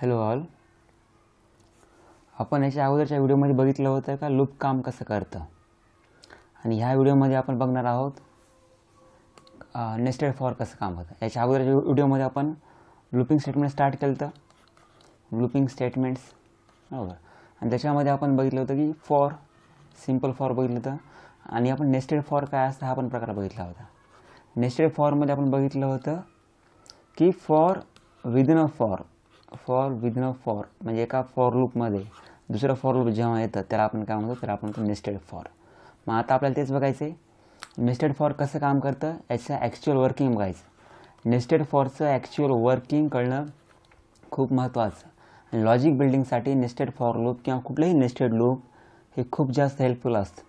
hello all आपण याच्या अगोदरच्या व्हिडिओमध्ये बघितलं होतं का लूप काम कसं करतं आणि ह्या व्हिडिओमध्ये आपण बघणार आहोत नेस्टेड फॉर कसं काम होतं याच्या अगोदरच्या व्हिडिओमध्ये आपण लुपिंग स्टेटमेंट स्टार्ट केलं होतं लुपिंग स्टेटमेंट्स बरोबर आणि त्याच्यामध्ये आपण बघितलं होतं की फॉर सिम्पल फॉर बघितलं होतं आणि आपण नेस्टेड फॉर काय असतं हा पण प्रकार बघितला होता नेस्टेड फॉरमध्ये आपण बघितलं होतं की for within a for for within a for म्हणजे एका फॉर लूपमध्ये दुसरं फॉर लूप जेव्हा येतं त्याला आपण काय म्हणतो त्याला आपण नेस्टेड फॉर मग आता आपल्याला तेच बघायचं आहे नेस्टेड फॉर कसं काम करतं याचं ॲक्च्युअल वर्किंग बघायचं नेस्टेड फॉरचं ॲक्च्युअल वर्किंग कळणं खूप महत्त्वाचं आणि लॉजिक बिल्डिंगसाठी नेस्टेड फॉर लूप किंवा कुठलंही नेस्टेड लूप हे खूप जास्त हेल्पफुल असतं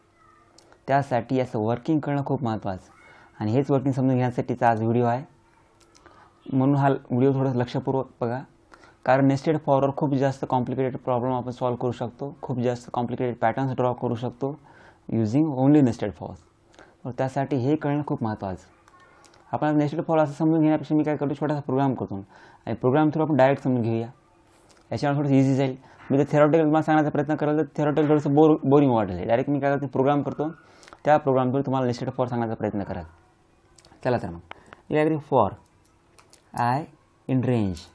त्यासाठी याचं वर्किंग करणं खूप महत्त्वाचं आणि हेच वर्किंग समजून घेण्यासाठीचा आज व्हिडिओ आहे म्हणून हा व्हिडिओ थोडं लक्षपूर्वक बघा कारण नेस्टेड फॉरवर खूप जास्त कॉम्प्लिकेटेड प्रॉब्लेम आपण सॉल्व करू शकतो खूप जास्त कॉम्प्लिकेटेड पॅटर्न्स ड्रॉ करू शकतो युझिंग ओनली नेस्टेड फॉर त्यासाठी हे कळणं खूप महत्त्वाचं आपण नेस्टेड फॉर असं समजून घेण्यापेक्षा मी काय करतो छोटासा प्रोग्राम करतो आणि प्रोग्राम थ्रू आपण डायरेक्ट समजून घेऊया याच्यावर थोडंसं इझी जाईल मी जर थेरॉटिकल मला सांगण्याचा प्रयत्न करेल तर थेरॉटिकल थोडंसं बोर बोरिंग वाटेल डायरेक्ट मी काय करतो प्रोग्राम करतो त्या प्रोग्रामवर तुम्हाला नेस्टेड फॉर सांगण्याचा प्रयत्न कराल चला तर मग for i in range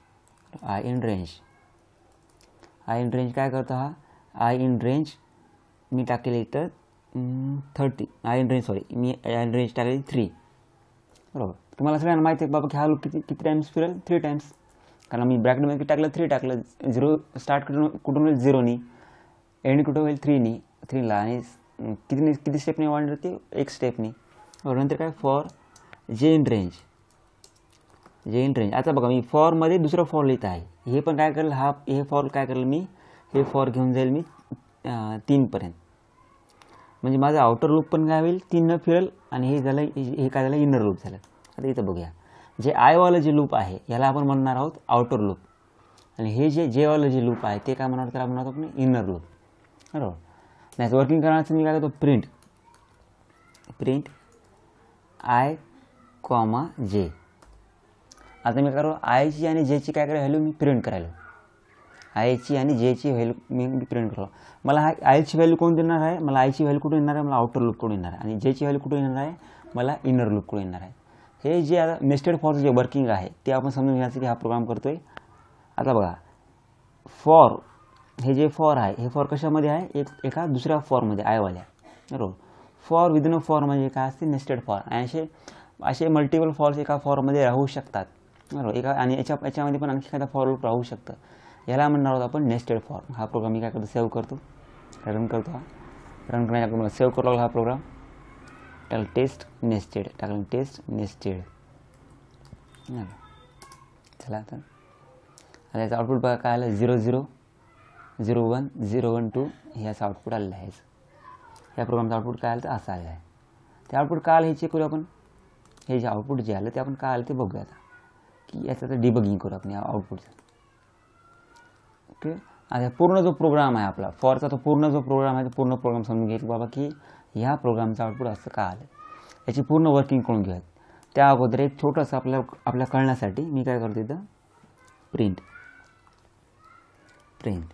i in range i in range काय करतो हा आय इन रेंज मी टाकलेली इथं thirty i in range sorry मी आय इन रेंज टाकलेली थ्री बरोबर तुम्हाला सगळ्यांना माहिती आहे बाबा की हा लोक किती किती टाईम्स फिरेल थ्री टाईम्स कारण मी ब्रॅकेटमध्ये टाकलं थ्री टाकलं झिरो स्टार्ट कुठून कुठून होईल झिरोनी एंड कुठं होईल थ्रीनी थ्रीला आणि किती किती स्टेपनी वाढणार ते एक स्टेपनी नंतर काय for j in range j in range आता बघा मी फॉरमध्ये दुसरं फॉर लिहित आहे हे पण काय करेल हा हे फॉर काय करेल मी हे फॉर घेऊन जाईल मी तीनपर्यंत म्हणजे माझं आउटर लूप पण काय होईल तीननं फिरेल आणि हे झालं हे काय झालं इनर लूप झालं आता इथं बघूया जे आयवालं जे लूप आहे याला आपण म्हणणार आहोत आउटर लूप आणि हे जे जेवालं जे लूप आहे ते काय म्हणणार तर आपण म्हणतो इनर लूप बरोबर नाही वर्किंग करण्याचं मी काय करतो प्रिंट प्रिंट आय कॉमा जे आता मी करू करू आयची आणि जेची काय काय व्हॅल्यू मी प्रिंट करायलो आयची आणि जे ची व्हॅल्यू मी प्रिंट करू मला हा आयची व्हॅल्यू कोण देणार आहे मला आयची व्हॅल्यू कुठून येणार आहे मला आउटर लूप कुठून येणार आहे आणि जेची व्हॅल्यू कुठून येणार आहे मला इनर लूप कुठून येणार आहे हे जे आता नेस्टेड फॉर जे वर्किंग आहे ते आपण समजून घेण्यासाठी की हा प्रोग्राम करतो आहे आता बघा फॉर हे जे फॉर आहे हे फॉर कशामध्ये आहे एक एका दुसऱ्या फॉरमध्ये आयवाल्या बरोबर फॉर विदिन अ फॉर म्हणजे काय असते नेस्टेड फॉर आणि असे असे मल्टिपल फॉर्स एका फॉरमध्ये राहू शकतात बरोबर एका आणि याच्या याच्यामध्ये पण आणखी एखादा लूप राहू शकतं याला म्हणणार आहोत आपण नेस्टेड फॉर्म हा प्रोग्राम मी काय करतो सेव्ह करतो रन करतो हा रन करण्याच्या सेव्ह करू लागला हा प्रोग्राम टाकलं टेस्ट नेस्टेड टाकलं टेस्ट नेस्टेड चला तर आता याचं आउटपुट बघा काय आलं zero zero zero one zero one two हे असं आउटपुट आलेलं आहे या प्रोग्रामचं आउटपुट काय आलं तर असं आलेलं आहे ते आउटपुट काय आलं हे चेक करू आपण हे जे आउटपुट जे आलं ते आपण काय आलं ते बघूया आता की याचं डिबगिंग करू आपण या आउटपुटचं ओके आता पूर्ण जो प्रोग्राम आहे आपला फॉरचा तो पूर्ण जो प्रोग्राम आहे तो पूर्ण प्रोग्राम समजून घेईल बाबा की ह्या प्रोग्रामचं आउटपुट असं का आलं याची पूर्ण वर्किंग करून घेऊयात त्या अगोदर एक छोटंसं आपल्या आपल्या कळण्यासाठी मी काय करतो इथं प्रिंट प्रिंट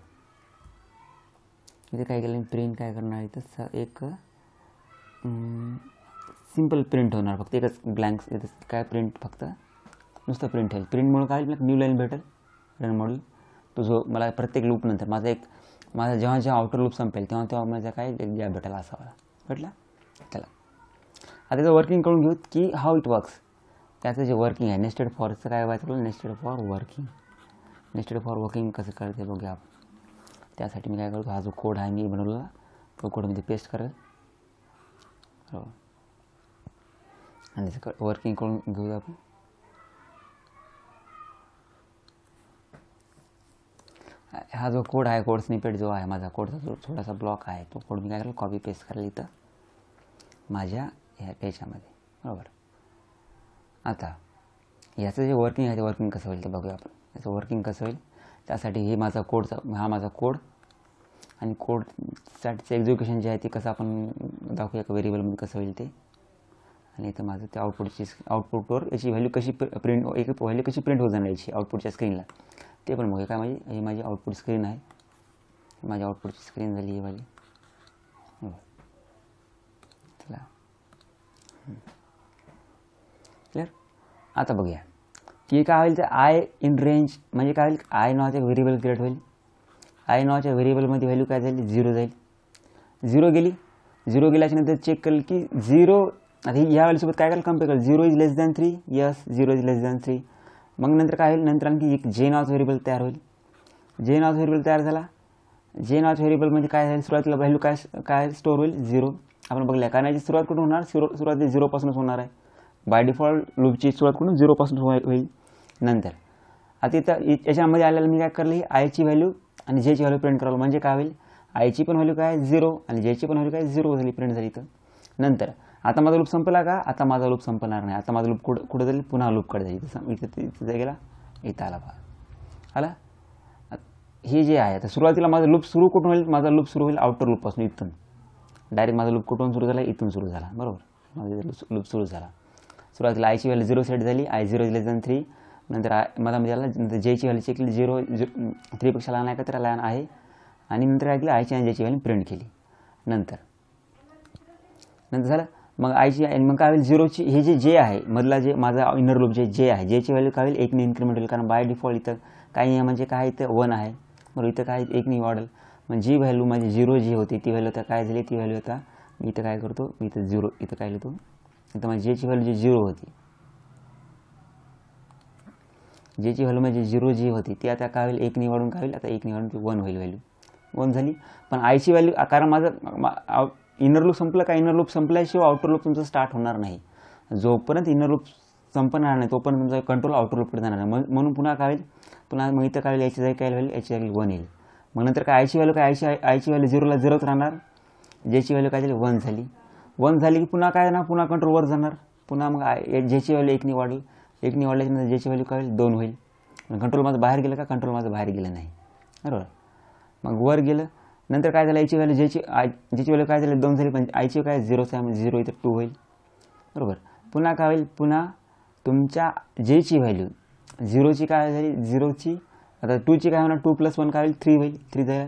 इथे काय केलं प्रिंट काय करणार इथं स एक सिम्पल प्रिंट होणार फक्त एकच ब्लँक्स इथं काय प्रिंट फक्त नुसतं प्रिंट प्रिंट प्रिंटमुळे काय न्यू लाईन भेटेल रन मॉड्यूल तो जो मला प्रत्येक लूपनंतर माझा एक माझा जेव्हा जेव्हा आउटर लूप संपेल तेव्हा तेव्हा माझा काय एक गॅप भेटेल असा मला भेटला चला आता त्याचं वर्किंग करून घेऊ की हाऊ इट वर्क्स त्याचं जे वर्किंग आहे नेस्टेड फॉरचं काय व्हायचं बोल nested for working nested for working कसं करते बघूया आपण त्यासाठी मी काय करतो हा जो कोड आहे मी बनवलेला तो कोडमध्ये पेस्ट करेल हो आणि त्याचं वर्किंग करून घेऊया आपण हा जो कोड आहे कोड स्निपेट जो आहे माझा कोडचा जो थोडासा ब्लॉक आहे तो कोड मी काय करेल कॉपी पेस्ट करेल इथं माझ्या ह्या पेजामध्ये बरोबर आता याचं जे वर्किंग आहे ते वर्किंग कसं होईल ते बघूया आपण याचं वर्किंग कसं होईल त्यासाठी हे माझा कोडचा हा माझा कोड आणि कोडसाठीचं एक्झिक्युशन जे आहे ते कसं आपण दाखवूया का व्हेरिएबलमध्ये कसं होईल ते आणि इथं माझं ते आउटपुटची आउटपुटवर याची व्हॅल्यू कशी प्रिंट एक व्हॅल्यू कशी प्रिंट होत जाणार याची आउटपुटच्या स्क्रीनला ते पण बघूया काय माझी ही माझी आउटपुट स्क्रीन आहे माझी आउटपुटची स्क्रीन झाली ही वाली चला क्लिअर आता बघूया की काय होईल तर आय इन रेंज म्हणजे काय होईल आय नॉचे व्हेरिएबल क्रिएट होईल आय नावाच्या व्हेरिएबलमध्ये व्हॅल्यू काय झाली झिरो जाईल झिरो गेली झिरो गेल्याच्यानंतर चेक करेल की झिरो आता ह्या व्हॅल्यूसोबत काय करेल कम्पेअर करेल zero is less than three yes zero is less than three मग नंतर काय होईल नंतर आणखी एक जे नॉज व्हेरिएबल तयार होईल जे नावाचं व्हेरिएबल तयार झाला जे व्हेरिएबल म्हणजे काय झालं सुरुवातीला व्हॅल्यू काय काय स्टोअर होईल झिरो आपण बघल्या कारण याची सुरुवात कुठून होणार सुरु सुरुवात झिरोपासूनच होणार आहे बाय डिफॉल्ट लूपची सुरुवात करून झिरोपासून हो-, होईल नंतर आता इथं याच्यामध्ये आलेलं मी काय करले ही आयची व्हॅल्यू आणि जेची व्हॅल्यू प्रिंट करावं म्हणजे काय होईल आयची पण व्हॅल्यू काय झिरो आणि जेची पण व्हॅल्यू काय झिरो झाली प्रिंट झाली इथं नंतर आता माझा लूप संपला का आता माझा लूप संपणार नाही आता माझा लूप कुठं कुठं जाईल पुन्हा लूपकडे जाईल इथं इथं तिथे गेला इथं आला पहा आला हे जे आहे आता सुरुवातीला माझा लूप सुरू कुठून होईल माझा लूप सुरू होईल आउटर लूपपासून इथून डायरेक्ट माझा लूप कुठून सुरू झाला इथून सुरू झाला बरोबर माझा लूप सुरू झाला सुरुवातीला आयची व्हॅल्यू झिरो सेट झाली i zero less than three नंतर आय मला म्हणजे आला नंतर जेची व्हॅल्यू चेक केली झिरो झिरो थ्रीपेक्षा लहान आहे का तर लहान आहे आणि नंतर ऐकलं आयची आणि जेची व्हॅल्यू प्रिंट केली नंतर नंतर झालं मग आय आणि मग काय होईल झिरोची हे जे जे आहे मधला जे माझा इनर लूप जे जे आहे जेची व्हॅल्यू काय होईल एकने इन्क्रीमेंट होईल कारण बाय डिफॉल्ट इथं काही म्हणजे काय इथं वन आहे मग इथं काय एकने वाढेल मग जी व्हॅल्यू माझी झिरो जी होती ती व्हॅल्यू आता काय झाली ती व्हॅल्यू आता मी इथं काय करतो मी इथं झिरो इथं काय लिहितो इथं माझी जेची व्हॅल्यू जी झिरो होती जेची व्हॅल्यू म्हणजे झिरो जी होती ती आता काय होईल एक वाढून काय होईल आता एक वाढून ती वन होईल व्हॅल्यू वन झाली पण आयची व्हॅल्यू कारण माझं इनर लूप संपलं का इनर लूप संपल्याशिवाय आउटर लूप तुमचं स्टार्ट होणार नाही जोपर्यंत इनर लूप संपणार नाही तोपर्यंत तुमचा कंट्रोल आउटर लूपकडे जाणार नाही म्हणून पुन्हा काय होईल पुन्हा मग इथं काय होईल याची जागी काय होईल याची जागी वन येईल मग नंतर काय आयची व्हॅल्यू काय आयची आयची व्हॅल्यू झिरोला झिरोच राहणार जेची व्हॅल्यू काय झाली वन झाली वन झाली की पुन्हा काय ना पुन्हा कंट्रोल वर जाणार पुन्हा मग आय जेची व्हॅल्यू एकनी वाढेल एकनी नंतर जेची व्हॅल्यू काय होईल दोन होईल कंट्रोल माझं बाहेर गेलं का कंट्रोल माझं बाहेर गेलं नाही बरोबर मग वर गेलं नंतर काय झालं आयची व्हॅल्यू जेची आय जेची व्हॅल्यू काय झाली दोन झाली पण आयची काय झिरो आहे म्हणजे झिरो इथं टू होईल बरोबर पुन्हा काय होईल पुन्हा तुमच्या जेची व्हॅल्यू झिरोची काय झाली झिरोची आता टूची काय होणार टू प्लस वन काय होईल थ्री होईल थ्री झालं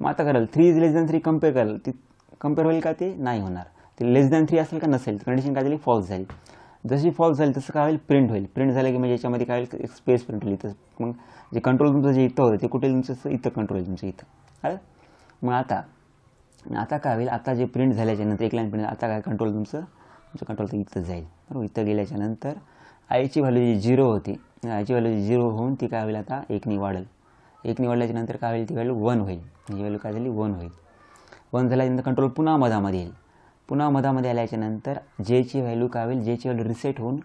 मग आता कराल three is less than three compare कराल ती कम्पेअर होईल का ते नाही होणार ते लेस दॅन थ्री असेल का नसेल कंडिशन काय झाली फॉल्स झाली जशी फॉल्स झाली तसं काय होईल प्रिंट होईल प्रिंट झालं की म्हणजे याच्यामध्ये काय होईल स्पेस प्रिंट होईल तसं मग जे कंट्रोल तुमचं जे इथं होतं ते कुठे तुमचं इथं कंट्रोल तुमचं इथं मग आता आता काय होईल आता जे प्रिंट झाल्याच्यानंतर एक लाईन प्रिंट आता काय कंट्रोल तुमचं तुमचं कंट्रोल तर इथं जाईल बरोबर इथं गेल्याच्यानंतर आईची व्हॅल्यू जी झिरो होती आईची व्हॅल्यू जी झिरो होऊन ती काय होईल आता एकनी वाढेल एकनी वाढल्याच्यानंतर काय होईल ती व्हॅल्यू वन होईल ही व्हॅल्यू काय झाली वन होईल वन झाल्यानंतर कंट्रोल पुन्हा मधामध्ये येईल पुन्हा मधामध्ये आल्याच्यानंतर जेची व्हॅल्यू काय होईल जेची व्हॅल्यू रिसेट होऊन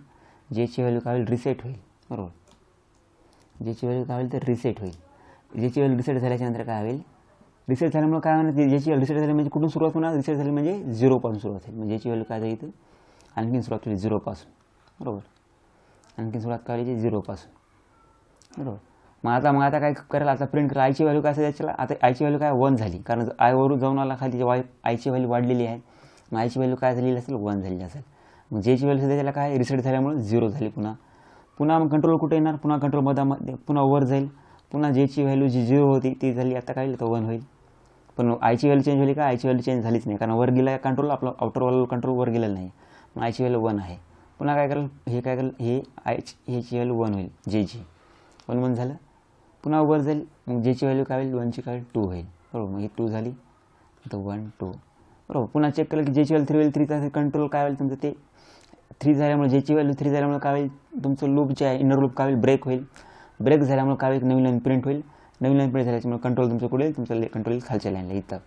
जेची व्हॅल्यू काय होईल रिसेट होईल बरोबर जेची व्हॅल्यू काय होईल तर रिसेट होईल जेची व्हॅल्यू रिसेट झाल्याच्यानंतर काय होईल रिसेट झाल्यामुळे काय होणार ज्याची रिसेट झाली म्हणजे कुठून सुरुवात होणार रिसेट झाली म्हणजे झिरोपासून सुरुवात होईल म्हणजे याची व्हॅल्यू काय जाईल तर आणखीन सुरुवात केली झिरोपासून बरोबर आणखीन सुरुवात करायची झिरोपासून बरोबर मग आता मग आता काय करायला आता प्रिंट करा आयची व्हॅल्यू काय असेल त्याच्याला आता आयची व्हॅल्यू काय वन झाली कारण आयवरून जाऊन आला खाली वाय आयची व्हॅल्यू वाढलेली आहे मग आयची व्हॅल्यू काय झालेली असेल वन झालेली असेल मग जेची व्हॅल्यू असेल त्याला काय रिसेट झाल्यामुळे झिरो झाली पुन्हा पुन्हा मग कंट्रोल कुठे येणार पुन्हा कंट्रोल मधामध्ये पुन्हा वर जाईल पुन्हा जेची व्हॅल्यू जी झिरो होती ती झाली आता काय तर वन होईल पण आयची व्हॅल्यू चेंज झाली का आयची व्हॅल्यू चेंज झालीच नाही कारण वर गेला कंट्रोल आपला आउटर वॉल कंट्रोल वर गेलेला नाही मग आयची व्हॅल्यू वन आहे पुन्हा काय करेल हे काय करेल हे आयच ह्याची व्हॅल्यू वन होईल जे जी वन वन झालं पुन्हा वर जाईल मग जेची व्हॅल्यू काय होईल वनची काय टू होईल बरोबर मग ही टू झाली आता वन टू बरोबर पुन्हा चेक केलं की जेची व्हॅल्यू थ्री होईल थ्रीचा कंट्रोल काय होईल तुमचं ते थ्री झाल्यामुळे जेची व्हॅल्यू थ्री झाल्यामुळे काय होईल तुमचं लूप जे आहे इनर लूप काय होईल ब्रेक होईल ब्रेक झाल्यामुळे काय होईल नवीन नवीन प्रिंट होईल नवीन लाईन पुढे झाल्याच्यामुळे कंट्रोल तुमचं कुठे तुमचं कंट्रोल येईल खालच्या लाईनला इथं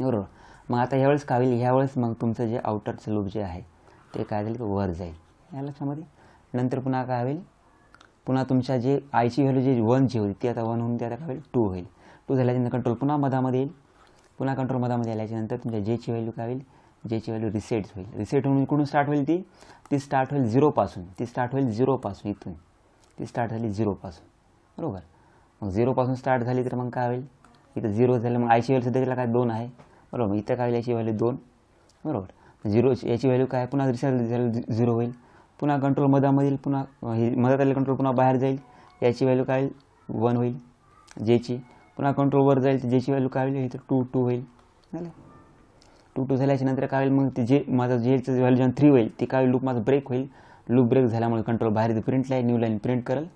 बरोबर मग आता ह्यावेळेस का होईल ह्यावेळेस मग तुमचं जे आउटरचं लूप जे आहे ते काय जाईल वर जाईल या लक्षामध्ये नंतर पुन्हा काय होईल पुन्हा तुमच्या जे आयची व्हॅल्यू जे जी वनची होती ती आता वन होऊन ती आता काय होईल टू होईल टू झाल्याच्यानंतर कंट्रोल पुन्हा मधामध्ये येईल पुन्हा कंट्रोल मधामध्ये आल्याच्यानंतर तुमच्या जे ची व्हॅल्यू काय होईल ची व्हॅल्यू रिसेट होईल रिसेट होऊन कुठून स्टार्ट होईल ती ती स्टार्ट होईल झिरोपासून ती स्टार्ट होईल झिरोपासून इथून ती स्टार्ट झाली झिरोपासून बरोबर मग झिरोपासून स्टार्ट झाली तर मग काय होईल इथं झिरो झालं मग आयची व्हॅल्यू सुद्धा काय दोन आहे बरोबर इथं काय होईल याची व्हॅल्यू दोन बरोबर झिरो याची व्हॅल्यू काय पुन्हा रिसर्च झिरो होईल पुन्हा कंट्रोल मधामधील पुन्हा हे मधात आले कंट्रोल पुन्हा बाहेर जाईल याची व्हॅल्यू काय होईल वन होईल जेची पुन्हा कंट्रोलवर जाईल तर जेची व्हॅल्यू काय होईल इथं टू टू होईल झालं टू टू झाल्याच्या नंतर काय होईल मग ते जे माझं जेचं व्हॅल्यू जेव्हा थ्री होईल ते काय लूप माझं ब्रेक होईल लूप ब्रेक झाल्यामुळे कंट्रोल बाहेर प्रिंटला आहे न्यू लाईन प्रिंट करेल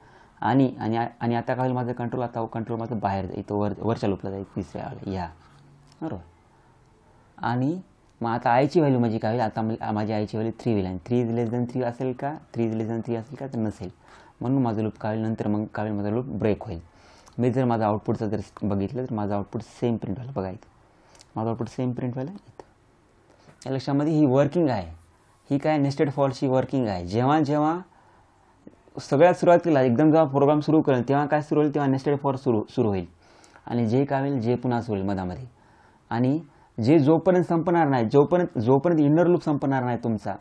आणि आणि आणि आता काय होईल माझं कंट्रोल आता कंट्रोल माझं बाहेर जाईल तो वर वरच्या लूपला जाईल तिसऱ्या या बरोबर आणि मग आता आयची व्हॅल्यू माझी काय होईल आता माझी आईची व्हॅल्यू थ्री होईल आणि three is less than three असेल का three is less than three असेल का तर नसेल म्हणून माझं लूप काय नंतर मग काय होईल माझा लूप ब्रेक होईल मी जर माझा आउटपुटचं जर बघितलं तर माझं आउटपुट सेम प्रिंट व्हायला बघा इथं माझं आउटपुट सेम प्रिंट व्हायला इथं या लक्षामध्ये ही वर्किंग आहे ही काय नेस्टेड फॉल्सची वर्किंग आहे जेव्हा जेव्हा सगळ्यात केला एकदम जेव्हा प्रोग्राम सुरू करेल तेव्हा काय सुरू होईल तेव्हा नेस्टेड फॉर सुरू सुरू होईल आणि जे काय होईल जे पुन्हा होईल मधामध्ये आणि जे जोपर्यंत संपणार नाही जोपर्यंत जोपर्यंत इनर लूप संपणार नाही तुमचा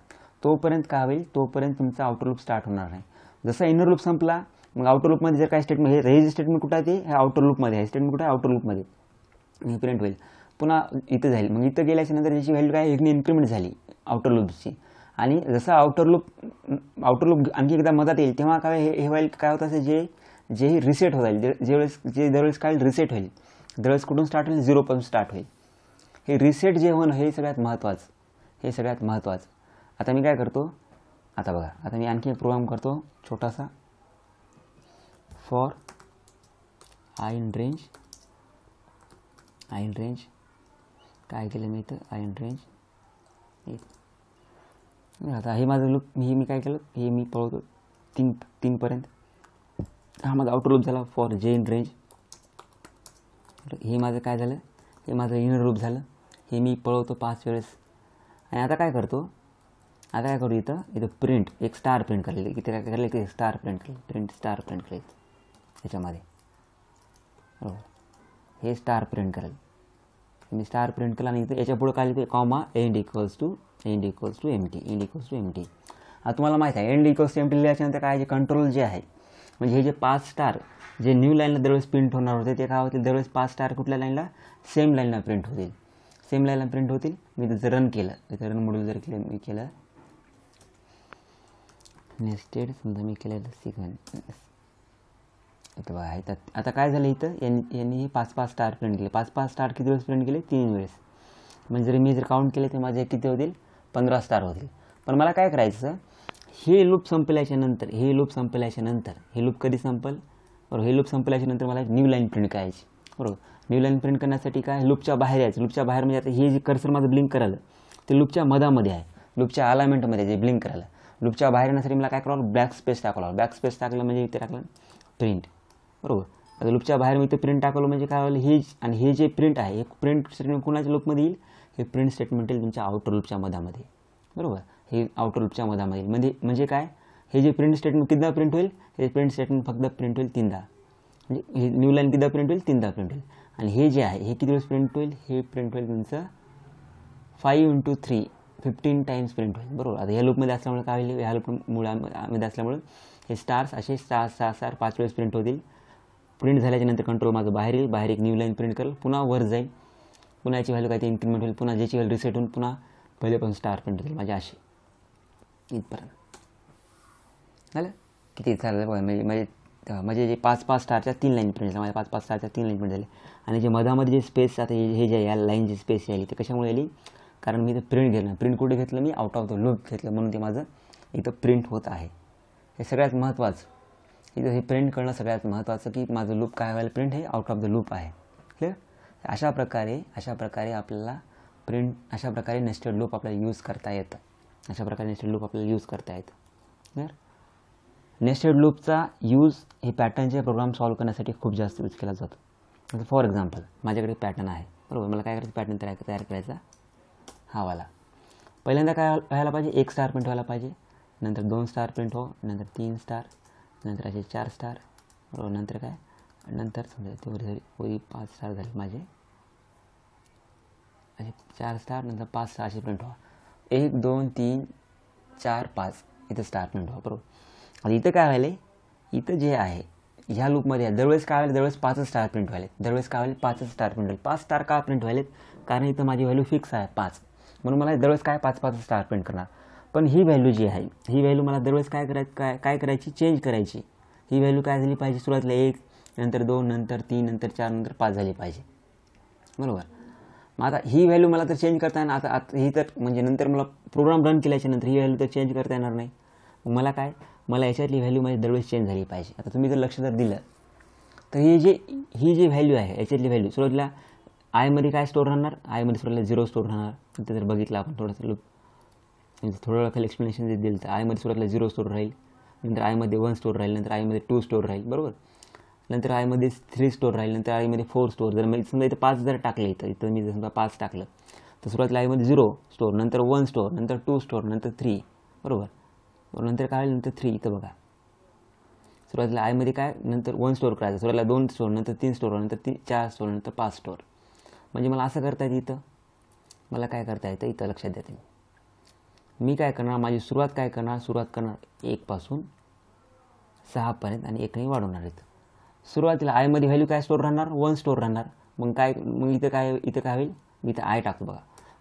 तोपर्यंत काय होईल तोपर्यंत तुमचा आउटर लूप स्टार्ट होणार नाही जसा इनर लूप संपला मग आउटर लूपमध्ये जर काय स्टेटमेंट हे रेज स्टेटमेंट कुठं आहे ते ह्या आउटर लूपमध्ये आहे स्टेटमेंट कुठं आहे आउटर लूपमध्ये हे होईल पुन्हा इथं जाईल मग इथं गेल्याच्या नंतर याची व्हॅल्यू काय एक इन्क्रीमेंट झाली आउटर लूपची आणि जसं आउटर लूप आउटर लूप आणखी एकदा मदत येईल तेव्हा काय हे हे व्हाईल काय होतं असं जे जे रिसेट होईल जे ज्यावेळेस जे दरवेळेस काय रिसेट होईल दरवेळेस कुठून स्टार्ट होईल झिरोपासून स्टार्ट होईल हे रिसेट जे होणं हे सगळ्यात महत्त्वाचं हे सगळ्यात महत्त्वाचं आता मी काय करतो आता बघा आता मी आणखी एक प्रोग्राम करतो छोटासा for i in range i in range काय केलं मी इथं आय इन रेंज आता हे माझं लूप हे मी काय केलं हे मी पळवतो तीन तीनपर्यंत हा माझा आउटर लूप झाला फॉर जे इन रेंज हे माझं काय झालं हे माझं इनर लूप झालं हे मी पळवतो पाच वेळेस आणि आता काय करतो आता काय करू इथं इथं प्रिंट एक स्टार प्रिंट करले इथे काय करले की स्टार प्रिंट केले प्रिंट स्टार प्रिंट केले याच्यामध्ये बरोबर हे स्टार प्रिंट करेल मी स्टार प्रिंट केला आणि इथं याच्या काय लिहिते comma end equals to end equals to empty end equals to empty आता तुम्हाला माहीत आहे end equals to empty काय जे कंट्रोल जे आहे म्हणजे हे जे पाच स्टार जे न्यू लाईनला दरवेळेस प्रिंट होणार होते ते काय होते दरवेळेस पाच स्टार कुठल्या लाईनला सेम लाईनला प्रिंट होतील सेम लाईनला प्रिंट होतील मी जर रन केलं तर रन मॉड्यूल जर केलं मी केलं नेस्टेड समजा मी केलेलं सिक्वेन्स आहे तर आता काय झालं इथं यांनी यांनी पाच पाच स्टार प्रिंट केले पाच पाच स्टार किती वेळेस प्रिंट केले तीन वेळेस म्हणजे जर मी जर काउंट केले तर माझे किती होतील पंधरा स्टार होतील पण मला काय करायचं हे लूप संपल्याच्या नंतर हे लूप संपल्याच्या नंतर हे लूप कधी संपल बरोबर हे लूप संपल्याच्यानंतर नंतर मला न्यू लाईन प्रिंट करायची बरोबर न्यू लाईन प्रिंट करण्यासाठी काय लूपच्या बाहेर यायचं लूपच्या बाहेर म्हणजे आता हे जे कर्सर माझं ब्लिंक करायला ते लूपच्या मधामध्ये आहे लूपच्या अलायमेंटमध्ये जे ब्लिंक करायला लूपच्या बाहेर येण्यासाठी मला काय करावं बॅक स्पेस टाकावं बॅक स्पेस टाकलं म्हणजे इथे टाकलं प्रिंट बरोबर आता लूपच्या बाहेर मी इथे प्रिंट टाकवलं म्हणजे काय होईल हे आणि हे जे प्रिंट आहे हे प्रिंट कुणाच्या लूपमध्ये येईल हे प्रिंट स्टेटमेंट येईल तुमच्या आउटर लूपच्या मधामध्ये बरोबर हे आउटर लूपच्या मधामध्ये म्हणजे म्हणजे काय हे जे प्रिंट स्टेटमेंट कितीदा प्रिंट होईल हे प्रिंट स्टेटमेंट फक्त प्रिंट होईल तीनदा म्हणजे हे न्यू लाईन कितीदा प्रिंट होईल तीनदा प्रिंट होईल आणि हे जे आहे हे किती वेळेस प्रिंट होईल हे प्रिंट होईल तुमचं five into three fifteen times print होईल बरोबर आता ह्या लूपमध्ये असल्यामुळे काय होईल ह्या लूप मुळामध्ये असल्यामुळे हे स्टार्स असे सहा सहा स्टार पाच वेळेस प्रिंट होतील प्रिंट झाल्याच्यानंतर कंट्रोल माझं बाहेर येईल बाहेर एक न्यू लाईन प्रिंट करेल पुन्हा वर जाईल पुन्हा याची व्हॅल्यू काय ते इन्क्रिमेंट होईल पुन्हा ज्याची व्हॅल्यू रिसेट होऊन पुन्हा पहिले पण स्टार प्रिंट होतील माझ्या अशी इथपर्यंत झालं किती झालं बघा म्हणजे म्हणजे म्हणजे जे पाच पाच स्टारच्या तीन लाईन प्रिंट झाल्या माझ्या पाच पाच स्टारच्या तीन लाईन प्रिंट झाले आणि जे मधामध्ये जे स्पेस आता हे जे या लाईनची स्पेस आली ते कशामुळे आली कारण मी ते प्रिंट घेतलं प्रिंट कुठे घेतलं मी आउट ऑफ द लूप घेतलं म्हणून ते माझं इथं प्रिंट होत आहे हे सगळ्यात महत्त्वाचं इथं हे प्रिंट करणं सगळ्यात महत्त्वाचं की माझं लूप काय व्हायला प्रिंट हे आउट ऑफ द लूप आहे अशा प्रकारे अशा प्रकारे आपल्याला प्रिंट अशा प्रकारे नेस्टेड लूप आपल्याला यूज करता येतं अशा प्रकारे नेस्टेड लूप आपल्याला यूज करता येतं तर नेस्टेड लूपचा यूज हे पॅटर्नचे प्रोग्राम सॉल्व्ह करण्यासाठी खूप जास्त यूज केला जातो फॉर एक्झाम्पल माझ्याकडे पॅटर्न आहे बरोबर मला काय करायचं पॅटर्न तयार तयार करायचा हा वाला पहिल्यांदा काय व्हायला पाहिजे एक स्टार प्रिंट व्हायला पाहिजे नंतर दोन स्टार प्रिंट हो नंतर तीन स्टार नंतर असे चार स्टार बरोबर नंतर काय आणि नंतर समजा ते वरी पाच स्टार झाले माझे असे चार स्टार नंतर पाच स्टार असे प्रिंट व्हा एक दोन तीन चार पाच इथं स्टार प्रिंट व्हा बरोबर आणि इथं काय व्हायले इथं जे आहे ह्या लूपमध्ये दरवेळेस काय व्हायला दरवेळेस पाचच स्टार प्रिंट व्हायलेत दरवेळेस काय व्हायला पाचच स्टार प्रिंट व्हायला पाच स्टार का प्रिंट व्हायलेत कारण इथं माझी व्हॅल्यू फिक्स आहे पाच म्हणून मला दरवेळेस काय पाच पाच स्टार प्रिंट करणार पण ही व्हॅल्यू जी आहे ही व्हॅल्यू मला दरवेळेस काय करायची काय काय करायची चेंज करायची ही व्हॅल्यू काय झाली पाहिजे सुरुवातीला एक नंतर दोन नंतर तीन नंतर चार नंतर पाच झाली पाहिजे बरोबर मग आता ही व्हॅल्यू मला तर चेंज करता येणार आता आता ही तर म्हणजे नंतर मला प्रोग्राम रन केल्याच्या नंतर ही व्हॅल्यू तर चेंज करता येणार नाही मला काय मला याच्यातली व्हॅल्यू माझी दरवेळेस चेंज झाली पाहिजे आता तुम्ही जर लक्ष जर दिलं तर ही जी ही जी व्हॅल्यू आहे याच्यातली व्हॅल्यू सुरुवातीला आयमध्ये काय स्टोर राहणार आयमध्ये सुरुवातीला झिरो स्टोर राहणार ते जर बघितलं आपण थोडंसं लूप म्हणजे थोडं खाली एक्सप्लेनेशन जे दिलं तर आयमध्ये सुरुवातीला झिरो स्टोर राहील नंतर आयमध्ये वन स्टोर राहील नंतर आयमध्ये टू स्टोर राहील बरोबर नंतर आयमध्ये थ्री स्टोर राहील नंतर आयमध्ये फोर स्टोर जर मी समजा इथं पाच जर टाकले इथं इथं मी जर समजा पाच टाकलं तर सुरुवातीला आयमध्ये झिरो स्टोर नंतर वन स्टोर नंतर टू स्टोर नंतर थ्री बरोबर नंतर काय नंतर थ्री इथं बघा सुरुवातीला आयमध्ये काय नंतर वन स्टोर करायचं सुरुवातीला दोन स्टोर नंतर तीन स्टोर नंतर तीन चार स्टोर नंतर पाच स्टोर म्हणजे मला असं करता येतं इथं मला काय करता येतं इथं लक्षात द्या तुम्ही मी काय करणार माझी सुरुवात काय करणार सुरुवात करणार एकपासून सहापर्यंत आणि एकने वाढवणार इथं सुरुवातीला आयमध्ये व्हॅल्यू काय स्टोर राहणार वन स्टोर राहणार मग काय मग इथं काय इथं काय होईल मी इथं आय टाकतो बघा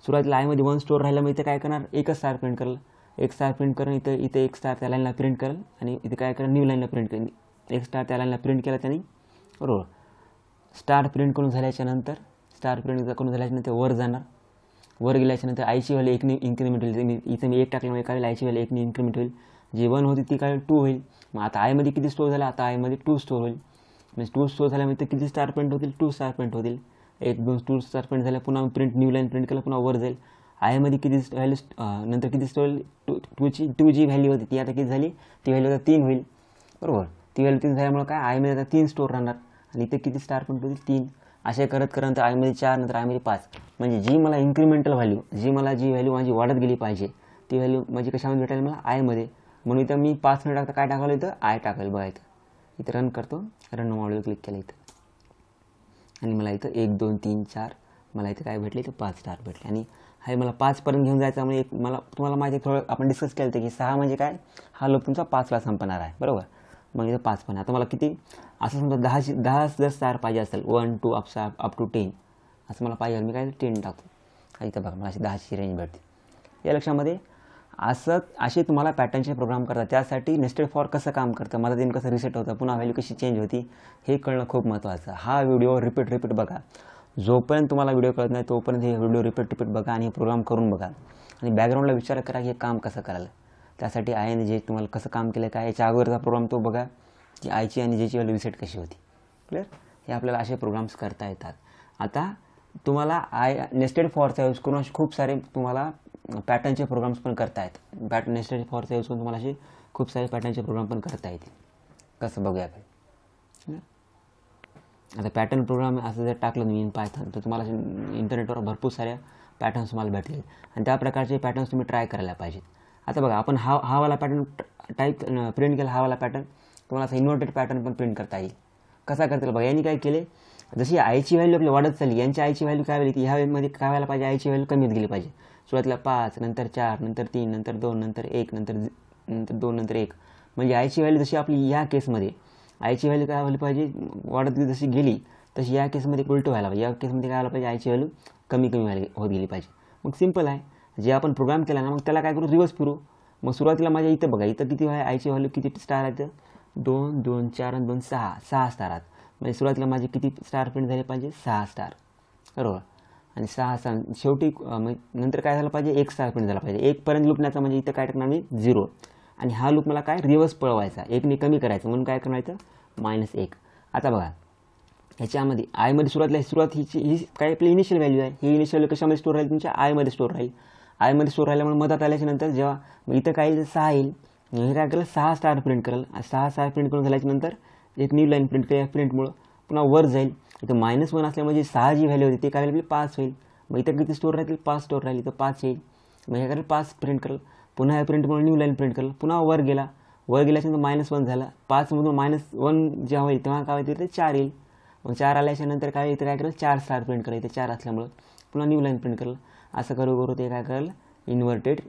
सुरुवातीला आयमध्ये वन स्टोर राहिला मग इथं काय करणार एकच स्टार प्रिंट करेल एक स्टार प्रिंट करून इथं इथं एक स्टार त्या लाईनला प्रिंट करेल आणि इथं काय करेल न्यू लाईनला प्रिंट करेल एक स्टार त्या लाईनला प्रिंट केला त्यांनी बरोबर स्टार प्रिंट करून झाल्याच्यानंतर स्टार प्रिंट करून झाल्याच्यानंतर वर जाणार वर गेल्याच्यानंतर आयची व्हॅल्यू एकने इन्क्रीमेंट होईल इथं मी एक टाकल्यामुळे काय होईल आयची व्हॅल्यू एकने इन्क्रीमेंट होईल जी वन होती ती काय टू होईल मग आता आयमध्ये किती स्टोअर झाला आता आयमध्ये टू स्टोर होईल म्हणजे टू झाल्यामुळे ते किती स्टार प्रिंट होतील टू स्टार प्रिंट होतील एक दोन टू स्टार प्रिंट झाल्या पुन्हा प्रिंट न्यू लाईन प्रिंट केला पुन्हा वर जाईल आयमध्ये किती व्हॅल्यू नंतर किती स्टोर टू टूची टू जी व्हॅल्यू होती ती आता किती झाली ती व्हॅल्यू आता तीन होईल बरोबर ती व्हॅल्यू तीन झाल्यामुळे काय आयमध्ये आता तीन स्टोर राहणार आणि इथे किती स्टार प्रिंट होतील तीन असे करत करत आयमध्ये चार नंतर आयमध्ये पाच म्हणजे जी मला इन्क्रिमेंटल व्हॅल्यू जी मला जी व्हॅल्यू माझी वाढत गेली पाहिजे ती व्हॅल्यू माझी कशामध्ये भेटायला मला आयमध्ये म्हणून इथं मी पाच मिनिट टाकता काय टाकावलं इथं आय टाकायला बघायचं इथे रन करतो रन मॉडेल क्लिक केलं इथं आणि मला इथं एक दोन तीन चार मला इथं काय भेटले इथं पाच स्टार भेटले आणि हे मला पाचपर्यंत घेऊन जायचं म्हणजे एक मला तुम्हाला माहिती थोडं आपण डिस्कस केलं होतं की सहा म्हणजे काय हा लोक तुमचा पाचला संपणार आहे बरोबर मग इथं पाच पण आता मला किती असं समजा दहाशी दहा जर स्टार पाहिजे असेल one to up up to ten असं मला पाहिजे मी काय टेन टाकू इथं बघा मला अशी दहाची रेंज भेटते या लक्षामध्ये असं असे तुम्हाला पॅटर्नचे प्रोग्राम करतात त्यासाठी नेस्टेड फॉर कसं काम करतं मला दिन कसं रिसेट होतं पुन्हा व्हॅल्यू कशी चेंज होती हे कळणं खूप महत्त्वाचं हा व्हिडिओ रिपीट रिपीट बघा जोपर्यंत तुम्हाला व्हिडिओ कळत नाही तोपर्यंत हे व्हिडिओ रिपीट रिपीट बघा आणि हे प्रोग्राम करून बघा आणि बॅकग्राऊंडला विचार करा हे काम कसं कराल त्यासाठी आय आणि जे तुम्हाला कसं काम केलं काय याच्या अगोदरचा प्रोग्राम तो बघा की आयची आणि जेची व्हॅल्यू रिसेट कशी होती क्लिअर हे आपल्याला असे प्रोग्राम्स करता येतात आता तुम्हाला आय नेस्टेड फॉरचा यूज करून असे खूप सारे तुम्हाला पॅटर्नचे प्रोग्राम्स पण करता येत बॅट फॉर फॉरचा यूज करून तुम्हाला असे खूप सारे पॅटर्नचे प्रोग्राम पण करता येतील कसं बघूया आपण आता पॅटर्न प्रोग्राम असं जर टाकलं मी इन पायथन तर तुम्हाला इंटरनेटवर भरपूर साऱ्या पॅटर्न्स तुम्हाला भेटतील आणि त्या प्रकारचे पॅटर्न्स तुम्ही ट्राय करायला पाहिजेत आता बघा आपण हा हा वाला पॅटर्न टाईप प्रिंट केला हा वाला पॅटर्न तुम्हाला असं इन्व्हर्टेड पॅटर्न पण प्रिंट करता येईल कसा करता येईल बघा यांनी काय केले जशी आईची व्हॅल्यू आपली वाढत चालली यांची आईची व्हॅल्यू काय व्हायली ती ह्या वेळेमध्ये काय व्हायला पाहिजे आईची व्हॅल्यू कमीच गेली पाहिजे सुरुवातीला पाच नंतर चार नंतर तीन नंतर दोन नंतर एक नंतर नंतर दोन नंतर एक म्हणजे आयची व्हॅल्यू जशी आपली या केसमध्ये आयची व्हॅल्यू काय व्हायला पाहिजे वाढत जशी गेली तशी या केसमध्ये उलटं व्हायला पाहिजे या केसमध्ये काय व्हायला पाहिजे आयची व्हॅल्यू कमी कमी व्हायला होत गेली पाहिजे मग सिम्पल आहे जे आपण प्रोग्राम केला ना मग त्याला काय करू रिवर्स फिरू मग सुरुवातीला माझ्या इथं बघा इथं किती व्हाय आयची व्हॅल्यू किती स्टार आहेत दोन दोन चार आणि दोन सहा सहा स्टार आहेत म्हणजे सुरुवातीला माझे किती स्टार प्रिंट झाले पाहिजे सहा स्टार बरोबर आणि सहा सहा शेवटी नंतर काय झालं पाहिजे एक सहा प्रिंट झाला पाहिजे एकपर्यंत लूप म्हणजे इथं काय टाकणार मी झिरो आणि हा लूप मला काय रिवर्स पळवायचा एकने कमी करायचं म्हणून काय करायचं मायनस एक आता बघा ह्याच्यामध्ये आयमध्ये सुरुवातला सुरुवात हिची ही काय आपली इनिशियल व्हॅल्यू आहे ही इनिशियल व्हॅल्यू कशामध्ये स्टोर राहील तुमच्या आयमध्ये स्टोर राहील आयमध्ये स्टोर राहिल्यामुळे मधात आल्याच्यानंतर जेव्हा इथं काय येईल सहा येईल हे काय करेल सहा स्टार प्रिंट करेल सहा सहा प्रिंट करून झाल्याच्यानंतर एक न्यू लाईन प्रिंट करेल प्रिंटमुळं पुन्हा वर जाईल इथं मायनस वन असल्यामुळे जी सहा जी व्हॅल्यू होती ते काय व्हॅल्यू पाच होईल मग इथं किती स्टोर राहतील पाच स्टोर राहिली इथं पाच येईल मग हे करेल पाच प्रिंट करेल पुन्हा हे प्रिंट न्यू लाईन प्रिंट करेल पुन्हा वर गेला वर गेल्याच्यानंतर मायनस वन झाला पाचमधून मायनस वन जेव्हा होईल तेव्हा काय होईल ते चार येईल मग चार आल्याच्यानंतर काय इथं काय करेल चार स्टार प्रिंट करेल इथे चार असल्यामुळं पुन्हा न्यू लाईन प्रिंट करेल असं करू करू ते काय करेल इन्व्हर्टेड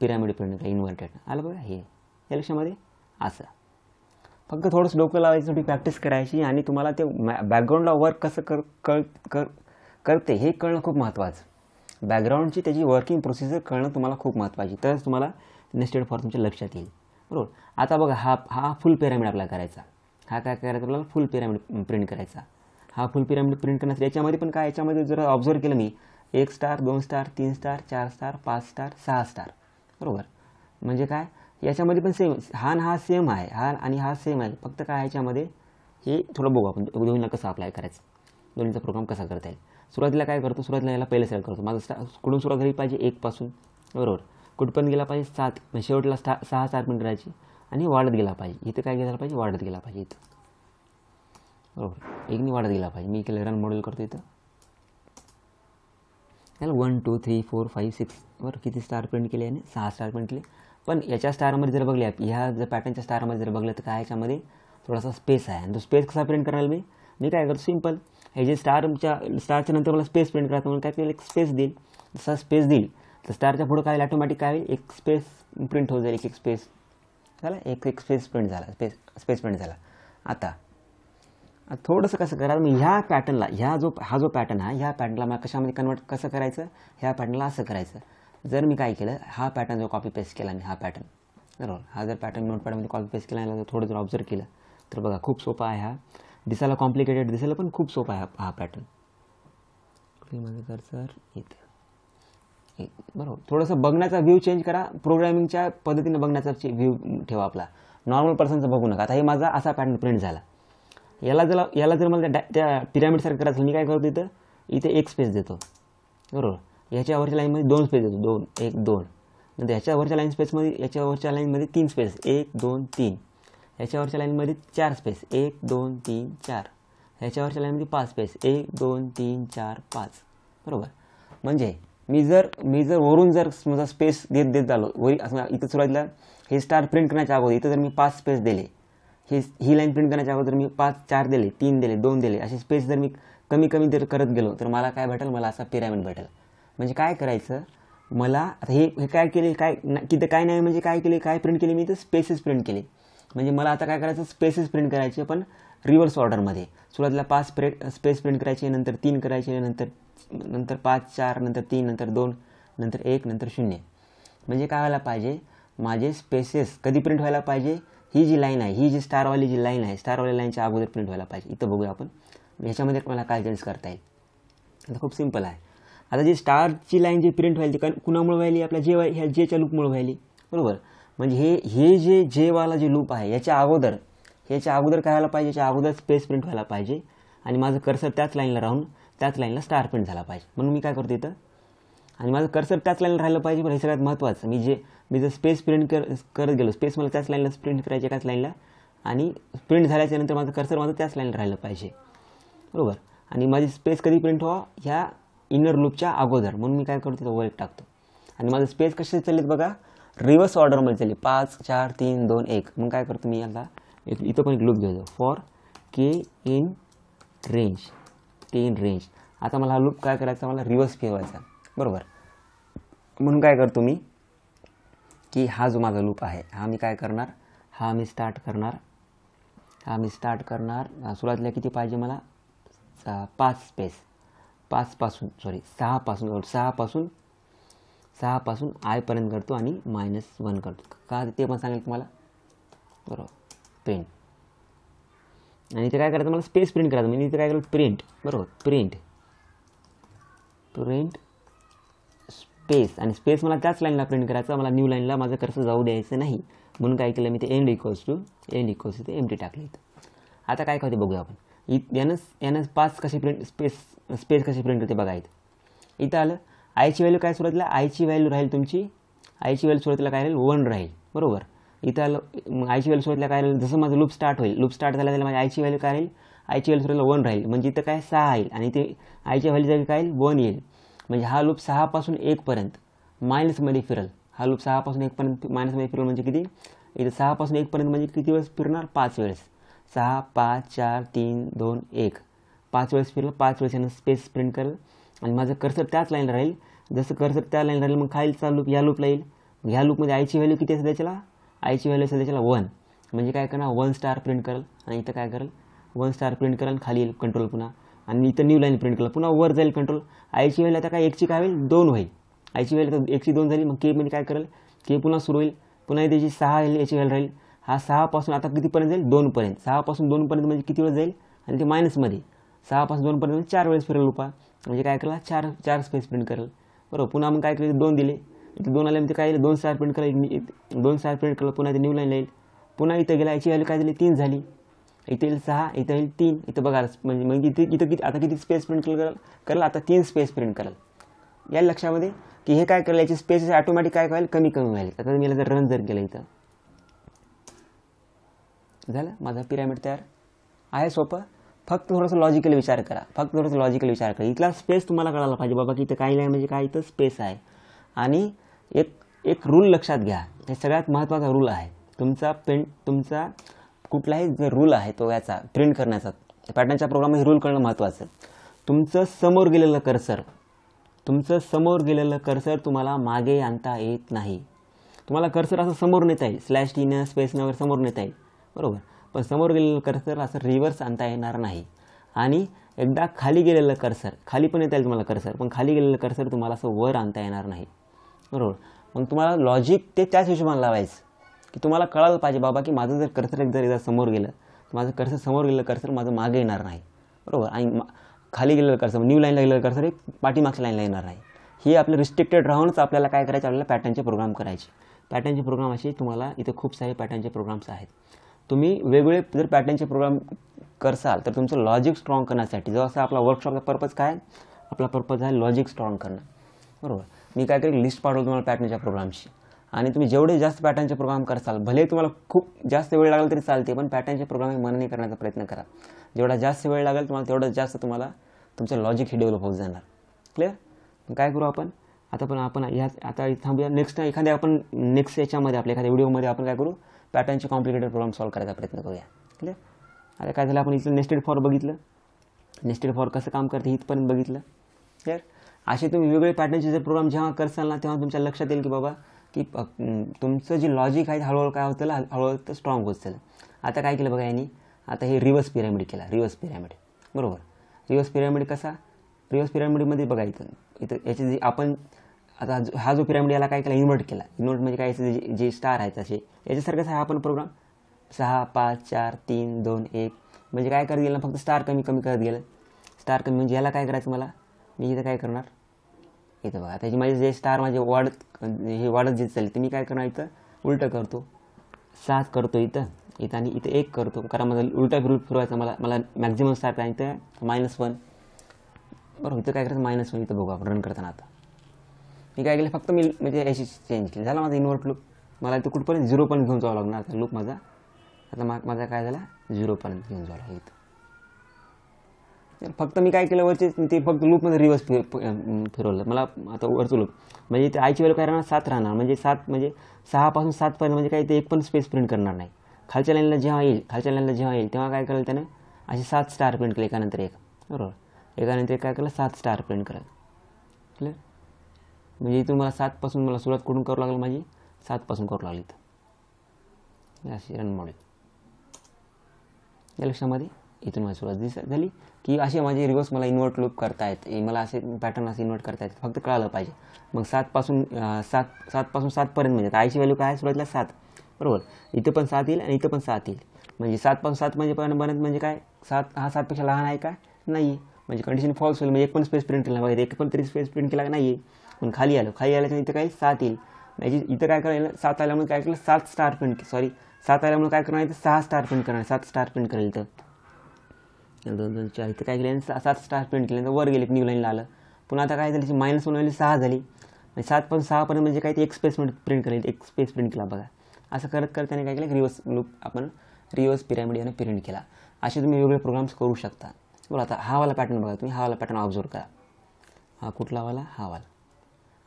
पिरामिड प्रिंट करेल इन्व्हर्टेड आलं बघा हे या लक्षामध्ये असं फक्त थोडंस डोकं लावायची थोडी प्रॅक्टिस करायची आणि तुम्हाला ते मॅ बॅकग्राऊंडला वर्क कसं कर कळ कर करते हे कळणं खूप महत्त्वाचं बॅकग्राऊंडची त्याची वर्किंग प्रोसिजर कळणं तुम्हाला खूप महत्त्वाची तरच तुम्हाला नेस्टेड फॉर तुमच्या लक्षात येईल बरोबर आता बघा हा हा फुल पिरामिड आपला करायचा हा काय करायचा आपल्याला फुल पिरामिड प्रिंट करायचा हा फुल पिरामिड प्रिंट करण्यासाठी याच्यामध्ये पण काय याच्यामध्ये जर ऑब्झर्व केलं मी एक स्टार दोन स्टार तीन स्टार चार स्टार पाच स्टार सहा स्टार बरोबर म्हणजे काय याच्यामध्ये पण सेम हा हा सेम आहे हा आणि हा सेम आहे फक्त काय ह्याच्यामध्ये हे थोडं बघू आपण दोन्हीला कसं अप्लाय करायचं दोन्हीचा प्रोग्राम कसा करता येईल सुरुवातीला काय करतो सुरुवातीला याला पहिलं सेट करतो माझं स्टा कुठून सुरुवात झाली पाहिजे एकपासून बरोबर कुठपण गेला पाहिजे सात म्हणजे शेवटला स्टा सहा सात मिनिट राहायची आणि वाढत गेला पाहिजे इथं काय गेला पाहिजे वाढत गेला पाहिजे इथं बरोबर एकने वाढत गेला पाहिजे मी केलं रन मॉडेल करतो इथं one two three four five six बरं किती स्टार प्रिंट केले आणि सहा स्टार प्रिंट केले पण याच्या स्टारमध्ये जर बघले ह्या जर पॅटर्नच्या स्टारमध्ये जर बघलं तर काय याच्यामध्ये थोडासा स्पेस आहे आणि तो स्पेस कसा प्रिंट करायला मी मी काय करतो सिम्पल हे जे स्टारच्या स्टारच्या नंतर मला स्पेस प्रिंट करायचं म्हणून काय केलं एक स्पेस देईल जसा स्पेस देईल तर स्टारच्या पुढं काय ऑटोमॅटिक काय एक स्पेस प्रिंट होत जाईल एक एक स्पेस झाला एक एक स्पेस प्रिंट झाला स्पेस स्पेस प्रिंट झाला आता थोडंसं कसं करा मग ह्या पॅटर्नला ह्या जो हा जो पॅटर्न आहे ह्या पॅटर्नला मला कशामध्ये कन्वर्ट कसं करायचं ह्या पॅटर्नला असं करायचं जर मी काय केलं हा पॅटर्न जर कॉपी पेस्ट केला मी हा पॅटर्न बरोबर हा जर पॅटर्न नोटपॅडमध्ये कॉपी पेस्ट केला जर थोडं जर ऑब्झर्व केलं तर बघा खूप सोपा आहे हा दिसायला कॉम्प्लिकेटेड दिसायला पण खूप सोपा आहे हा पॅटर्न माझं सर इथं बरोबर थोडंसं बघण्याचा व्ह्यू चेंज करा प्रोग्रॅमिंगच्या पद्धतीने बघण्याचा व्ह्यू ठेवा आपला नॉर्मल पर्सनचं बघू नका आता हे माझा असा पॅटर्न प्रिंट झाला याला जर याला जर मला त्या पिरामिडसारखं करायचं मी काय करतो इथं इथे एक स्पेस देतो बरोबर याच्यावरच्या लाईनमध्ये दोन स्पेस देतो दोन एक दोन नंतर ह्याच्यावरच्या लाईन स्पेसमध्ये याच्यावरच्या लाईनमध्ये तीन स्पेस एक दोन तीन ह्याच्यावरच्या लाईनमध्ये चार स्पेस एक दोन तीन चार ह्याच्यावरच्या लाईनमध्ये पाच स्पेस एक दोन तीन चार पाच बरोबर म्हणजे मी जर मी जर वरून जर समजा स्पेस देत देत झालो वरी असं इथं सुरुवातीला हे स्टार प्रिंट करण्याच्या अगोदर इथं जर मी पाच स्पेस दिले हे ही लाईन प्रिंट करण्याच्या अगोदर मी पाच चार दिले तीन दिले दोन दिले असे स्पेस जर मी कमी कमी जर करत गेलो तर मला काय भेटेल मला असा पिरॅमिड भेटेल म्हणजे काय करायचं मला आता हे हे काय केले काय ना किती काय नाही म्हणजे काय केले काय प्रिंट केले मी तर स्पेसेस प्रिंट केले म्हणजे मला आता काय करायचं स्पेसेस प्रिंट करायचे पण रिव्हर्स ऑर्डरमध्ये सुरुवातीला पाच प्रे स्पेस प्रिंट करायचे नंतर तीन करायचे नंतर नंतर पाच चार नंतर तीन नंतर दोन नंतर एक नंतर शून्य म्हणजे काय व्हायला पाहिजे माझे स्पेसेस कधी प्रिंट व्हायला पाहिजे ही जी लाईन आहे ही जी स्टारवाली जी लाईन आहे स्टारवाली लाईनच्या अगोदर प्रिंट व्हायला पाहिजे इथं बघूया आपण ह्याच्यामध्ये मला काय चेंज करता येईल आता खूप सिम्पल आहे आता जी स्टारची लाईन जी प्रिंट व्हायली ती कुणामुळे व्हायली आपल्या जे ह्या जेच्या लूपमुळे व्हायली बरोबर म्हणजे हे हे जे जेवाला जे लूप आहे याच्या अगोदर ह्याच्या अगोदर करायला पाहिजे याच्या अगोदर स्पेस प्रिंट व्हायला पाहिजे आणि माझं कर्सर त्याच लाईनला राहून त्याच लाईनला स्टार प्रिंट झाला पाहिजे म्हणून मी काय करते इथं आणि माझं कर्सर त्याच लाईनला राहिलं पाहिजे पण हे सगळ्यात महत्त्वाचं मी जे मी जर स्पेस प्रिंट कर करत गेलो स्पेस मला त्याच लाईनला प्रिंट करायचे त्याच लाईनला आणि प्रिंट झाल्याच्यानंतर माझं कर्सर माझं त्याच लाईनला राहिलं पाहिजे बरोबर आणि माझी स्पेस कधी प्रिंट व्हा ह्या इनर लूपच्या अगोदर म्हणून मी काय करतो वर एक टाकतो आणि माझं स्पेस कसे चाललेत बघा रिव्हर्स ऑर्डरमध्ये चालली पाच चार तीन दोन एक मग काय करतो मी याला एक इथं पण एक लूप घेतो for k in range k in range आता मला हा लूप काय करायचा मला रिव्हर्स फिरवायचा बरोबर म्हणून काय करतो मी की हा जो माझा लूप आहे हा मी काय करणार हा मी स्टार्ट करणार हा मी स्टार्ट करणार सुरुवातीला किती पाहिजे मला पाच स्पेस पाचपासून सॉरी सहापासून सहापासून सहापासून आयपर्यंत करतो आणि मायनस वन करतो का ते पण सांगेल तुम्हाला बरोबर प्रिंट आणि इथे काय करायचं मला स्पेस प्रिंट करायचं म्हणजे इथे काय करायचं प्रिंट बरोबर प्रिंट प्रिंट स्पेस आणि स्पेस मला त्याच लाईनला प्रिंट करायचं मला न्यू लाईनला माझं कसं जाऊ द्यायचं नाही म्हणून काय केलं मी ते end equals to end equals to empty टाकले आता काय करते बघूया आपण यानंच यानं पाच कशी प्रिंट स्पेस स्पेस कशी प्रिंट होते बघा इथं इथं आलं आयची व्हॅल्यू काय सुरुवातीला आयची व्हॅल्यू राहील तुमची आयची व्हॅल्यू सुरुवातीला काय राहील वन राहील बरोबर इथं आलं आयची व्हॅल्यू सुरुवातीला काय राहील जसं माझं लूप स्टार्ट होईल लूप स्टार्ट झाला तर माझी आयची व्हॅल्यू काय राहील आयची व्हॅल्यू सुरुवातीला वन राहील म्हणजे इथं काय सहा येईल आणि ते आयची व्हॅल्यू जागी काय येईल वन येईल म्हणजे हा लूप सहापासून एकपर्यंत मायनसमध्ये फिरल हा लूप सहापासून एकपर्यंत मायनसमध्ये फिरल म्हणजे किती इथं सहापासून एकपर्यंत म्हणजे किती वेळेस फिरणार पाच वेळेस सहा पाच चार तीन दोन एक पाच वेळेस फिरलं पाच वेळेस यानं स्पेस प्रिंट करेल आणि माझं कर्सर त्याच लाईन राहील जसं कर्सर त्या लाईन राहील मग खाईल लूप या लूपला येईल मग ह्या लूपमध्ये आयची व्हॅल्यू किती असेल त्याच्याला आयची व्हॅल्यू असेल त्याच्याला वन म्हणजे काय करणार वन स्टार प्रिंट करेल आणि इथं काय करेल वन स्टार प्रिंट करेल खाली येईल कंट्रोल पुन्हा आणि इथं न्यू लाईन प्रिंट करेल पुन्हा वर जाईल कंट्रोल आयची व्हॅल्यू आता काय एकची काय होईल दोन होईल आयची व्हॅल्यू तर एकची दोन झाली मग के म्हणजे काय करेल के पुन्हा सुरू होईल पुन्हा त्याची सहा याची व्हॅल्यू राहील हा सहापासून आता कितीपर्यंत जाईल दोनपर्यंत सहापासून दोनपर्यंत म्हणजे किती वेळ जाईल आणि ते मायनसमध्ये सहापासून दोनपर्यंत म्हणजे चार वेळेस फिरेल रुपा म्हणजे काय केला चार चार स्पेस प्रिंट करेल बरोबर पुन्हा मग काय केलं दोन दिले इथे दोन म्हणजे काय दिले दोन स्टार प्रिंट करेल दोन स्टार प्रिंट केलं पुन्हा ते न्यू लाईन येईल पुन्हा इथं गेला याची व्हॅल्यू काय झाली तीन झाली इथं येईल सहा इथं येईल तीन इथं बघा म्हणजे म्हणजे इथे इथं किती आता किती स्पेस प्रिंट कराल कराल आता तीन स्पेस प्रिंट कराल या लक्षामध्ये की हे काय करेल याची स्पेसेस ऑटोमॅटिक काय करायला कमी कमी व्हायला आता मी जर रन जर केलं इथं झालं माझा पिरामिड तयार आहे सोपं फक्त थोडंसं लॉजिकल विचार करा फक्त थोडंसं लॉजिकल विचार करा इथला स्पेस तुम्हाला कळायला पाहिजे बाबा की इथं काही नाही म्हणजे काय इथं स्पेस आहे आणि एक एक रूल लक्षात घ्या हे सगळ्यात महत्त्वाचा रूल आहे तुमचा पेंट तुमचा कुठलाही जे रूल आहे तो याचा प्रिंट करण्याचा पॅटर्नच्या प्रोग्राम हे रूल करणं महत्त्वाचं तुमचं समोर गेलेलं कर्सर तुमचं समोर गेलेलं कर्सर तुम्हाला मागे आणता येत नाही तुम्हाला कर्सर असं समोर नेता येईल स्लॅश टीनं स्पेसनं वगैरे समोर नेता येईल बरोबर पण समोर गेलेलं कर्सर असं रिव्हर्स आणता येणार नाही आणि एकदा खाली गेलेलं कर्सर खाली पण येता येईल तुम्हाला कर्सर पण खाली गेलेलं कर्सर तुम्हाला असं वर आणता येणार नाही बरोबर मग तुम्हाला लॉजिक ते त्याच हिशोबाने लावायचं की तुम्हाला कळालं पाहिजे बाबा की माझं जर कर्सर एक जर एकदा समोर गेलं तर माझं कर्सर समोर गेलेलं कर्सर माझं मागे येणार नाही बरोबर आणि खाली गेलेलं कर्सर न्यू लाईनला गेलेलं कर्सर हे पाठीमागच्या लाईनला येणार नाही हे आपलं रिस्ट्रिक्टेड राहूनच आपल्याला काय करायचं आपल्याला पॅटर्नचे प्रोग्राम करायचे पॅटर्नचे प्रोग्राम असे तुम्हाला इथे खूप सारे पॅटर्नचे प्रोग्राम्स आहेत तुम्ही वेगवेगळे जर पॅटर्नचे प्रोग्राम करसाल तर तुमचं लॉजिक स्ट्रॉंग करण्यासाठी जो असा आपला वर्कशॉपचा पर्पज काय आपला पर्पज आहे लॉजिक स्ट्रॉंग करणं बरोबर मी काय करेल लिस्ट पाठवलं तुम्हाला पॅटर्नच्या प्रोग्रामची आणि तुम्ही जेवढे जास्त पॅटर्नचे प्रोग्राम करसाल भले तुम्हाला खूप जास्त वेळ लागला तरी चालते पण पॅटर्नचे प्रोग्राम हे मनाने करण्याचा प्रयत्न करा जेवढा जास्त वेळ लागेल तुम्हाला तेवढा जास्त तुम्हाला तुमचं लॉजिक हे डेव्हलप होत जाणार क्लिअर काय करू आपण आता पण आपण ह्या आता थांबूया नेक्स्ट एखाद्या आपण नेक्स्ट याच्यामध्ये आपल्या एखाद्या व्हिडिओमध्ये आपण काय करू पॅटर्नचे कॉम्प्लिकेटेड प्रॉब्लेम सॉल्व करायचा प्रयत्न करूया क्लिअर आता काय झालं आपण इथलं नेस्टेड फॉर बघितलं नेस्टेड फॉर कसं काम करते इथपर्यंत बघितलं क्लिअर असे तुम्ही वेगवेगळे पॅटर्नचे जर प्रोग्राम जेव्हा करसाल ना तेव्हा तुमच्या लक्षात येईल की बाबा की तुमचं जे लॉजिक आहे हळूहळू काय होतं हळूहळू तर स्ट्रॉंग होत चालेल आता काय केलं बघा यांनी आता हे रिवर्स पिरामिड केला रिवर्स पिरामिड बरोबर रिवर्स पिरामिड कसा रिवर्स पिरॅमिडमध्ये बघा इथं इथं याची जी आपण आता हा जो पिरामिड याला काय केला इन्व्हर्ट केला इन्व्हर्ट म्हणजे काय जे जे स्टार आहेत असे याच्यासारखं हा आपण प्रोग्राम सहा पाच चार तीन दोन एक म्हणजे काय करत गेलं फक्त स्टार कमी कमी करत गेलं स्टार कमी म्हणजे याला काय करायचं मला मी इथं काय करणार इथं बघा त्याची माझे जे स्टार माझे वाढत हे वाढत जे चालेल ते मी काय करणार इथं उलटं करतो सात करतो इथं इथं आणि इथं एक करतो कारण माझा उलटा ग्रुप फिरवायचा मला मला मॅक्झिमम स्टार पाहिजे इथं मायनस वन बरोबर इथं काय करायचं मायनस वन इथं बघू आपण रन करताना आता मी काय केलं फक्त मी म्हणजे याशी चेंज केली झाला माझा इन्व्हर्ट लूप मला तो कुठपर्यंत झिरोपर्यंत घेऊन जावं लागणार आता लूप माझा आता मा माझा काय झाला झिरोपर्यंत घेऊन जावं लागेल इथं फक्त मी काय केलं वरचे ते फक्त लूपमध्ये रिवर्स फिर फिरवलं मला आता वरचं लूप म्हणजे ते आयची व्हॅल्यू काय राहणार सात राहणार म्हणजे सात म्हणजे सहापासून सातपर्यंत म्हणजे काय ते एक पण स्पेस प्रिंट करणार नाही खालच्या लाईनला जेव्हा येईल खालच्या लाईनला जेव्हा येईल तेव्हा काय करेल त्याने असे सात स्टार प्रिंट केले एकानंतर एक बरोबर एकानंतर एक काय केलं सात स्टार प्रिंट करेल क्लिअर म्हणजे इथून मला सातपासून मला सुरुवात कुठून करू लागली माझी सातपासून करू लागली तर अशी रन मॉडेल या लक्षामध्ये इथून माझी सुरुवात दिस झाली की असे माझे रिवर्स मला इन्व्हर्ट लूप करता येत मला असे पॅटर्न असे इन्व्हर्ट करता येत फक्त कळालं पाहिजे मग सातपासून सात सातपासून सातपर्यंत म्हणजे आयची व्हॅल्यू काय सुरुवातीला सात बरोबर इथं पण सात येईल आणि इथं पण सात येईल म्हणजे सातपासून सात म्हणजे पण बनत म्हणजे काय सात हा सातपेक्षा लहान आहे का नाही म्हणजे कंडिशन फॉल्स होईल म्हणजे एक पण स्पेस प्रिंट केला पाहिजे एक पण तरी स्पेस प्रिंट केला नाही आहे पण खाली आलो खाली आल्याच्या इथं काय सात येईल म्हणजे इथं काय करायला सात आल्यामुळे काय केलं सात स्टार प्रिंट सॉरी सात आल्यामुळे काय करणार इथं सहा स्टार प्रिंट करणार सात स्टार प्रिंट करेल तर दोन दोन चार इथं काय केलं सात स्टार प्रिंट केल्यानंतर वर गेले न्यू लाईनला आलं पुन्हा आता काय झाली मायनस वन व्हॅल्यू सहा झाली म्हणजे सात पण सहापर्यंत म्हणजे काय ते एक स्पेस प्रिंट करेल एक स्पेस प्रिंट केला बघा असं करत करत त्याने काय केलं रिवर्स लूप आपण रिवर्स पिरॅमिड यानं प्रिंट केला असे तुम्ही वेगवेगळे प्रोग्राम्स करू शकता बोला आता हा वाला पॅटर्न बघा तुम्ही हा वाला पॅटर्न ऑब्झर्व करा हा कुठला वाला हा वाला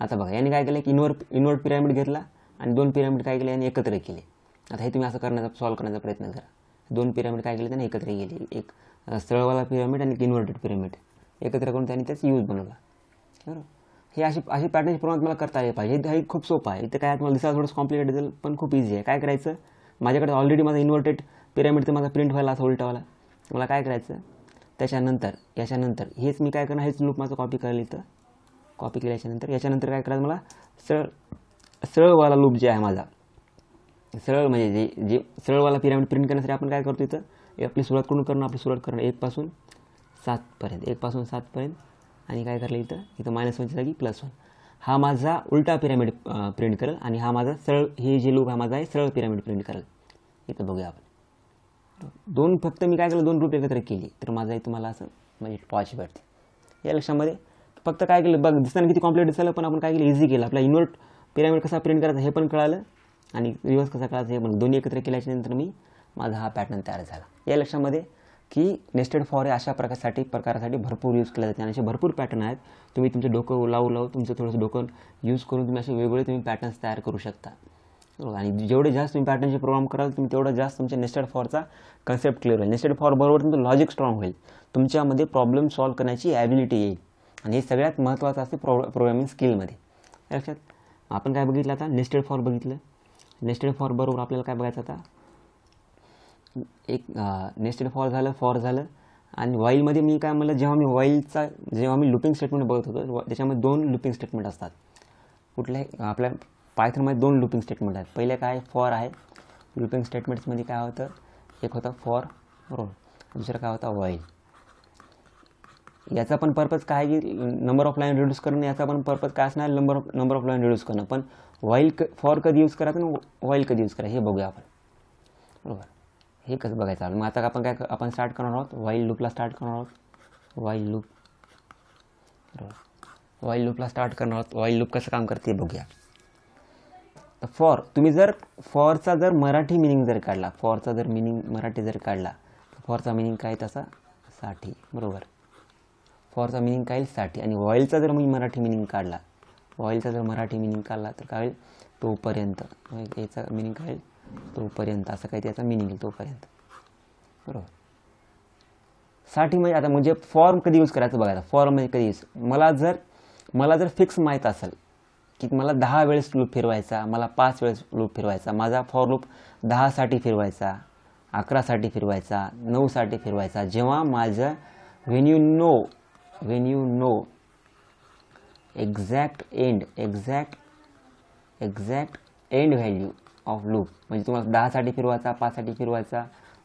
आता बघा याने काय केलं की इनवर इनवर्ट पिरामिड घेतला आणि दोन पिरामिड काय केले आणि एकत्र केले आता हे तुम्ही असं करण्याचा सॉल्व करण्याचा प्रयत्न करा दोन पिरामिड काय केले त्यांनी एकत्र केले एक स्थळवाला पिरामिड आणि एक इन्व्हर्टेड पिरामिड एकत्र करून त्यांनी त्याच यूज बनवला बरोबर हे अशी अशी पॅटर्नचे प्रमाणात तुम्हाला करता आले पाहिजे हे खूप सोपं आहे इथे काय तुम्हाला दिसायला थोडंसं कॉम्प्लिकेटेड जाईल पण खूप इझी आहे काय करायचं माझ्याकडे ऑलरेडी माझा इन्व्हर्टेड पिरामिडचा माझा प्रिंट व्हायला असा उलटावाला मला काय करायचं त्याच्यानंतर याच्यानंतर हेच मी काय करणार हेच लूप माझं कॉपी करायला इथं कॉपी केल्याच्यानंतर याच्यानंतर काय करायचं मला सरळ सरळवाला लूप जे आहे माझा सरळ म्हणजे जे जे सरळवाला पिरामिड प्रिंट करण्यासाठी आपण काय करतो इथं आपली सुरुवात करून करणं आपली सुरुवात करणं एकपासून सातपर्यंत एकपासून सातपर्यंत आणि काय करलं इथं इथं मायनस वनच्या जागी प्लस वन हा माझा उलटा पिरामिड प्रिंट करेल आणि हा माझा सरळ हे जे लूप आहे माझा आहे सरळ पिरामिड प्रिंट करेल इथं बघूया आपण दोन फक्त मी काय केलं दोन रूप एकत्र केली तर माझा तुम्हाला असं म्हणजे पॉच भेटते या लक्षामध्ये फक्त काय केलं बघ दिसताना किती कॉम्प्लिट दिसायला पण आपण काय केलं इझी केलं आपला इन्वर्ट पिरामिड कसा प्रिंट करायचा हे पण कळालं आणि रिव्हर्स कसा करायचा हे पण दोन्ही एकत्र केल्याच्या नंतर मी माझा हा पॅटर्न तयार झाला या लक्षामध्ये की नेस्टेड फॉर हे अशा प्रकारसाठी प्रकारासाठी भरपूर यूज केला जाते आणि असे भरपूर पॅटर्न आहेत तुम्ही तुमचं डोकं लावू लावू तुमचं थोडंसं डोकं यूज करून तुम्ही असे वेगवेगळे तुम्ही पॅटर्न्स तयार करू शकता आणि जेवढे जास्त तुम्ही पॅटर्नचे प्रोग्राम कराल तुम्ही तेवढं जास्त तुमच्या नेस्टेड फॉरचा कन्सेप्ट क्लिअर होईल नेस्टेड फॉर बरोबर तुमचं लॉजिक स्ट्रॉंग होईल तुमच्यामध्ये प्रॉब्लेम सॉल्व्ह करण्याची ॲबिलिटी येईल आणि हे सगळ्यात महत्त्वाचं असते प्रो प्रोग्रामिंग स्किलमध्ये लक्षात आपण काय बघितलं आता नेस्टेड फॉर बघितलं नेस्टेड फॉर बरोबर आपल्याला काय बघायचं आता एक नेस्टेड फॉर झालं फॉर झालं आणि वाईलमध्ये मी काय म्हणलं जेव्हा मी वाईलचा जेव्हा मी लुपिंग स्टेटमेंट बघत होतो त्याच्यामध्ये दोन लुपिंग स्टेटमेंट असतात कुठल्या आपल्या पायथनमध्ये दोन लुपिंग स्टेटमेंट आहेत पहिले काय फॉर आहे लुपिंग स्टेटमेंट्समध्ये काय होतं एक होतं फॉर बरोबर दुसरं काय होतं वाईल याचा पण पर्पज काय की नंबर ऑफ लाईन रिड्यूस करणं याचा पण पर्पज काय असणार number of number of line reduce करणं पण व्हाईल क फॉर कधी यूज करायचं आणि व्हाईल कधी यूज करायचं हे बघूया आपण बरोबर हे कसं बघायचं आपण मग आता आपण काय आपण स्टार्ट करणार आहोत वाईल लूपला स्टार्ट करणार आहोत वाईल लूप बरोबर वाईल लूपला स्टार्ट करणार आहोत वाईल लूप कसं काम करते बघूया तर फॉर तुम्ही जर फॉरचा जर मराठी मिनिंग जर काढला फॉरचा जर मिनिंग मराठी जर काढला तर फॉरचा मिनिंग काय तसा साठी बरोबर फॉरचा मिनिंग काय साठी आणि वॉईलचा जर मी मराठी मिनिंग काढला वॉईलचा जर मराठी मिनिंग काढला तर काय होईल तोपर्यंत याचा मिनिंग काय तो तोपर्यंत असं काही त्याचा मिनिंग येईल तोपर्यंत बरोबर साठी म्हणजे आता म्हणजे फॉर्म कधी यूज करायचं बघायचा फॉर्म म्हणजे कधी यूज मला जर मला जर फिक्स माहीत असेल की मला दहा वेळेस लूप फिरवायचा मला पाच वेळेस लूप फिरवायचा माझा फॉर लूप दहासाठी फिरवायचा अकरासाठी फिरवायचा नऊसाठी फिरवायचा जेव्हा माझं when you know when you know exact end exact exact end value of loop म्हणजे तुम्हाला दहासाठी फिरवायचा पाचसाठी फिरवायचा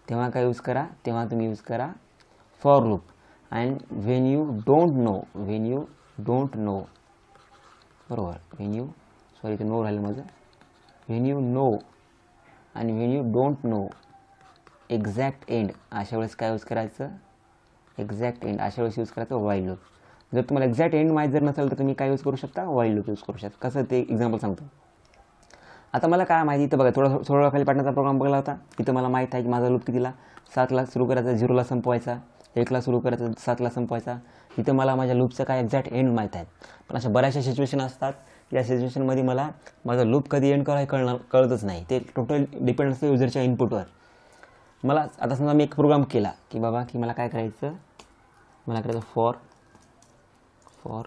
तेव्हा काय यूज करा तेव्हा तुम्ही यूज करा for loop and when you don't know when you don't know बरोबर वेन यू सॉरी ते नो राहिलं माझं when you know and when you don't know exact end अशा वेळेस काय यूज करायचं एक्झॅक्ट एंड अशा वेळेस यूज करायचं वाईल्ड लूप जर तुम्हाला एक्झॅक्ट एंड माहीत जर नसेल तर तुम्ही काय यूज करू शकता वाईल्ड लूप यूज करू शकता कसं ते एक्झाम्पल सांगतो आता मला काय माहिती इथं बघा थोडा थोडा वेळा खाली पाठण्याचा प्रोग्राम बघला होता इथं मला माहीत आहे की माझा लूप कितीला सातला सुरू करायचा झिरोला संपवायचा एकला सुरू करायचा सातला संपवायचा इथं मला माझ्या लूपचं काय एक्झॅक्ट एंड माहीत आहेत पण अशा बऱ्याचशा सिच्युएशन असतात या सिच्युएशनमध्ये मला माझा लूप कधी एंड करा कळणार कळतच नाही ते टोटल डिपेंड असतं युजरच्या इनपुटवर मला आता समजा मी एक प्रोग्राम केला की बाबा की मला काय करायचं मला करायचं for for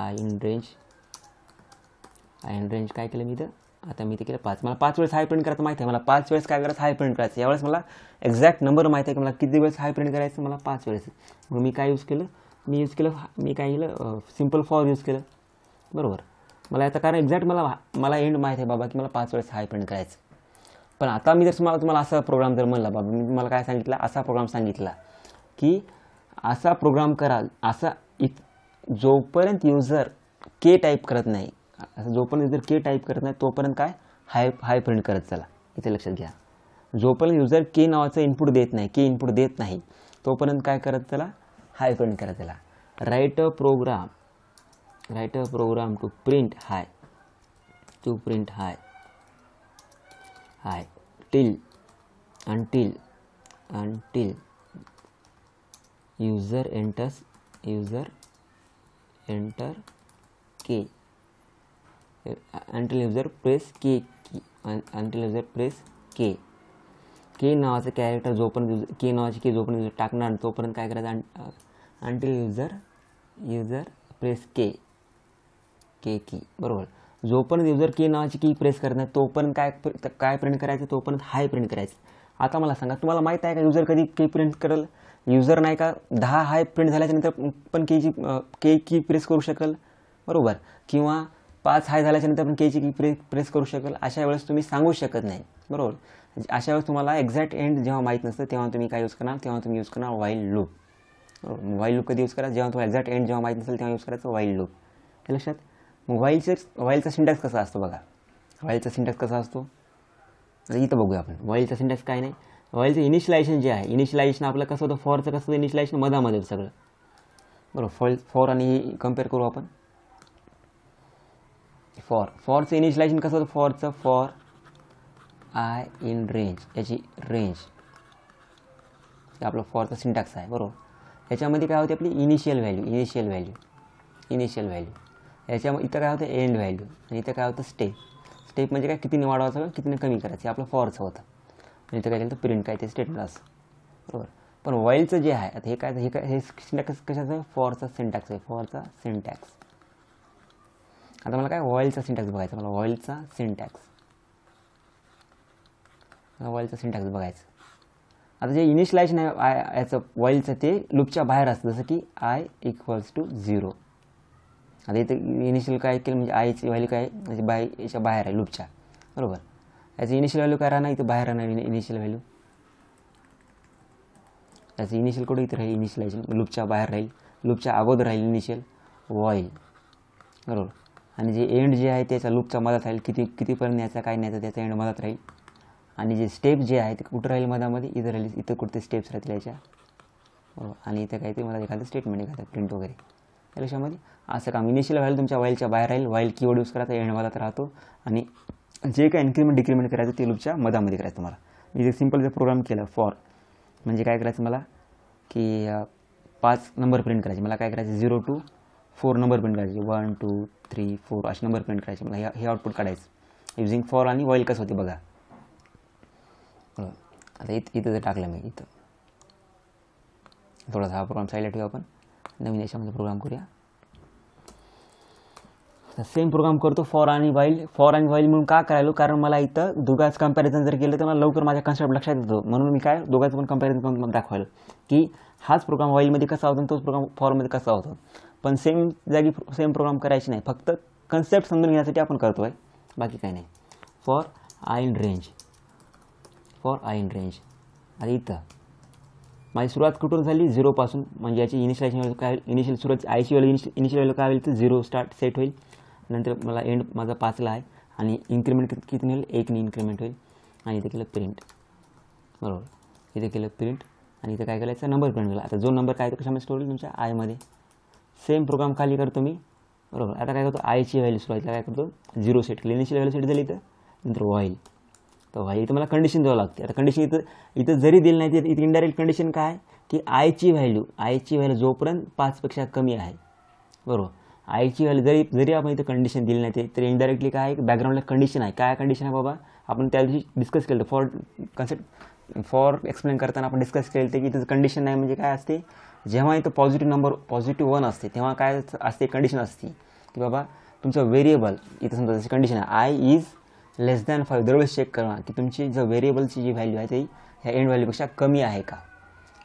i in range i in range काय केलं मी इथं आता मी ते केलं पाच मला पाच वेळेस हाय प्रिंट करायचं माहिती आहे मला पाच वेळेस काय करायचं हाय प्रिंट करायचं यावेळेस मला एक्झॅक्ट नंबर माहिती आहे की मला किती वेळेस हाय प्रिंट करायचं मला पाच वेळेस मग मी काय यूज केलं मी यूज केलं मी काय केलं सिम्पल फॉर यूज केलं बरोबर मला याचं कारण एक्झॅक्ट मला मला एंड माहीत आहे बाबा की मला पाच वेळेस हाय प्रिंट करायचं पण आता मी जर तुम्हाला तुम्हाला असा प्रोग्राम जर म्हणला बाबा मी तुम्हाला काय सांगितलं असा प्रोग्राम सांगितला की असा प्रोग्राम कराल असा इथ जोपर्यंत युजर के टाईप करत नाही जोपर्यंत युजर के टाईप करत नाही तोपर्यंत काय हाय हाय प्रिंट करत चला इथे लक्षात घ्या जोपर्यंत युजर के नावाचं इनपुट देत नाही के इनपुट देत नाही तोपर्यंत काय करत चला हाय प्रिंट करत चला write a program write a program to print hi to print hi hi till until until user enters user enter k until press K key until user press K K नावाचं character जोपर्यंत के नावाची के जोपर्यंत user टाकणार तोपर्यंत काय करायचं until user user press के k की बरोबर जोपर्यंत युजर के नावाची की प्रेस करणार तोपर्यंत काय काय प्रिंट करायचं तोपर्यंत हाय प्रिंट करायचं आता मला सांगा तुम्हाला माहीत आहे का युजर कधी के प्रिंट करेल युजर नाही का दहा हाय प्रिंट झाल्याच्यानंतर पण केची के की प्रेस करू शकेल बरोबर किंवा पाच हाय झाल्याच्यानंतर पण केची की प्रेस करू शकेल अशा वेळेस तुम्ही सांगू शकत नाही बरोबर अशा वेळेस तुम्हाला एक्झॅक्ट एंड जेव्हा माहीत नसतं तेव्हा तुम्ही काय यूज करणार तेव्हा तुम्ही यूज करणार वाईल्ड लूप बरोबर लूप कधी यूज करा जेव्हा तुम्हाला एक्झॅक्ट एंड जेव्हा माहीत नसेल तेव्हा यूज करायचं वाईल्ड लूप हे लक्षात मोबाईलचे वाईलचे वाईलचा सिंटॅक्स कसा असतो बघा वाईलचा सिंटॅक्स कसा असतो इथं बघूया आपण वाईलचा सिंटॅक्स काय नाही ऑइलचं इनिशिलायझेशन जे आहे इनिशिलायझेशन आपलं कसं होतं फॉरचं कसं होतं इनिशिलायझेशन मधामध्ये सगळं बरोबर फॉल फॉर आणि कम्पेअर करू आपण फॉर फॉरचं इनिशिलायझेशन कसं होतं फॉरचं फॉर आय इन रेंज याची रेंज आपलं फॉरचा सिंटॅक्स आहे बरोबर याच्यामध्ये काय होते आपली initial value initial value initial value याच्या इथं काय होतं एंड व्हॅल्यू आणि इथं काय होतं स्टेप स्टेप म्हणजे काय कितीने वाढवायचं कितीने कमी करायचं आपलं फॉरचं होतं ते काय केलं तर प्रिंट काय ते स्टेटमेंट असतं बरोबर पण वाईलचं जे आहे आता हे काय हे काय हे सिंटॅक्स कशाचं आहे फॉरचा सिंटॅक्स आहे फॉरचा सिंटॅक्स आता मला काय वॉईलचा सिंटॅक्स बघायचा मला वॉईलचा सिंटॅक्स वॉईलचा सिंटॅक्स बघायचं आता जे इनिशियलायझेशन आहे आय याचं वॉईलचं ते लूपच्या बाहेर असतं जसं की आय इक्वल्स टू झिरो आता इथे इनिशियल काय केलं म्हणजे आयची व्हॅल्यू काय म्हणजे बाय याच्या बाहेर आहे लूपच्या बरोबर याची इनिशियल व्हॅल्यू काय राहणार इथं बाहेर राहणार इनिशियल व्हॅल्यू याचं इनिशियल कुठे इथं राहील इनिशियल लूपच्या बाहेर राहील लूपच्या अगोदर राहील इनिशियल वॉईल बरोबर आणि जे एंड जे आहे त्याचा लूपचा मदत राहील किती कितीपर्यंत न्यायचा काय न्यायचा त्याचा एंड मदत राहील आणि जे स्टेप जे आहे ते कुठं राहील मधामध्ये इथं राहील इथं कुठे स्टेप्स राहतील याच्या बरोबर आणि इथं ते मला एखादं स्टेटमेंट एखादं प्रिंट वगैरे त्या लक्षामध्ये असं काम इनिशियल व्हॅल्यू तुमच्या वाईलच्या बाहेर राहील वाईल कीवर्ड यूज करायचा एंड मधात राहतो आणि जे काय इन्क्रीमेंट डिक्रीमेंट करायचं ते लूपच्या मधामध्ये करायचं तुम्हाला मी जे सिम्पल जर प्रोग्राम केला फॉर म्हणजे काय करायचं मला की पाच नंबर प्रिंट करायचे मला काय करायचं zero to four number print करायचे वन टू थ्री फोर असे नंबर प्रिंट करायचे मला हे आउटपुट काढायचं युझिंग फॉर आणि वॉईल कसं होते बघा आता इथं इथं जर टाकलं मी इथं थोडासा हा प्रोग्राम साईडला ठेवू आपण नवीन याच्यामध्ये प्रोग्राम करूया सेम प्रोग्राम करतो फॉर आणि वाईल फॉर आणि वाईल म्हणून का करायलो कारण मला इथं दोघांचं कंपॅरिझन जर केलं तर मला लवकर माझ्या कन्सेप्ट लक्षात येतो म्हणून मी काय दोघांचं पण कंपॅरिझन करून दाखवायला की हाच प्रोग्राम वाईलमध्ये कसा होतो तोच प्रोग्राम फॉरमध्ये कसा होतो पण सेम जागी सेम प्रोग्राम करायची नाही फक्त कन्सेप्ट समजून घेण्यासाठी आपण करतो आहे बाकी काही नाही for i in range for i in range आता इथं माझी सुरुवात कुठून झाली झिरोपासून म्हणजे याची इनिशियल काय इनिशियल सुरुवात आयची वेळेला इनिशियल वेळेला काय होईल तर झिरो स्टार्ट सेट होईल नंतर मला एंड माझा पाचला आहे आणि इन्क्रिमेंट किती होईल एकने इन्क्रिमेंट होईल आणि इथे केलं प्रिंट बरोबर इथे केलं प्रिंट आणि इथे काय केलं याचा नंबर प्रिंट केला आता जो नंबर काय तो कशामध्ये स्टोर होईल तुमच्या आयमध्ये सेम प्रोग्राम खाली करतो मी बरोबर आता काय करतो आयची व्हॅल्यू सुरुवातीला काय करतो झिरो सेट केली इनिशियल व्हॅल्यू सेट झाली इथं नंतर व्हाईल तर व्हाईल इथं मला कंडिशन द्यावं लागते आता कंडिशन इथं इथं जरी दिली नाही तर इथे इनडायरेक्ट कंडिशन काय की आयची व्हॅल्यू आयची व्हॅल्यू जोपर्यंत पाचपेक्षा कमी आहे बरोबर आईची जरी जरी आपण इथं कंडिशन दिली नाही तरी इनडायरेक्टली काय आहे बॅकग्राऊंडला कंडिशन आहे काय कंडिशन आहे बाबा आपण त्या दिवशी डिस्कस केलं फॉर कन्सेप्ट फॉर एक्सप्लेन करताना आपण डिस्कस केलं ते की इथं कंडिशन नाही म्हणजे काय असते जेव्हा इथं पॉझिटिव्ह नंबर पॉझिटिव्ह वन असते तेव्हा काय असते कंडिशन असते की बाबा तुमचं व्हेरिएबल इथं समजा जशी कंडिशन आहे i is less than five दरवेळेस चेक करा की तुमची जर व्हेरिएबलची जी व्हॅल्यू आहे ती ह्या एंड व्हॅल्यूपेक्षा कमी आहे का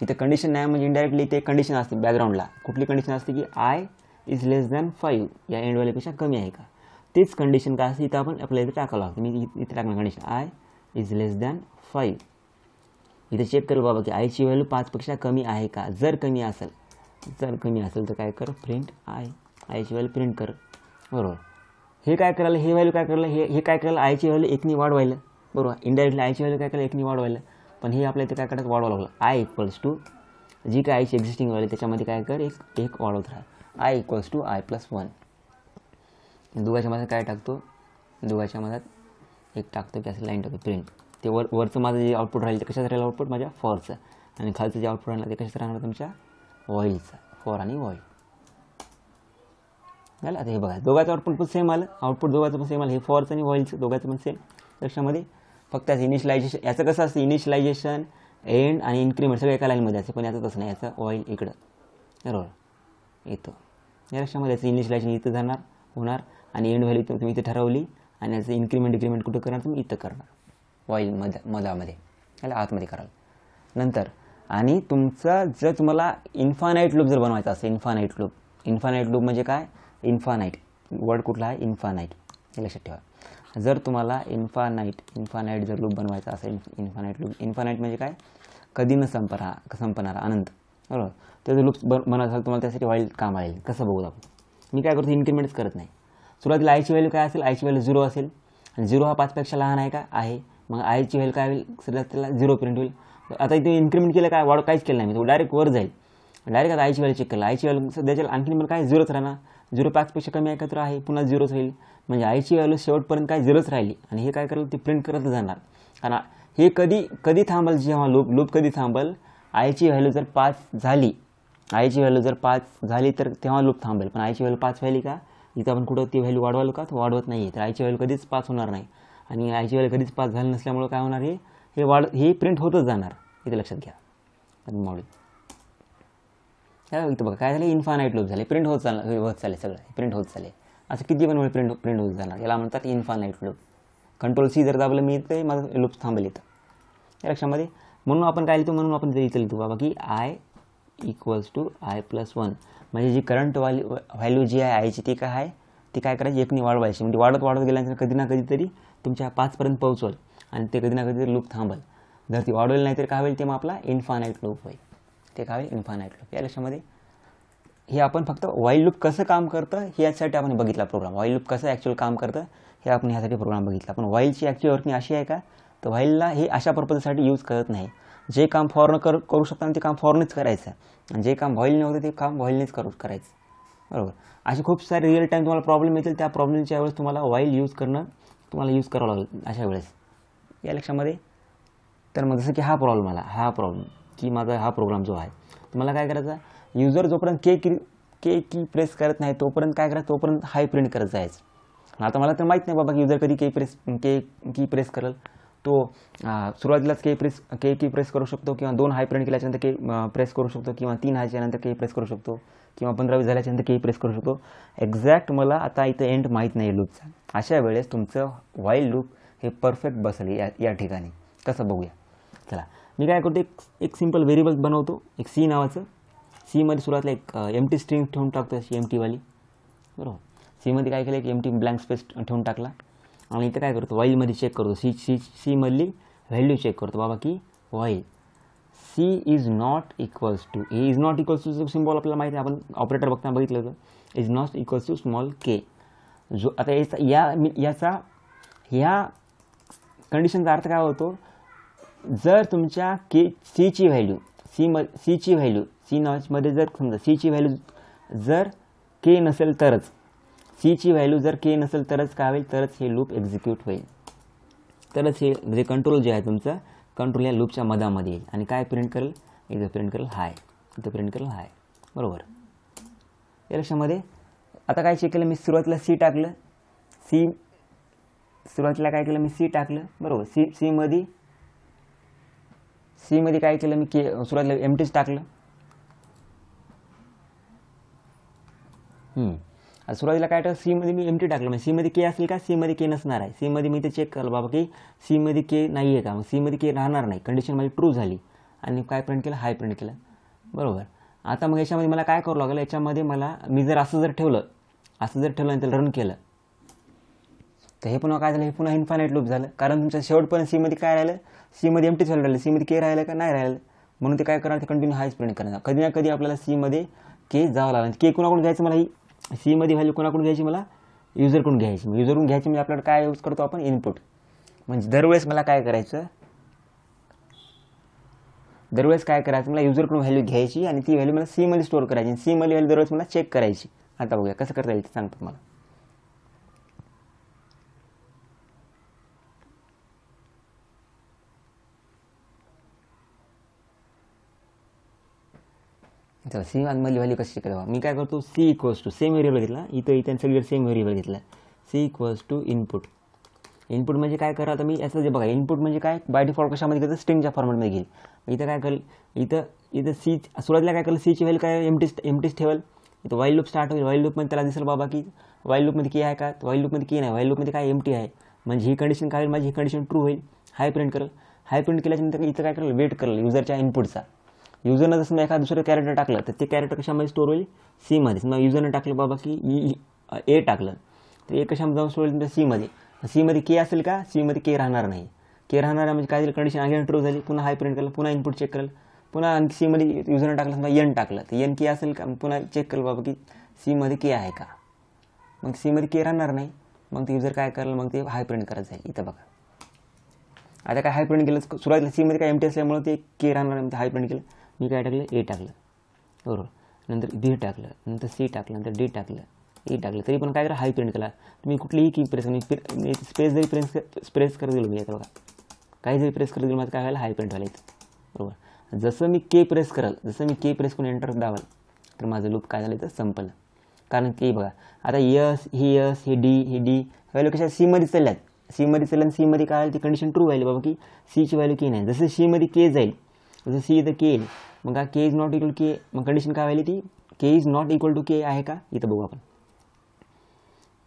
इथं कंडिशन नाही म्हणजे इनडायरेक्टली ते कंडिशन असते बॅकग्राऊंडला कुठली कंडिशन असते की i is less than five या एंड व्हॅल्यूपेक्षा कमी आहे का तेच कंडिशन काय असते इथं आपण आपल्या इथे टाकावं लागतं मी इथे टाकणार condition i is less than five इथे चेक करू बाबा की आयची व्हॅल्यू पाचपेक्षा कमी आहे का जर कमी असेल जर कमी असेल तर काय कर प्रिंट आय आयची व्हॅल्यू प्रिंट कर बरोबर हे काय करायला हे व्हॅल्यू काय करायला हे हे काय करायला आयची व्हॅल्यू एकनी वाढवायला बरोबर इंडायरेक्टली आयची व्हॅल्यू काय करायला एकनी वाढवायला पण हे आपल्या इथे काय करायचं वाढवावं लागलं आय इक्वल्स टू जी काय आयची एक्झिस्टिंग व्हॅल्यू त्याच्यामध्ये काय कर एक एक वाढवत राहा i equals to i plus one दुगाच्या मधात काय टाकतो दुगाच्या मधात एक टाकतो की असं लाईन टाकतो प्रिंट ते वर वरचं माझं जे आउटपुट राहील ते कशाच राहील आउटपुट माझ्या फॉरचं आणि खालचं जे आउटपुट राहणार ते कशाच राहणार तुमच्या ऑइलचं फॉर आणि ऑइल झालं आता हे बघा दोघाचं आउटपुट पण सेम आलं आउटपुट दोघाचं पण सेम आलं हे फॉरचं आणि ऑइलचं दोघाचं पण सेम लक्षामध्ये फक्त असं इनिशियलायझेशन याचं कसं असतं इनिशियलायझेशन एंड आणि इन्क्रीमेंट सगळं एका लाईनमध्ये असते पण याचं तसं नाही याचं ऑइल इकडं बरोबर येतो या लक्षामध्ये याचं इनिशियल इथं जाणार होणार आणि एंड व्हॅल्यू तुम्ही इथे ठरवली आणि याचं इन्क्रीमेंट डिक्रीमेंट कुठं करणार तुम्ही इथं करणार ऑइल मध मधामध्ये याला आतमध्ये कराल नंतर आणि तुमचा जर तुम्हाला इन्फानाईट लूप जर बनवायचा असेल इन्फानाईट लूप इन्फानाईट लूप म्हणजे काय इन्फानाईट वर्ड कुठला आहे इन्फानाईट हे लक्षात ठेवा जर तुम्हाला इन्फानाईट इन्फानाईट जर लूप बनवायचा असेल इन्फानाईट लूप इन्फानाईट म्हणजे काय कधी न संपरा संपणार अनंत बरोबर तर जो लूप्स बन असाल तुम्हाला त्यासाठी व्हाईल काम येईल कसं बघू आपण मी काय करतो इन्क्रीमेंट्स करत नाही सुरुवातीला आयची व्हॅल्यू काय असेल आयची व्हॅल्यू झिरो असेल आणि झिरो हा पाचपेक्षा लहान आहे का आहे मग आयची व्हॅल्यू काय होईल त्याला झिरो प्रिंट होईल आता इथे इन्क्रीमेंट केलं काय वाढ काहीच केलं नाही मी तो डायरेक्ट वर जाईल डायरेक्ट आता आयची व्हॅल्यू चेक केलं आयची व्हॅल्यू सध्याच्या आणखी मला काय झिरोच राहणार झिरो पाचपेक्षा कमी आहे का तर आहे पुन्हा झिरोच होईल म्हणजे आयची व्हॅल्यू शेवटपर्यंत काय झिरोच राहिली आणि हे काय करेल ते प्रिंट करत जाणार कारण हे कधी कधी थांबल जेव्हा लूप लूप कधी थांबल आयची व्हॅल्यू जर पाच झाली आयची व्हॅल्यू जर पाच झाली तर तेव्हा लूप थांबेल पण आयची व्हॅल्यू पाच व्हॅली का इथं आपण कुठं ती व्हॅल्यू वाढवालो का वाढवत नाही तर आयची व्हॅल्यू कधीच पाच होणार नाही आणि आयची व्हॅल्यू कधीच पाच झाली नसल्यामुळं काय होणार हे हे वाढ हे प्रिंट होतच जाणार इथे लक्षात घ्या मॉडेल काय इथं बघा काय झालं इन्फानाईट लूप झाले प्रिंट होत चाल होत चालले सगळं प्रिंट होत चालले असं किती पण वेळ प्रिंट प्रिंट होत जाणार याला म्हणतात इन्फानाईट लूप कंट्रोल सी जर दाबलं मी ते माझं लूप थांबेल इथं लक्षामध्ये म्हणून आपण काय लिहितो म्हणून आपण जर इथं लिहितो बाबा की i equals to i plus one म्हणजे जी करंट व्हॅल्यू व्हॅल्यू जी आहे आयची ती काय आहे ती काय करायची एकने वाढवायची म्हणजे वाढत वाढत गेल्यानंतर कधी ना कधीतरी तुमच्या पाचपर्यंत पोहोचवल आणि ते कधी ना कधीतरी लूप थांबल जर ती वाढवली नाही तर काय होईल ते मग आपला इन्फानाईट लूप होईल ते काय होईल इन्फानाईट लूप या लक्षामध्ये हे आपण फक्त वाईल्ड लूप कसं काम करतं हे यासाठी आपण बघितला प्रोग्राम वाईल्ड लूप कसं ॲक्च्युअल काम करतं हे आपण ह्यासाठी प्रोग्राम बघितला पण व्हाईलची ॲक्च्युअल वर्किंग अशी आहे का तर वाईलला हे अशा पर्पजसाठी यूज करत नाही जे काम फॉरनं कर करू शकता ते काम फॉरनच करायचं आणि जे काम व्हॉईलने होतं ते काम व्हॉईलनेच करू करायचं बरोबर असे खूप सारे रिअल टाईम तुम्हाला प्रॉब्लेम येतील त्या प्रॉब्लेमच्या वेळेस तुम्हाला व्हाईल यूज करणं तुम्हाला यूज करावं लागेल अशा वेळेस या लक्षामध्ये तर मग जसं की हा प्रॉब्लेम आला हा प्रॉब्लेम की माझा हा प्रोग्राम जो आहे तुम्हाला काय करायचा युजर जोपर्यंत के की के की प्रेस करत नाही तोपर्यंत काय करायचं तोपर्यंत हाय प्रिंट करत जायचं आता मला तर माहीत नाही बाबा की युजर कधी के प्रेस के की प्रेस करेल तो सुरुवातीलाच के प्रेस के की प्रेस करू शकतो किंवा दोन हाय प्रिंट केल्याच्यानंतर के प्रेस करू शकतो किंवा तीन हायच्यानंतर के प्रेस करू शकतो किंवा पंधरावी झाल्याच्यानंतर के प्रेस करू शकतो एक्झॅक्ट मला आता इथं एंड माहीत नाही लूपचा अशा वेळेस तुमचं वाईल्ड लूप हे परफेक्ट बसले या या ठिकाणी कसं बघूया चला मी काय करतो एक एक सिम्पल व्हेरिएबल बनवतो एक सी नावाचं सीमध्ये सुरुवातला एक एम टी स्ट्रिंग ठेवून टाकतो अशी एम टीवाली बरोबर सीमध्ये काय केलं एक एम टी ब्लँक स्पेस ठेवून टाकला आणि इथं काय करतो वाईलमध्ये चेक करतो सी सी सीमधली व्हॅल्यू चेक करतो बाबा की while c is not equals to a is not equals to symbol आपल्याला माहिती आहे आपण ऑपरेटर बघताना बघितलं होतं is not equals to small k जो आता याचा या याचा ह्या कंडिशनचा अर्थ काय होतो जर तुमच्या के सीची व्हॅल्यू सी म सीची व्हॅल्यू सी नॉचमध्ये जर समजा सीची व्हॅल्यू जर के नसेल तरच सीची व्हॅल्यू जर के नसेल तरच काय होईल तरच हे लूप एक्झिक्यूट होईल तरच हे म्हणजे कंट्रोल जे आहे तुमचं कंट्रोल या लूपच्या मधामध्ये येईल आणि काय प्रिंट करेल इथं प्रिंट करेल हाय इथं प्रिंट करेल हाय बरोबर या लक्षामध्ये आता काय केलं मी सुरुवातीला सी टाकलं सी सुरुवातीला काय केलं मी सी टाकलं बरोबर सी सीमध्ये सीमध्ये काय केलं मी के सुरुवातीला टीच टाकलं आता सुरुवातीला काय टाकलं सीमध्ये मी एम टी टाकलं म्हणजे सीमध्ये के असेल का सीमध्ये के नसणार आहे सीमध्ये मी ते चेक केलं बाबा की सीमध्ये के नाही आहे का मग सीमध्ये के राहणार नाही कंडिशन माझी ट्रू झाली आणि काय प्रिंट केलं हाय प्रिंट केलं बरोबर आता मग याच्यामध्ये मला काय करावं लागेल याच्यामध्ये मला मी जर असं जर ठेवलं असं जर ठेवलं आणि त्याला रन केलं तर हे पुन्हा काय झालं हे पुन्हा इन्फायनाईट लूप झालं कारण तुमच्या शेवटपर्यंत सीमध्ये काय राहिलं सीमध्ये एम टी व्हॅल्यू राहिलं सीमध्ये के राहिलं का नाही राहिलं म्हणून ते काय करणार ते कंटिन्यू हाय प्रिंट करणार कधी ना कधी आपल्याला सीमध्ये के जावं लागणार के कोणाकडून जायचं मला ही सीमध्ये व्हॅल्यू कोणाकडून घ्यायची मला युजरकडून घ्यायची युजरकडून घ्यायची मी म्हणजे आपल्याला काय यूज करतो आपण इनपुट म्हणजे दरवेळेस मला काय करायचं दरवेळेस काय करायचं मला युजरकडून व्हॅल्यू घ्यायची आणि ती व्हॅल्यू मला सीमध्ये स्टोअर करायची आणि सीमध्ये व्हॅल्यू दरवेळेस मला चेक करायची आता बघूया कसं करता येईल ते सांगतो मला चला सेम अनमली व्हॅल्यू कशी करावा मी काय करतो c equals to same variable घेतला इथं इथं सगळीकडे सेम व्हेरिएबल घेतला c equals to input input म्हणजे काय करा आता मी याचं जे बघा इनपुट म्हणजे काय बाय डिफॉल्ट कशामध्ये घेतो स्ट्रिंगच्या फॉर्मॅटमध्ये घेईल इथं काय करेल इथं इथं सी सुरुवातीला काय करेल सीची व्हॅल्यू काय एमटी एमटीस ठेवल इथं वाईल लूप स्टार्ट होईल वाईल लूपमध्ये त्याला दिसेल बाबा की वाईल लूपमध्ये की आहे का वाईल लूपमध्ये की नाही वाईल लूपमध्ये काय एमटी आहे म्हणजे ही कंडिशन काय होईल माझी ही कंडिशन ट्रू होईल हाय प्रिंट करेल हाय प्रिंट केल्याच्यानंतर इथं काय करेल वेट करेल युजरच्या इनपुटचा युजरनं जसं मी एखादं दुसरं कॅरेक्टर टाकलं तर ते कॅरेक्टर कशामध्ये स्टोर होईल सीमध्ये समजा युजरनं टाकलं बाबा की ई e, ए e, टाकलं तर ए कशामध्ये जाऊन स्टोर होईल सीमध्ये सीमध्ये के असेल का सीमध्ये के राहणार नाही के राहणार म्हणजे काय झालं कंडिशन अगेन ट्रू झाली पुन्हा हाय प्रिंट केलं पुन्हा इनपुट चेक करेल पुन्हा आणखी सीमध्ये युजरनं टाकलं समजा एन टाकलं तर एन के असेल का पुन्हा चेक करेल बाबा की सीमध्ये के आहे का मग सीमध्ये के राहणार नाही मग ते युजर काय करेल मग ते हाय प्रिंट करत जाईल इथं बघा आता काय हाय प्रिंट केलं सुरुवातीला सीमध्ये काय एम टी असल्यामुळे ते के राहणार हाय प्रिंट केलं मी काय टाकलं ए टाकलं बरोबर नंतर बी टाकलं नंतर सी टाकलं नंतर डी टाकलं ए टाकलं तरी पण काय करा हाय प्रिंट केला तुम्ही कुठलीही की प्रेस मी मी स्पेस जरी प्रेस प्रेस करत गेलो मी बघा काही जरी प्रेस करत गेलो माझं काय व्हायला हाय प्रिंट व्हायला बरोबर जसं मी के प्रेस कराल जसं मी के प्रेस करून एंटर दावाल तर माझं लूप काय झालं तर संपलं कारण की बघा आता यस ही यस हे डी हे डी व्हॅल्यू कशा सीमध्ये चालल्यात सीमध्ये आणि सीमध्ये काय आलं ती कंडिशन ट्रू व्हायला बाबा की सीची व्हॅल्यू के नाही जसं सीमध्ये के जाईल जसं सी इथं के येईल मग का k is not equal k मग कंडिशन काय व्हायली ती k is not equal to k आहे का इथं बघू आपण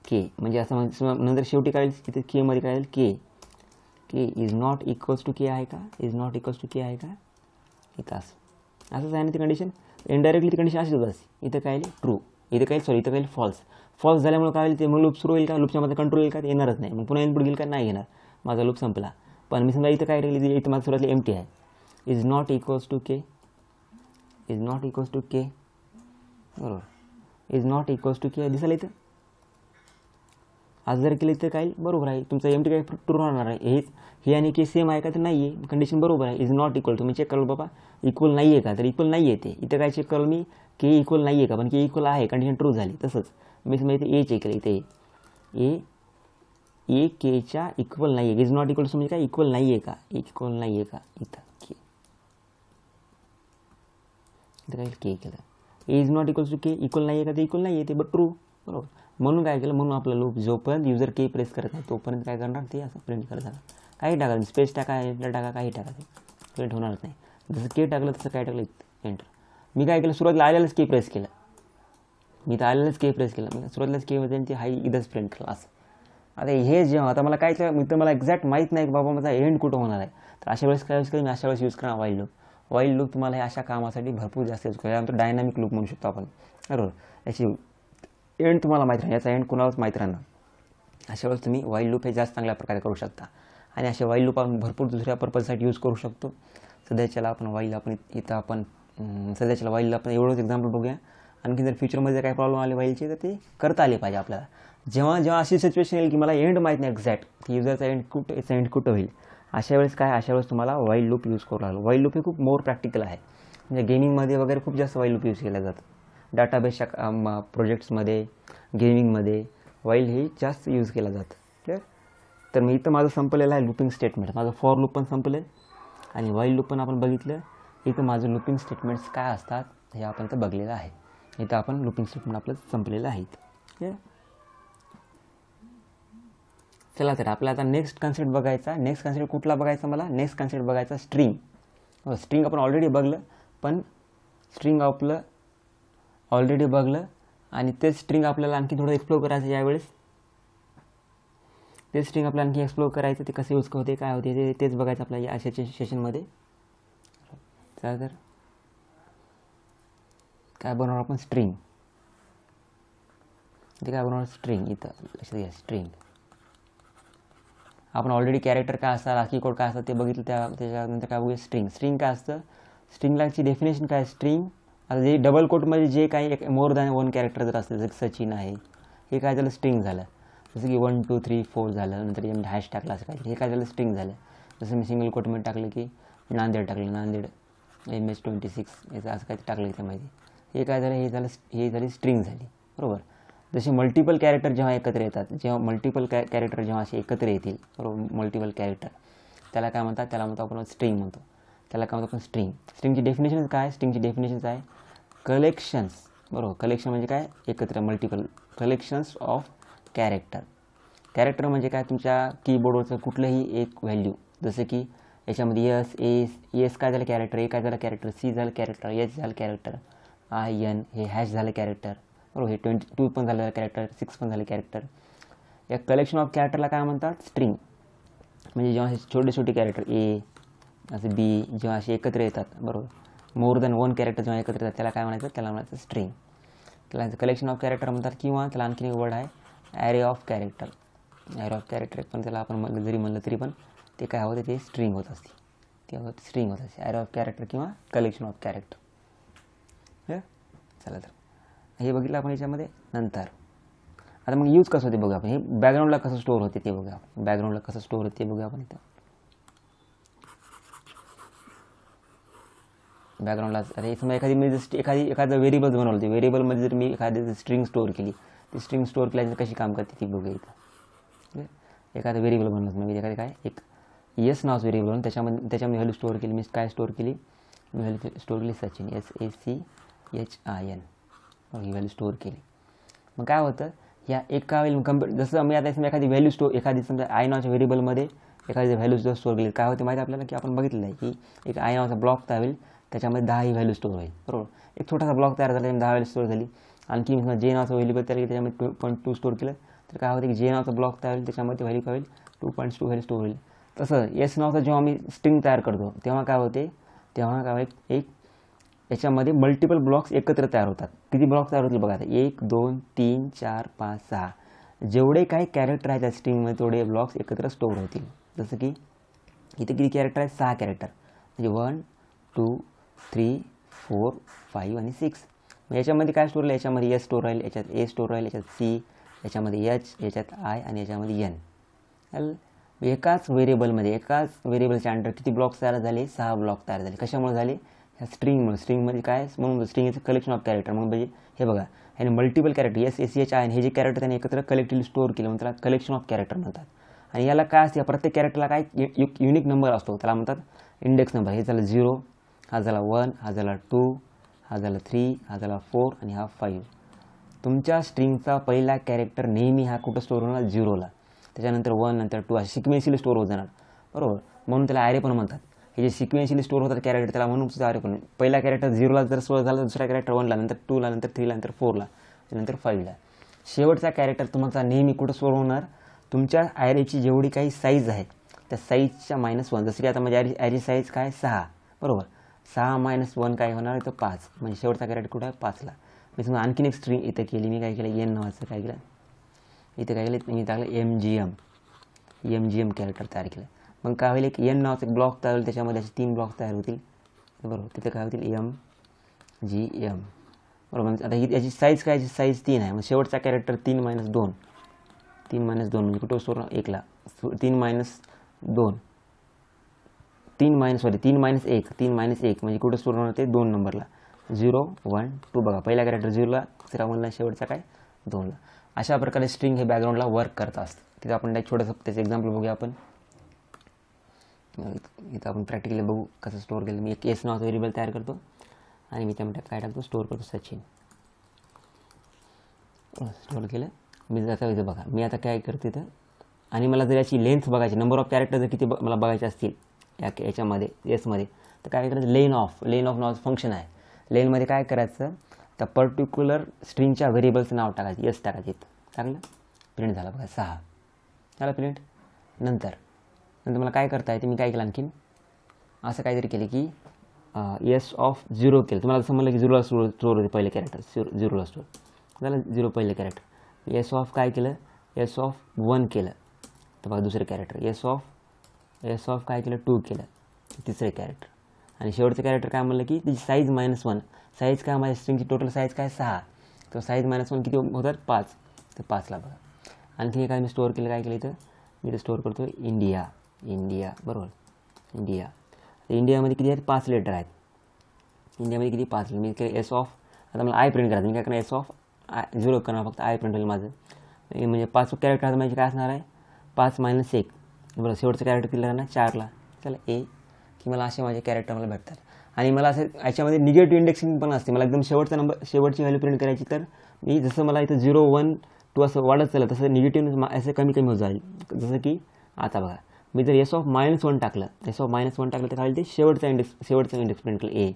के म्हणजे असं म्हणजे नंतर शेवटी काय तिथे केमध्ये काय येईल k k is not equals to k आहे का is not equals to k आहे का इथं असं असंच आहे ना ती कंडिशन इनडायरेक्टली ती कंडिशन अशीच होत इथं काय येईल ट्रू इथं काय सॉरी इथं काय फॉल्स फॉल्स झाल्यामुळे काय होईल ते मग लूप सुरू होईल का लूपच्या मध्ये कंट्रोल येईल का ते येणारच नाही मग पुन्हा इनपुट घेईल का नाही येणार माझा लूप संपला पण मी समजा इथं काय राहिली इथं माझं सुरुवातली एम टी आहे is not equals to k is not equals to k बरोबर is not equals to k दिसायला इथं आज जर केली तर काय बरोबर आहे तुमचं एम टी काय ट्रू राहणार आहे हेच हे आणि के सेम आहे का तर नाही आहे कंडिशन बरोबर आहे इज नॉट इक्वल तुम्ही चेक करू बाबा इक्वल नाही आहे का तर इक्वल नाही आहे ते इथं काय चेक करलो मी के इक्वल नाही आहे का पण के इक्वल आहे कंडिशन ट्रू झाली तसंच मी समजा इथे ए चेक केलं इथे ए ए केच्या इक्वल नाही आहे इज नॉट इक्वल म्हणजे काय इक्वल नाही आहे का इक्वल नाही आहे का इथं तर काय के केलं a is not equal to k equal नाही आहे का ते इक्वल नाही आहे ते बट ट्रू बरोबर म्हणून काय केलं म्हणून आपला लूप जोपर्यंत युजर के प्रेस करत आहे तोपर्यंत काय करणार ते असं प्रिंट करत जाणार काही टाका स्पेस टाका एंटर टाका काही टाका ते प्रिंट होणारच नाही जसं के टाकलं तसं काय टाकलं एंटर मी काय केलं सुरुवातीला आलेलंच के प्रेस केलं मी तर आलेलंच के प्रेस केलं मी सुरुवातीलाच के मध्ये ते हाय इथंच प्रिंट केलं असं आता हे जेव्हा आता मला काय मी तर मला एक्झॅक्ट माहीत नाही की बाबा माझा एंड कुठं होणार आहे तर अशा वेळेस काय यूज करेन मी अशा वेळेस यूज करा लूप वाईल्ड लूप तुम्हाला हे अशा कामासाठी भरपूर जास्त यूज करायला तो डायनामिक लूप म्हणू शकतो आपण बरोबर याची एंड तुम्हाला माहीत राहणार याचा एंड कुणालाच माहीत राहणार अशा वेळेस तुम्ही वाईल्ड लूप हे जास्त चांगल्या प्रकारे करू शकता आणि असे वाईल्ड लूप आपण भरपूर दुसऱ्या पर्पजसाठी यूज करू शकतो सध्याच्याला आपण वाईल्ड आपण इथं आपण सध्याच्याला वाईल्ड आपण एवढंच एक्झाम्पल बघूया आणखी जर फ्युचरमध्ये जर काही प्रॉब्लेम आले वाईलचे तर ते करता आले पाहिजे आपल्याला जेव्हा जेव्हा अशी सिच्युएशन येईल की मला एंड माहीत नाही एक्झॅक्ट की युजरचा एंड कुठं याचा एंड कुठं होईल अशा वेळेस काय अशा वेळेस तुम्हाला वाईल्ड लूप यूज करू लागलो वाईल्ड लूप हे खूप मोर प्रॅक्टिकल आहे म्हणजे गेमिंगमध्ये वगैरे खूप जास्त वाईल्ड लूप यूज केल्या जातात डाटाबेसच्या प्रोजेक्ट्समध्ये गेमिंगमध्ये वाईल्ड हे जास्त यूज केला जातं क्लिअर तर मी इथं माझं संपलेलं आहे लुपिंग स्टेटमेंट माझं फॉर लूप पण संपलं आहे आणि वाईल्ड लूप पण आपण बघितलं इथं माझं लुपिंग स्टेटमेंट्स काय असतात हे आपण तर बघलेलं आहे इथं आपण लुपिंग स्टेटमेंट आपलं संपलेलं आहे क्लिअर चला तर आपला आता नेक्स्ट कन्सेप्ट बघायचा नेक्स्ट कन्सेप्ट कुठला बघायचा मला नेक्स्ट कन्सेप्ट बघायचा स्ट्रिंग स्ट्रिंग आपण ऑलरेडी बघलं पण स्ट्रिंग आपलं ऑलरेडी बघलं आणि तेच स्ट्रिंग आपल्याला आणखी थोडं एक्सप्लोर करायचं यावेळेस ते स्ट्रिंग आपल्याला आणखी एक्सप्लोर करायचं ते कसं यूज होते काय होते ते तेच बघायचं आपल्या या अशाच्या सेशनमध्ये चला तर काय बनवणार आपण स्ट्रिंग ते म्हणजे काय बनवणार स्ट्रिंग इथं लक्षात स्ट्रिंग आपण ऑलरेडी कॅरेक्टर काय असतात राखी कोड काय असतात ते बघितलं त्या त्याच्यानंतर काय बघूया स्ट्रिंग स्ट्रिंग काय असतं स्ट्रिंग स्ट्रिंगलाची डेफिनेशन काय स्ट्रिंग आता जे डबल कोटमध्ये जे काही एक मोर दॅन वन कॅरेक्टर जर असतं जसं सचिन आहे हे काय झालं स्ट्रिंग झालं जसं की वन टू थ्री फोर झालं नंतर एम हॅश टाकला असं काय हे काय झालं स्ट्रिंग झालं जसं मी सिंगल कोटमध्ये टाकलं की नांदेड टाकलं Nanded M H twenty six याचं असं काय टाकलं त्यामध्ये हे काय झालं हे झालं हे झाली स्ट्रिंग झाली बरोबर जसे मल्टिपल कॅरेक्टर जेव्हा एकत्र येतात जेव्हा मल्टिपल कॅ कॅरेक्टर जेव्हा असे एकत्र येतील बरोबर मल्टिपल कॅरेक्टर त्याला काय म्हणतात त्याला म्हणतो आपण स्ट्रिंग म्हणतो त्याला काय म्हणतो आपण स्ट्रिंग स्ट्रिंगची डेफिनेशन काय स्ट्रिंगची डेफिनेशन्स आहे कलेक्शन्स बरोबर कलेक्शन म्हणजे काय एकत्र multiple collections of character character म्हणजे काय तुमच्या कीबोर्डवरचं कुठलंही एक व्हॅल्यू जसं की याच्यामध्ये यस एस एस काय झालं कॅरेक्टर ए काय झालं कॅरेक्टर सी झालं कॅरेक्टर एच झालं कॅरेक्टर आय एन हे हॅश झालं कॅरेक्टर बरोबर हे ट्वेंटी टू पण झालं कॅरेक्टर सिक्स पण झाले कॅरेक्टर या कलेक्शन ऑफ कॅरेक्टरला काय म्हणतात स्ट्रिंग म्हणजे जेव्हा असे छोटे छोटे कॅरेक्टर ए असे बी जेव्हा असे एकत्र येतात बरोबर मोर दॅन वन कॅरेक्टर जेव्हा एकत्र येतात त्याला काय म्हणायचं त्याला म्हणायचं स्ट्रिंग त्याला कलेक्शन ऑफ कॅरेक्टर म्हणतात किंवा त्याला आणखी एक वर्ड आहे array of character array of character पण त्याला आपण जरी म्हणलं तरी पण ते काय होतं ते स्ट्रिंग होत असते ते होत स्ट्रिंग होत असते ॲरे ऑफ कॅरेक्टर किंवा कलेक्शन ऑफ कॅरेक्टर चला तर हे बघितलं आपण याच्यामध्ये नंतर आता मग यूज कसं होते बघू आपण हे बॅकग्राऊंडला कसं स्टोअर होते ते बघा आपण बॅकग्राऊंडला कसं स्टोअर होते बघू आपण इथं बॅकग्राऊंडला अरे समजा एखादी मी जर एखादी एखादं व्हेरिएबल्स बनवलं ते व्हेरिएबलमध्ये जर मी एखादी जर स्ट्रिंग स्टोअर केली ती स्ट्रिंग स्टोअर केल्यानंतर कशी काम करते ती बघू इथं एखादं व्हेरिएबल बनवलं मी म्हणजे एखादं काय एक येस नाव व्हेरिएबल बनवून त्याच्यामध्ये त्याच्यामध्ये व्हॅल्यू स्टोअर केली मी काय स्टोअर केली मी व्हॅल्यू स्टोअर केली Sachin S A C H I N ही व्हॅल्यू स्टोअर केली मग काय होतं या एका वेळी कंपे जसं मी आता समजा एखादी व्हॅल्यू स्टोर एखादी समजा आय नावच्या व्हेरिएबलमध्ये एखादी व्हॅल्यू जर स्टोअर केली काय होते माहिती आपल्याला की आपण बघितलं आहे की एक आय नावचा ब्लॉक तयार होईल त्याच्यामध्ये दहा ही व्हॅल्यू स्टोअर होईल बरोबर एक छोटासा ब्लॉक तयार झाला दहा व्हॅल्यू स्टोअर झाली आणखी समजा जे नावचं व्हॅल्यू तयार केली त्याच्यामध्ये टू पॉईंट टू स्टोअर केलं तर काय होतं की जे नावचा ब्लॉक तयार होईल त्याच्यामध्ये व्हॅल्यू काय होईल two point two value store होईल तसं एस नावचा जेव्हा आम्ही स्ट्रिंग तयार करतो तेव्हा काय होते तेव्हा काय एक याच्यामध्ये मल्टिपल ब्लॉक्स एकत्र तयार होतात किती ब्लॉक्स तयार होतील बघा एक दोन तीन चार पाच सहा जेवढे काही कॅरेक्टर आहेत त्या स्ट्रिंगमध्ये तेवढे ब्लॉक्स एकत्र स्टोअर होतील जसं की इथे किती कॅरेक्टर आहेत सहा कॅरेक्टर म्हणजे one two three four five आणि सिक्स याच्यामध्ये काय स्टोर राहील याच्यामध्ये एस स्टोर राहील याच्यात ए स्टोर राहील याच्यात सी याच्यामध्ये एच याच्यात आय आणि याच्यामध्ये एन एकाच व्हेरिएबलमध्ये एकाच व्हेरिएबलच्या अंडर किती ब्लॉक्स तयार झाले सहा ब्लॉक तयार झाले कशामुळे झाले ह्या स्ट्रिंग म्हणून स्ट्रिंग म्हणजे काय म्हणून string is collection of character म्हणून म्हणजे हे बघा हे multiple character S S H I हे जे कॅरेक्टर त्यांनी एकत्र कलेक्टिव्हली स्टोअर केले म्हणून त्याला कलेक्शन ऑफ कॅरेक्टर म्हणतात आणि याला काय असते प्रत्येक कॅरेक्टरला काय युनिक नंबर असतो त्याला म्हणतात इंडेक्स नंबर हे झाला झिरो हा झाला वन हा झाला टू हा झाला थ्री हा झाला फोर आणि हा फाईव्ह तुमच्या स्ट्रिंगचा पहिला कॅरेक्टर नेहमी हा कुठं स्टोअर होणार झिरोला त्याच्यानंतर वन नंतर टू हा सिक्वेन्शियली स्टोअर होत जाणार बरोबर म्हणून त्याला आयरे पण म्हणतात हे जे सिक्वेन्शियली स्टोअर होतात कॅरेक्टर त्याला म्हणून सुद्धा करून पहिला कॅरेक्टर झिरोला जर स्टोअर झाला दुसरा कॅरेक्टर वनला नंतर टूला नंतर थ्रीला नंतर फोरला नंतर फाईव्हला शेवटचा कॅरेक्टर तुमचा नेहमी कुठं स्टोअर होणार तुमच्या आयरेची जेवढी काही साईज आहे त्या साईजच्या मायनस वन जसं की आता माझी आयरी आयरी साईज काय सहा बरोबर सहा मायनस वन काय होणार तर पाच म्हणजे शेवटचा कॅरेक्टर कुठं आहे पाचला मी समजा आणखीन एक स्ट्रिंग इथं केली मी काय केलं एन नावाचं काय केलं इथं काय केलं मी टाकलं M G M M G M character तयार केलं मग काय होईल एक एन नावाचा एक ब्लॉक तयार होईल त्याच्यामध्ये असे तीन ब्लॉक तयार होतील बरोबर तिथे काय होतील एम जी एम बरोबर म्हणजे आता ही याची साईज काय याची साईज तीन आहे मग शेवटचा कॅरेक्टर तीन मायनस दोन तीन मायनस दोन म्हणजे कुठं सोडा एकला तीन मायनस दोन तीन मायनस सॉरी तीन मायनस एक तीन मायनस एक म्हणजे कुठं सुरू ते दोन नंबरला झिरो वन टू बघा पहिला कॅरेक्टर झिरोला तिसरा वनला शेवटचा काय दोनला अशा प्रकारे स्ट्रिंग हे बॅकग्राऊंडला वर्क करत असतं तिथं आपण एक छोटंसं त्याचं एक्झाम्पल बघूया आपण इथं आपण प्रॅक्टिकली बघू कसं स्टोअर केलं मी एक एस नावाचं व्हेरिएबल तयार करतो आणि मी त्यामध्ये काय टाकतो स्टोअर करतो सचिन स्टोअर केलं मी जाता इथं बघा मी आता काय करते इथं आणि मला जर याची लेन्थ बघायची नंबर ऑफ कॅरेक्टर जर किती मला बघायचे असतील या याच्यामध्ये एसमध्ये तर काय करायचं लेन ऑफ लेन ऑफ नावाचं फंक्शन आहे लेनमध्ये काय करायचं तर पर्टिक्युलर स्ट्रिंगच्या व्हेरिएबलचं नाव टाकायचं एस टाकायचे चांगलं प्रिंट झाला बघा सहा झाला प्रिंट नंतर नंतर मला काय करता येते मी काय केलं आणखीन असं काहीतरी केलं की एस ऑफ झिरो केलं तुम्हाला समजलं की झिरोला स्टोर स्टोर होते पहिले कॅरेक्टर झिरो झिरोला स्टोर झालं झिरो पहिले कॅरेक्टर एस ऑफ काय केलं एस ऑफ वन केलं तर बघा दुसरं character s of s of काय केलं टू केलं तिसरे कॅरेक्टर आणि शेवटचं कॅरेक्टर काय म्हणलं की त्याची साईज मायनस वन साईज काय माझ्या स्ट्रिंगची टोटल साईज काय सहा तर साईज मायनस वन किती होतात पाच तर पाचला बघा आणखी काय मी स्टोअर केलं काय केलं इथं मी ते स्टोअर करतो इंडिया इंडिया बरोबर इंडिया इंडियामध्ये किती आहेत पाच लेटर आहेत इंडियामध्ये किती पाच मी काय एस ऑफ आता मला आय प्रिंट करायचं मी काय करणार एस ऑफ आय झिरो करणार फक्त आय प्रिंट होईल माझं म्हणजे पाच कॅरेक्टर आता माझे काय असणार आहे पाच मायनस एक बरोबर शेवटचं कॅरेक्टर किती राहणार चारला चला ए की मला असे माझे कॅरेक्टर मला भेटतात आणि मला असं याच्यामध्ये निगेटिव्ह इंडेक्सिंग पण असते मला एकदम शेवटचा नंबर शेवटची व्हॅल्यू प्रिंट करायची तर मी जसं मला इथं झिरो वन टू असं वाढत चाललं तसं निगेटिव्ह असं कमी कमी होत जाईल जसं की आता बघा मी जर एस ऑफ मायनस वन टाकलं एस ऑफ मायनस वन टाकलं तर खाली ते शेवटचा इंडेक्स शेवटचा इंडेक्स प्रिंट ए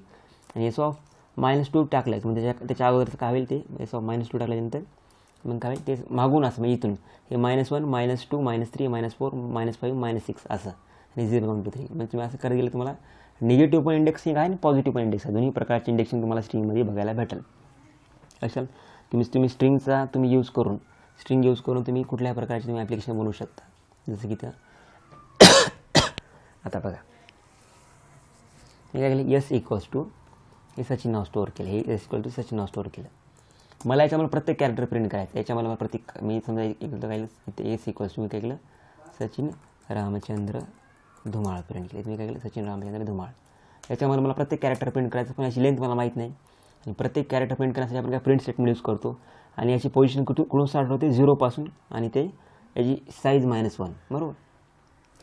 आणि एस ऑफ मायनस टू टाकलं आहे म्हणजे त्याच्या त्याच्या अगोदरचं काय होईल ते एस ऑफ मायनस टू टाकल्यानंतर मग काय ते मागून असं मग म्हणजे इथून हे minus one minus two minus three minus four minus five minus six असं आणि झिरो वन टू थ्री मग तुम्ही असं करत गेलं तुम्हाला निगेटिव्ह पण इंडेक्सिंग आहे आणि पॉझिटिव्ह पण इंडेक्स आहे दोन्ही प्रकारचे इंडेक्शन तुम्हाला स्ट्रिंगमध्ये बघायला भेटेल अशाल तुम्ही तुम्ही स्ट्रिंगचा तुम्ही यूज करून स्ट्रिंग यूज करून तुम्ही कुठल्याही प्रकारचे तुम्ही ॲप्लिकेशन बनवू शकता जसं की तर आता बघा मी काय केलं यस इक्वल्स टू हे सचिन नाव स्टोअर केलं हे एस इक्वल टू सचिन नाव स्टोअर केलं मला याच्यामध्ये प्रत्येक कॅरेक्टर प्रिंट करायचं याच्यामध्ये मला प्रत्येक मी समजा एकदा काय इथे एस इक्वल्स टू मी काय केलं सचिन रामचंद्र धुमाळ प्रिंट केलं मी काय केलं सचिन रामचंद्र धुमाळ याच्यामध्ये मला प्रत्येक कॅरेक्टर प्रिंट करायचं पण याची लेंथ मला माहीत नाही आणि प्रत्येक कॅरेक्टर प्रिंट करण्यासाठी आपण काय प्रिंट स्टेटमेंट यूज करतो आणि याची पोझिशन कुठून कुठून स्टार्ट होते झिरोपासून आणि ते याची साईज मायनस वन बरोबर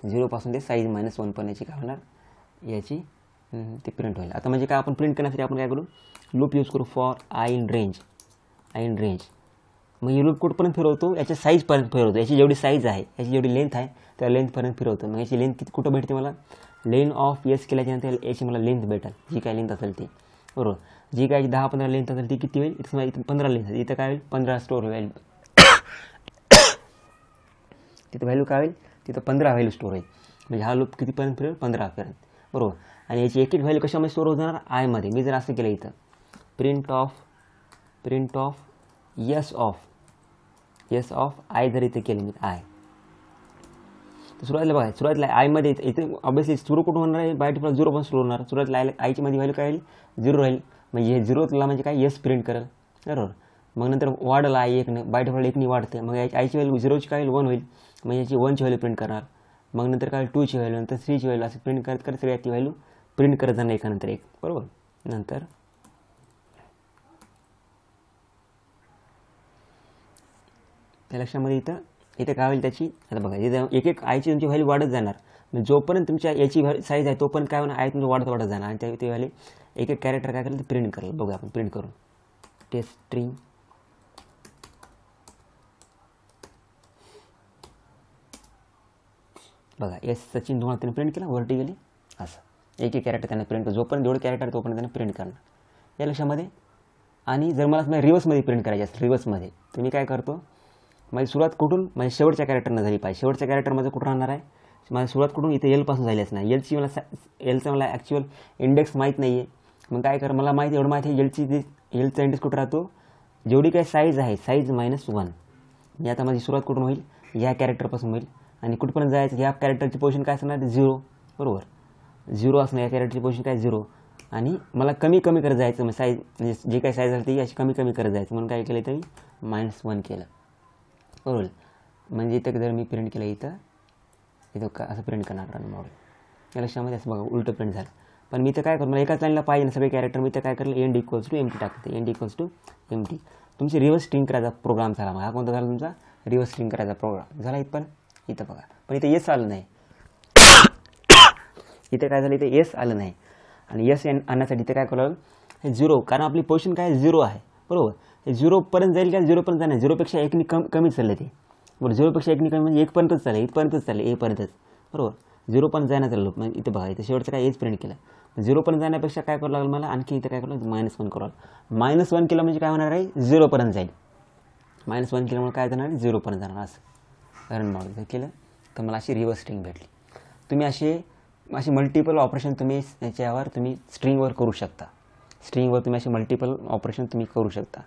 झिरोपासून ते साईज मायनस वन पण याची काय होणार याची ते प्रिंट होईल आता म्हणजे काय आपण प्रिंट करण्यासाठी आपण काय करू लूप यूज करू for i in range i in range मग ही लूप कुठपर्यंत फिरवतो याच्या साईजपर्यंत फिरवतो याची जेवढी साईज आहे याची जेवढी लेंथ आहे त्या लेंथपर्यंत फिरवतो मग याची लेंथ किती कुठं भेटते मला लेन ऑफ केल्याच्या नंतर याची मला लेंथ भेटेल जी काय लेंथ असेल ती बरोबर जी काय दहा पंधरा लेंथ असेल ती किती होईल इथं इथं पंधरा लेंथ इथं काय होईल पंधरा स्टोर होईल तिथं व्हॅल्यू काय होईल तिथं पंधरा व्हॅल्यू स्टोर होईल म्हणजे हा लूप कितीपर्यंत फिरेल पंधरापर्यंत बरोबर आणि याची एक एक व्हॅल्यू कशामध्ये स्टोर होणार आयमध्ये मी जर असं केलं इथं print of print of s of s of i जर इथे केलं मी आय तर सुरुवातीला बघा सुरुवातीला आयमध्ये इथे ऑब्व्हियसली सुरू कुठून होणार आहे बाय डिफॉल्ट झिरो पण सुरू होणार सुरुवातीला आय आयची मध्ये व्हॅल्यू काय राहील झिरो राहील म्हणजे हे झिरोला म्हणजे काय यस प्रिंट करेल बरोबर मग नंतर वाढला आय एकने बाय डिफॉल्ट एकने वाढते मग आयची व्हॅल्यू झिरोची काय होईल वन होईल म्हणजे याची वनची व्हॅल्यू प्रिंट करणार मग नंतर काय टूची व्हॅल्यू नंतर थ्रीची व्हॅल्यू असं प्रिंट करत करत सगळ्या ती व्हॅल्यू प्रिंट करत जाणार एकानंतर एक बरोबर नंतर त्या लक्षामध्ये इथं इथं काय होईल त्याची आता बघा इथं एक एक आयची तुमची व्हॅल्यू वाढत जाणार म्हणजे जोपर्यंत तुमच्या याची व्हॅल्यू साईज आहे तोपर्यंत काय होणार आय तुमचं वाढत वाढत जाणार आणि त्या ते व्हॅल्यू एक एक कॅरेक्टर काय करेल ते प्रिंट करेल बघा आपण प्रिंट करून टेस्ट स्ट्रिंग बघा एस सचिन दोन त्याने प्रिंट केला व्हर्टिकली असं एक एक कॅरेक्टर त्यांना प्रिंट जोपर्यंत जेवढे कॅरेक्टर तोपर्यंत त्यांना प्रिंट करणार या लक्षामध्ये आणि जर मला तुम्हाला रिवर्समध्ये प्रिंट करायची असते रिवर्समध्ये तर मी काय करतो माझी सुरुवात कुठून माझ्या शेवटच्या कॅरेक्टरनं झाली पाहिजे शेवटच्या कॅरेक्टर माझं कुठं राहणार आहे माझी सुरुवात कुठून इथे एलपासून झालीच नाही एलची मला एलचा मला ॲक्च्युअल इंडेक्स माहीत नाही आहे मग काय कर मला माहिती एवढं माहिती आहे एलची एलचा इंडेक्स कुठं राहतो जेवढी काय साईज आहे साईज मायनस वन मी आता माझी सुरुवात कुठून होईल या कॅरेक्टरपासून होईल आणि कुठपर्यंत जायचं ह्या कॅरेक्टरची पोझिशन काय असणार झिरो बरोबर झिरो असणार या कॅरेक्टरची पोझिशन काय झिरो आणि मला कमी कमी करत जायचं म्हणजे साईज म्हणजे जे काही साईज असेल ती अशी कमी कमी करत जायचं म्हणून काय केलं तरी मायनस वन केलं बरोबर म्हणजे इथं जर मी प्रिंट केलं इथं इथं का असं प्रिंट करणार मॉडेल या लक्षामध्ये असं बघा उलटं प्रिंट झालं पण मी इथं काय करू मला एकाच लाईनला पाहिजे ना सगळे कॅरेक्टर मी इथं काय करेल end equals to empty टाकते end equals to empty तुमची रिव्हर्स स्ट्रिंग करायचा प्रोग्राम झाला हा कोणता झाला तुमचा रिव्हर्स स्ट्रिंग करायचा प्रोग्राम झाला इथपर्यंत इथं बघा पण इथं एस आलं नाही इथं काय झालं इथं एस आलं नाही आणि एन आणण्यासाठी इथं काय करावं हे झिरो कारण आपली पोझिशन काय झिरो आहे बरोबर हे झिरोपर्यंत जाईल का झिरोपर्यंत जाणार झिरोपेक्षा एकनी कम कमीच चाललं ते बरं झिरोपेक्षा एकनी कमी म्हणजे एकपर्यंतच चालेल इथपर्यंतच चालेल एपर्यंतच बरोबर झिरोपर्यंत जाणं चाललो म्हणजे इथं बघा इथं शेवटचं काय एज प्रिंट केलं पण जाण्यापेक्षा काय करावं लागलं मला आणखी इथं काय करावं मायनस वन करावं मायनस वन केलं म्हणजे काय होणार आहे झिरोपर्यंत जाईल मायनस वन केल्यामुळे काय जाणार आहे झिरोपर्यंत जाणार असं कारण मग जर केलं तर मला अशी रिव्हर्स स्ट्रिंग भेटली तुम्ही असे असे मल्टिपल ऑपरेशन तुम्ही याच्यावर तुम्ही स्ट्रिंगवर करू शकता स्ट्रिंगवर तुम्ही असे मल्टिपल ऑपरेशन तुम्ही करू शकता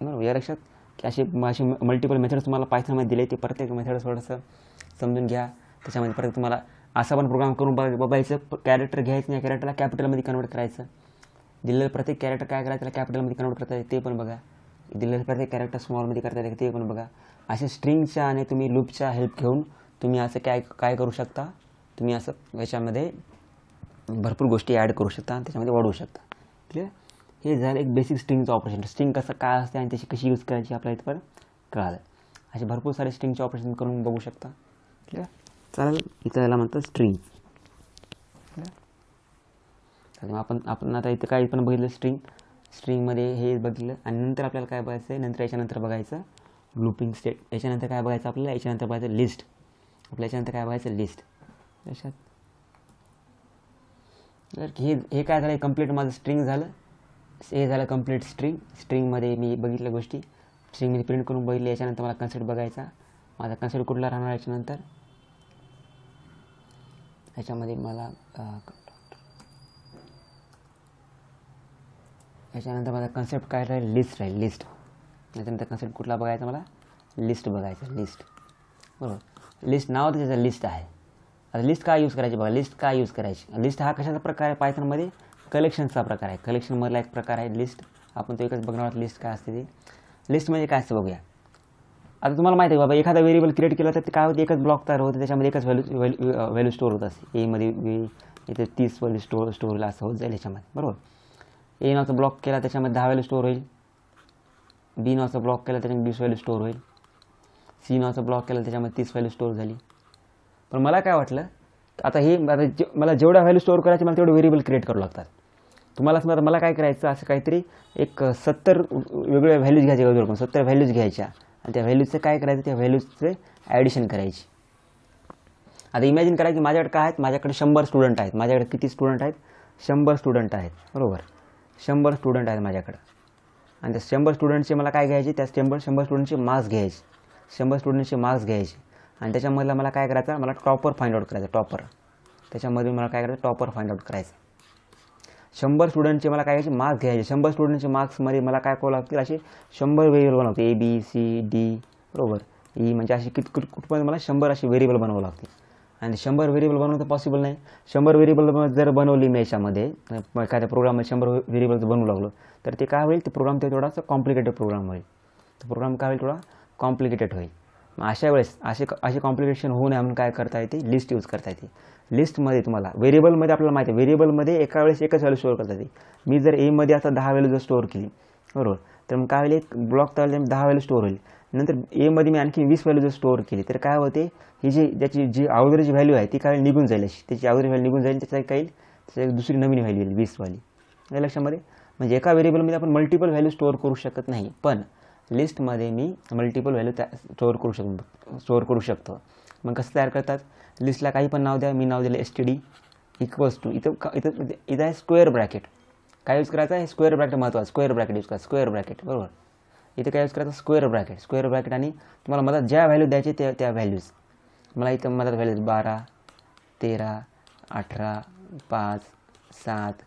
बरोबर या लक्षात की असे असे मल्टिपल मेथड्स तुम्हाला पायथनमध्ये दिले ते प्रत्येक मेथड थोडंसं समजून घ्या त्याच्यामध्ये परत तुम्हाला असा पण प्रोग्राम करून बघ बघायचं कॅरेक्टर घ्यायचं या कॅरेक्टरला कॅपिटलमध्ये कन्वर्ट करायचं दिलेलं प्रत्येक कॅरेक्टर काय करायचं त्याला कॅपिटलमध्ये कन्वर्ट करता येईल ते पण बघा दिलेलं प्रत्येक कॅरेक्टर स्मॉलमध्ये करता येईल ते पण बघा अशा स्ट्रिंगच्या आणि तुम्ही लूपच्या हेल्प घेऊन तुम्ही असं काय काय करू शकता तुम्ही असं याच्यामध्ये भरपूर गोष्टी ॲड करू शकता आणि त्याच्यामध्ये वाढवू शकता क्लिअर हे झालं एक बेसिक स्ट्रिंगचं ऑपरेशन स्ट्रिंग कसं काय असते आणि त्याची कशी यूज करायची आपल्याला इथपर कळालं असे भरपूर सारे स्ट्रिंगचे ऑपरेशन करून बघू शकता क्लिअर चालेल इथं याला म्हणतात स्ट्रिंग आपण आपण आता इथं काय पण बघितलं स्ट्रिंग स्ट्रिंगमध्ये हे बघितलं आणि नंतर आपल्याला काय बघायचं आहे नंतर याच्यानंतर बघायचं लुपिंग स्टेट याच्यानंतर काय बघायचं आपल्याला याच्यानंतर बघायचं लिस्ट आपल्या याच्यानंतर काय बघायचं लिस्ट लक्षात हे हे काय झालं कम्प्लीट माझं स्ट्रिंग झालं हे झालं कम्प्लीट स्ट्रिंग स्ट्रिंगमध्ये मी बघितल्या गोष्टी मी प्रिंट करून बघितली याच्यानंतर मला कन्सेप्ट बघायचा माझा कन्सेप्ट कुठला राहणार याच्यानंतर याच्यामध्ये मला याच्यानंतर माझा कन्सेप्ट काय राहील लिस्ट राहील लिस्ट त्यानंतर कन्सेप्ट कुठला बघायचा मला लिस्ट बघायचं लिस्ट बरोबर लिस्ट नाव त्याचं लिस्ट आहे आता लिस्ट काय यूज करायची बघा लिस्ट काय यूज करायची लिस्ट हा कशाचा प्रकार आहे पायथनमध्ये कलेक्शनचा प्रकार आहे कलेक्शनमधला एक प्रकार आहे लिस्ट आपण तो एकच बघणार आहोत लिस्ट काय असते ते लिस्ट म्हणजे काय असं बघूया आता तुम्हाला माहिती आहे बाबा एखादा व्हेरिएबल क्रिएट केला तर ते काय होते एकच ब्लॉक तयार होते त्याच्यामध्ये एकच व्हॅल्यू व्हॅल्यू व्हॅल्यू स्टोअर होत असते एमध्ये इथे तीस व्हॅल्यू स्टोअर स्टोअरला असं होत जाईल याच्यामध्ये बरोबर ए नावचा ब्लॉक केला त्याच्यामध्ये दहा व्हॅल्यू स्टोअर होईल बी नावाचा ब्लॉक केला त्याच्यामध्ये वीस व्हॅल्यू स्टोअर होईल सी नावाचा ब्लॉक केला त्याच्यामध्ये तीस व्हॅल्यू स्टोअर झाली पण मला काय वाटलं आता हे आता जे मला जेवढ्या व्हॅल्यू स्टोअर करायचे मला तेवढे व्हेरिएबल क्रिएट करू लागतात तुम्हाला समजा मला काय करायचं असं काहीतरी एक सत्तर वेगवेगळ्या व्हॅल्यूज घ्यायच्या गजूर पण सत्तर व्हॅल्यूज घ्यायच्या आणि त्या व्हॅल्यूजचं काय करायचं त्या व्हॅल्यूजचे ॲडिशन करायची आता इमॅजिन करा की माझ्याकडे काय आहेत माझ्याकडे शंभर स्टुडंट आहेत माझ्याकडे किती स्टुडंट आहेत शंभर स्टुडंट आहेत बरोबर शंभर स्टुडंट आहेत माझ्याकडं आणि त्या शंभर स्टुडंटचे मला काय घ्यायचे त्या शंभर शंभर स्टुडंटचे मार्क्स घ्यायचे शंभर स्टुडंटचे मार्क्स घ्यायचे आणि त्याच्यामधला मला काय करायचं मला टॉपर फाइंड आउट करायचं टॉपर त्याच्यामध्ये मला काय करायचं टॉपर फाइंड आउट करायचं शंभर स्टुडंटचे मला काय घ्यायचे मार्क्स घ्यायचे शंभर स्टुडंटचे मार्क्समध्ये मला काय करावं लागतील असे शंभर व्हेरिएबल बनवते ए बी सी डी बरोबर ई e म्हणजे असे कित कुठपर्यंत मला शंभर असे व्हेरिएबल बनवावं लागतील आणि शंभर व्हेरिएबल बनवणं तर पॉसिबल नाही शंभर व्हेरिएबल जर बनवली मी याच्यामध्ये एखाद्या प्रोग्राममध्ये शंभर जर बनवू लागलो तर ते काय होईल ते प्रोग्राम ते थोडासा कॉम्प्लिकेटेड प्रोग्राम होईल तर प्रोग्राम काय होईल थोडा कॉम्प्लिकेटेड होईल मग अशा वेळेस असे असे कॉम्प्लिकेशन होऊ नये म्हणून काय करता येते लिस्ट यूज करता येते लिस्टमध्ये तुम्हाला व्हेरिएबलमध्ये आपल्याला माहिती आहे व्हेरिएबलमध्ये एका वेळेस एकच व्हॅल्यू स्टोअर करता येते मी जर एमध्ये आता दहा व्हॅल्यू जर स्टोअर केली बरोबर तर मग काय होईल एक ब्लॉक तयार दहा व्हॅल्यू स्टोअर होईल नंतर एमध्ये मी आणखी वीस व्हॅल्यू जर स्टोअर केली तर काय होते ही जी ज्याची जी अगोदरची व्हॅल्यू आहे ती काय निघून जाईल अशी त्याची अगोदर व्हॅल्यू निघून जाईल त्याच्या काही त्याच्या दुसरी नवीन व्हॅल्यू येईल वीसवाली लक्षामध्ये म्हणजे एका व्हेरिएबलमध्ये आपण मल्टिपल व्हॅल्यू स्टोअर करू शकत नाही पण लिस्टमध्ये मी मल्टिपल व्हॅल्यू त्या स्टोअर करू शकतो स्टोअर करू शकतो मग कसं तयार करतात लिस्टला काही पण नाव द्या मी नाव दिलं S T D equals to इथं इथं इथं आहे स्क्वेअर ब्रॅकेट काय यूज करायचं आहे स्क्वेअर ब्रॅकेट महत्त्वाचं स्क्वेअर ब्रॅकेट यूज करा स्क्वेअर ब्रॅकेट बरोबर इथे काय यूज करायचं स्क्वेअर ब्रॅकेट स्क्वेअर ब्रॅकेट आणि तुम्हाला मधात ज्या व्हॅल्यू द्यायचे त्या त्या व्हॅल्यूज मला इथं मधात व्हॅल्यूज बारा तेरा अठरा पाच सात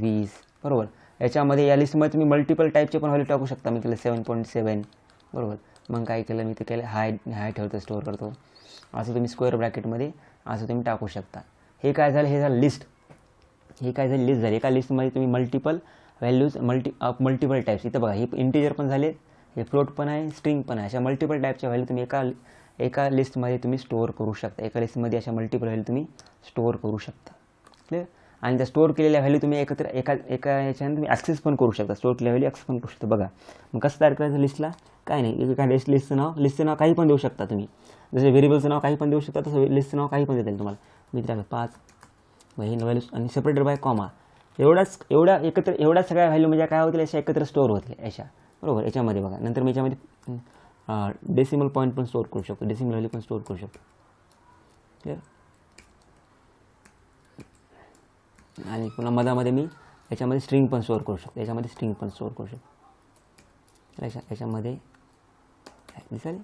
वीस बरोबर याच्यामध्ये या लिस्टमध्ये तुम्ही मल्टिपल टाईपचे पण व्हॅल्यू टाकू शकता मी केलं सेवन पॉईंट सेवन बरोबर मग काय केलं मी ते केलं हाय हाय ठेवतो स्टोअर करतो असं तुम्ही स्क्वेअर ब्रॅकेटमध्ये असं तुम्ही टाकू शकता हे काय झालं हे झालं लिस्ट हे काय झालं लिस्ट झाली एका लिस्टमध्ये तुम्ही multiple values multi of multiple types इथं बघा हे इंटीजर पण झाले हे फ्लोट पण आहे स्ट्रिंग पण आहे अशा मल्टिपल टाईपच्या व्हॅल्यू तुम्ही एका एका लिस्टमध्ये तुम्ही स्टोअर करू शकता एका लिस्टमध्ये अशा मल्टिपल व्हॅल्यू तुम्ही स्टोर करू शकता क्लिअर आणि त्या स्टोर केलेल्या व्हॅल्यू तुम्ही एकत्र एका एका याच्याने तुम्ही ॲक्सेस पण करू शकता स्टोअर केलेल्या व्हॅल्यू ॲक्सेस पण करू शकता बघा मग कसं तयार करायचं लिस्टला काय नाही काय लिस्ट लिस्टचं नाव लिस्टचं नाव काही पण देऊ शकता तुम्ही जसे व्हेरिएबलचं नाव काही पण देऊ शकता तसं लिस्टचं नाव काही पण देता येईल तुम्हाला मित्रांनो पाच व्हॅल्यूज आणि सेपरेटेड बाय कॉमा एवढ्याच एवढ्या एकत्र एवढ्या सगळ्या व्हॅल्यू म्हणजे काय होतील अशा एकत्र स्टोअर होतील अशा बरोबर याच्यामध्ये बघा नंतर मी याच्यामध्ये डेसिमल पॉईंट पण स्टोअर करू शकतो डेसिमल व्हॅल्यू पण स्टोअर करू शकतो क्लिअर आणि पुन्हा मधामध्ये मी याच्यामध्ये स्ट्रिंग पण स्टोअर करू शकतो याच्यामध्ये स्ट्रिंग पण स्टोअर करू शकतो याच्या याच्यामध्ये दिसले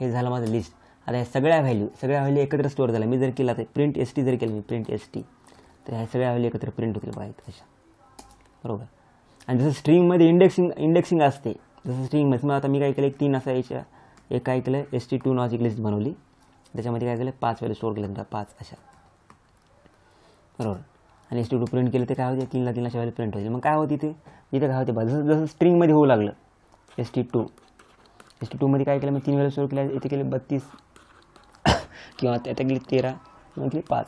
हे झालं माझं लिस्ट आता या सगळ्या व्हॅल्यू सगळ्या व्हॅल्यू एकत्र स्टोअर झाल्या मी जर केला तर प्रिंट एस टी जर केलं मी प्रिंट एस टी तर ह्या सगळ्या व्हॅल्यू एकत्र प्रिंट होतील बाहेर अशा बरोबर आणि जसं स्ट्रिंगमध्ये इंडेक्सिंग इंडेक्सिंग असते जसं स्ट्रिंगमध्ये मग आता मी काय केलं एक तीन असा याच्या एक काय केलं एस टी टू नॉजिक लिस्ट बनवली त्याच्यामध्ये काय केलं पाच वेळेला स्टोर केलं समजा पाच अशा बरोबर आणि एस टी टू प्रिंट केलं ते काय होते तीनला तीन अशा वेळेला प्रिंट होईल मग काय होती ते इथे काय होते बघा जसं जसं स्ट्रिंगमध्ये होऊ लागलं S T two S T टूमध्ये काय केलं मी तीन वेळेला स्टोअर केलं इथे केले बत्तीस किंवा आता गेले तेरा मग केली पाच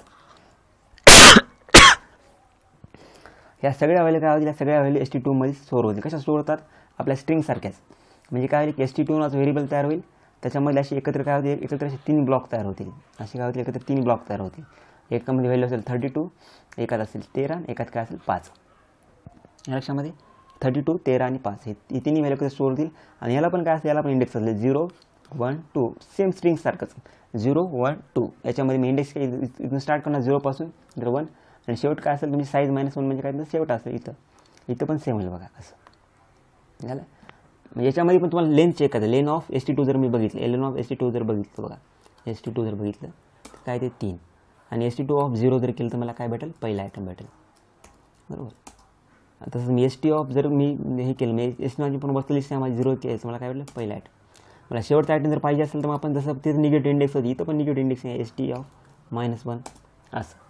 ह्या सगळ्या व्हॅल्यू काय होतील सगळ्या व्हॅल्यू एस टी टूमध्ये स्टोर होतील कशा स्टोर होतात आपल्या स्ट्रिंगसारख्याच म्हणजे काय होईल की एस टी टूनच व्हेरिएबल तयार होईल त्याच्यामध्ये असे एकत्र काय होतील एकत्र असे तीन ब्लॉक तयार होतील असे काय होतील एकत्र तीन ब्लॉक तयार होतील एकामध्ये व्हॅल्यू असेल थर्टी टू एकात असेल तेरा एकात काय असेल पाच लक्षामध्ये थर्टी टू तेरा आणि पाच हे तिन्ही व्हॅल्यू कसं स्टोअर होतील आणि याला पण काय असेल याला पण इंडेक्स असेल झिरो वन टू सेम स्ट्रिंगसारखंच झिरो वन टू याच्यामध्ये मी इंडेक्स इथून स्टार्ट करणार झिरोपासून जर वन आणि शेवट काय असेल तुमची साईज मायनस वन म्हणजे काय तर शेवट असेल इथं इथं पण सेम होईल बघा असं झालं याच्यामध्ये पण तुम्हाला लेन्थ चेक करायचं len of s T two जर मी बघितलं len of s T two जर बघितलं बघा एस टी टू जर बघितलं तर काय ते तीन आणि s T two of zero जर केलं तर मला काय भेटेल पहिला आयटम भेटेल बरोबर तसंच मी एस टी ऑफ जर मी हे केलं मी एस टी माझी पण बसलेली माझी झिरो केलं मला काय भेटलं पहिला आयटम मला शेवटचा आयटम जर पाहिजे असेल तर मग आपण जसं तेच निगेटिव्ह इंडेक्स होती इथं पण निगेटिव्ह इंडेक्स आहे s t of minus one असं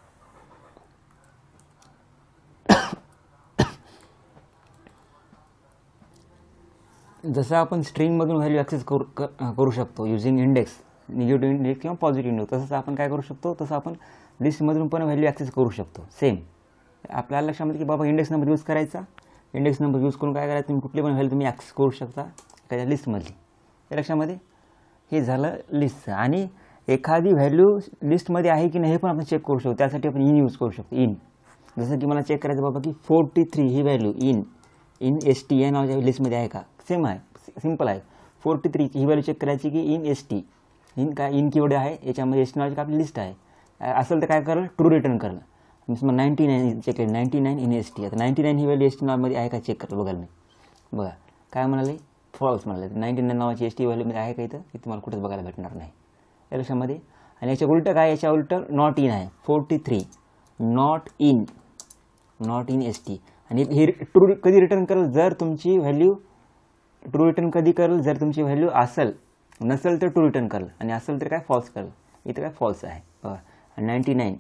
जसं आपण स्ट्रिंगमधून व्हॅल्यू ॲक्सेस करू करू शकतो युझिंग इंडेक्स निगेटिव्ह इंडेक्स किंवा पॉझिटिव्ह इंडेक्स तसंच आपण काय करू शकतो तसं आपण लिस्टमधून पण व्हॅल्यू ॲक्सेस करू शकतो सेम आपल्याला लक्षामध्ये की बाबा इंडेक्स नंबर यूज करायचा इंडेक्स नंबर यूज करून काय करायचं तुम्ही कुठली पण व्हॅल्यू तुम्ही ॲक्सेस करू शकता त्याच्या लिस्टमधली हे लक्षामध्ये हे झालं लिस्टचं आणि एखादी व्हॅल्यू लिस्टमध्ये आहे की नाही हे पण आपण चेक करू शकतो त्यासाठी आपण इन यूज करू शकतो इन जसं की मला चेक करायचं बाबा की फोर्टी थ्री ही value in in s t या लिस्टमध्ये आहे का सेम आहे सिम्पल आहे फोर्टी थ्रीची ही व्हॅल्यू चेक करायची की इन एस टी इन काय इन केवढे आहे याच्यामध्ये एस टी नावाची आपली लिस्ट आहे असेल तर काय करेल ट्रू रिटर्न करेल मग नाईन्टी नाईन चेक केलं ninety nine in s t आता नाईन्टी नाईन ही व्हॅल्यू एस टी नावामध्ये आहे का चेक करेल बघायला मी बघा काय म्हणाले फॉल्स म्हणाले नाईन्टी नाईन नावाची एस टी व्हॅल्यूमध्ये आहे का इथं हे तुम्हाला कुठंच बघायला भेटणार नाही या आणि याच्या उलट काय याच्या उलट नॉट इन आहे forty three not in not in s t आणि हे ट्रू कधी रिटर्न करेल जर तुमची व्हॅल्यू ट्रू रिटर्न कधी करेल जर तुमची व्हॅल्यू असेल नसेल तर ट्रू रिटर्न करेल आणि असेल तर काय फॉल्स करेल इथं काय फॉल्स आहे ninety nine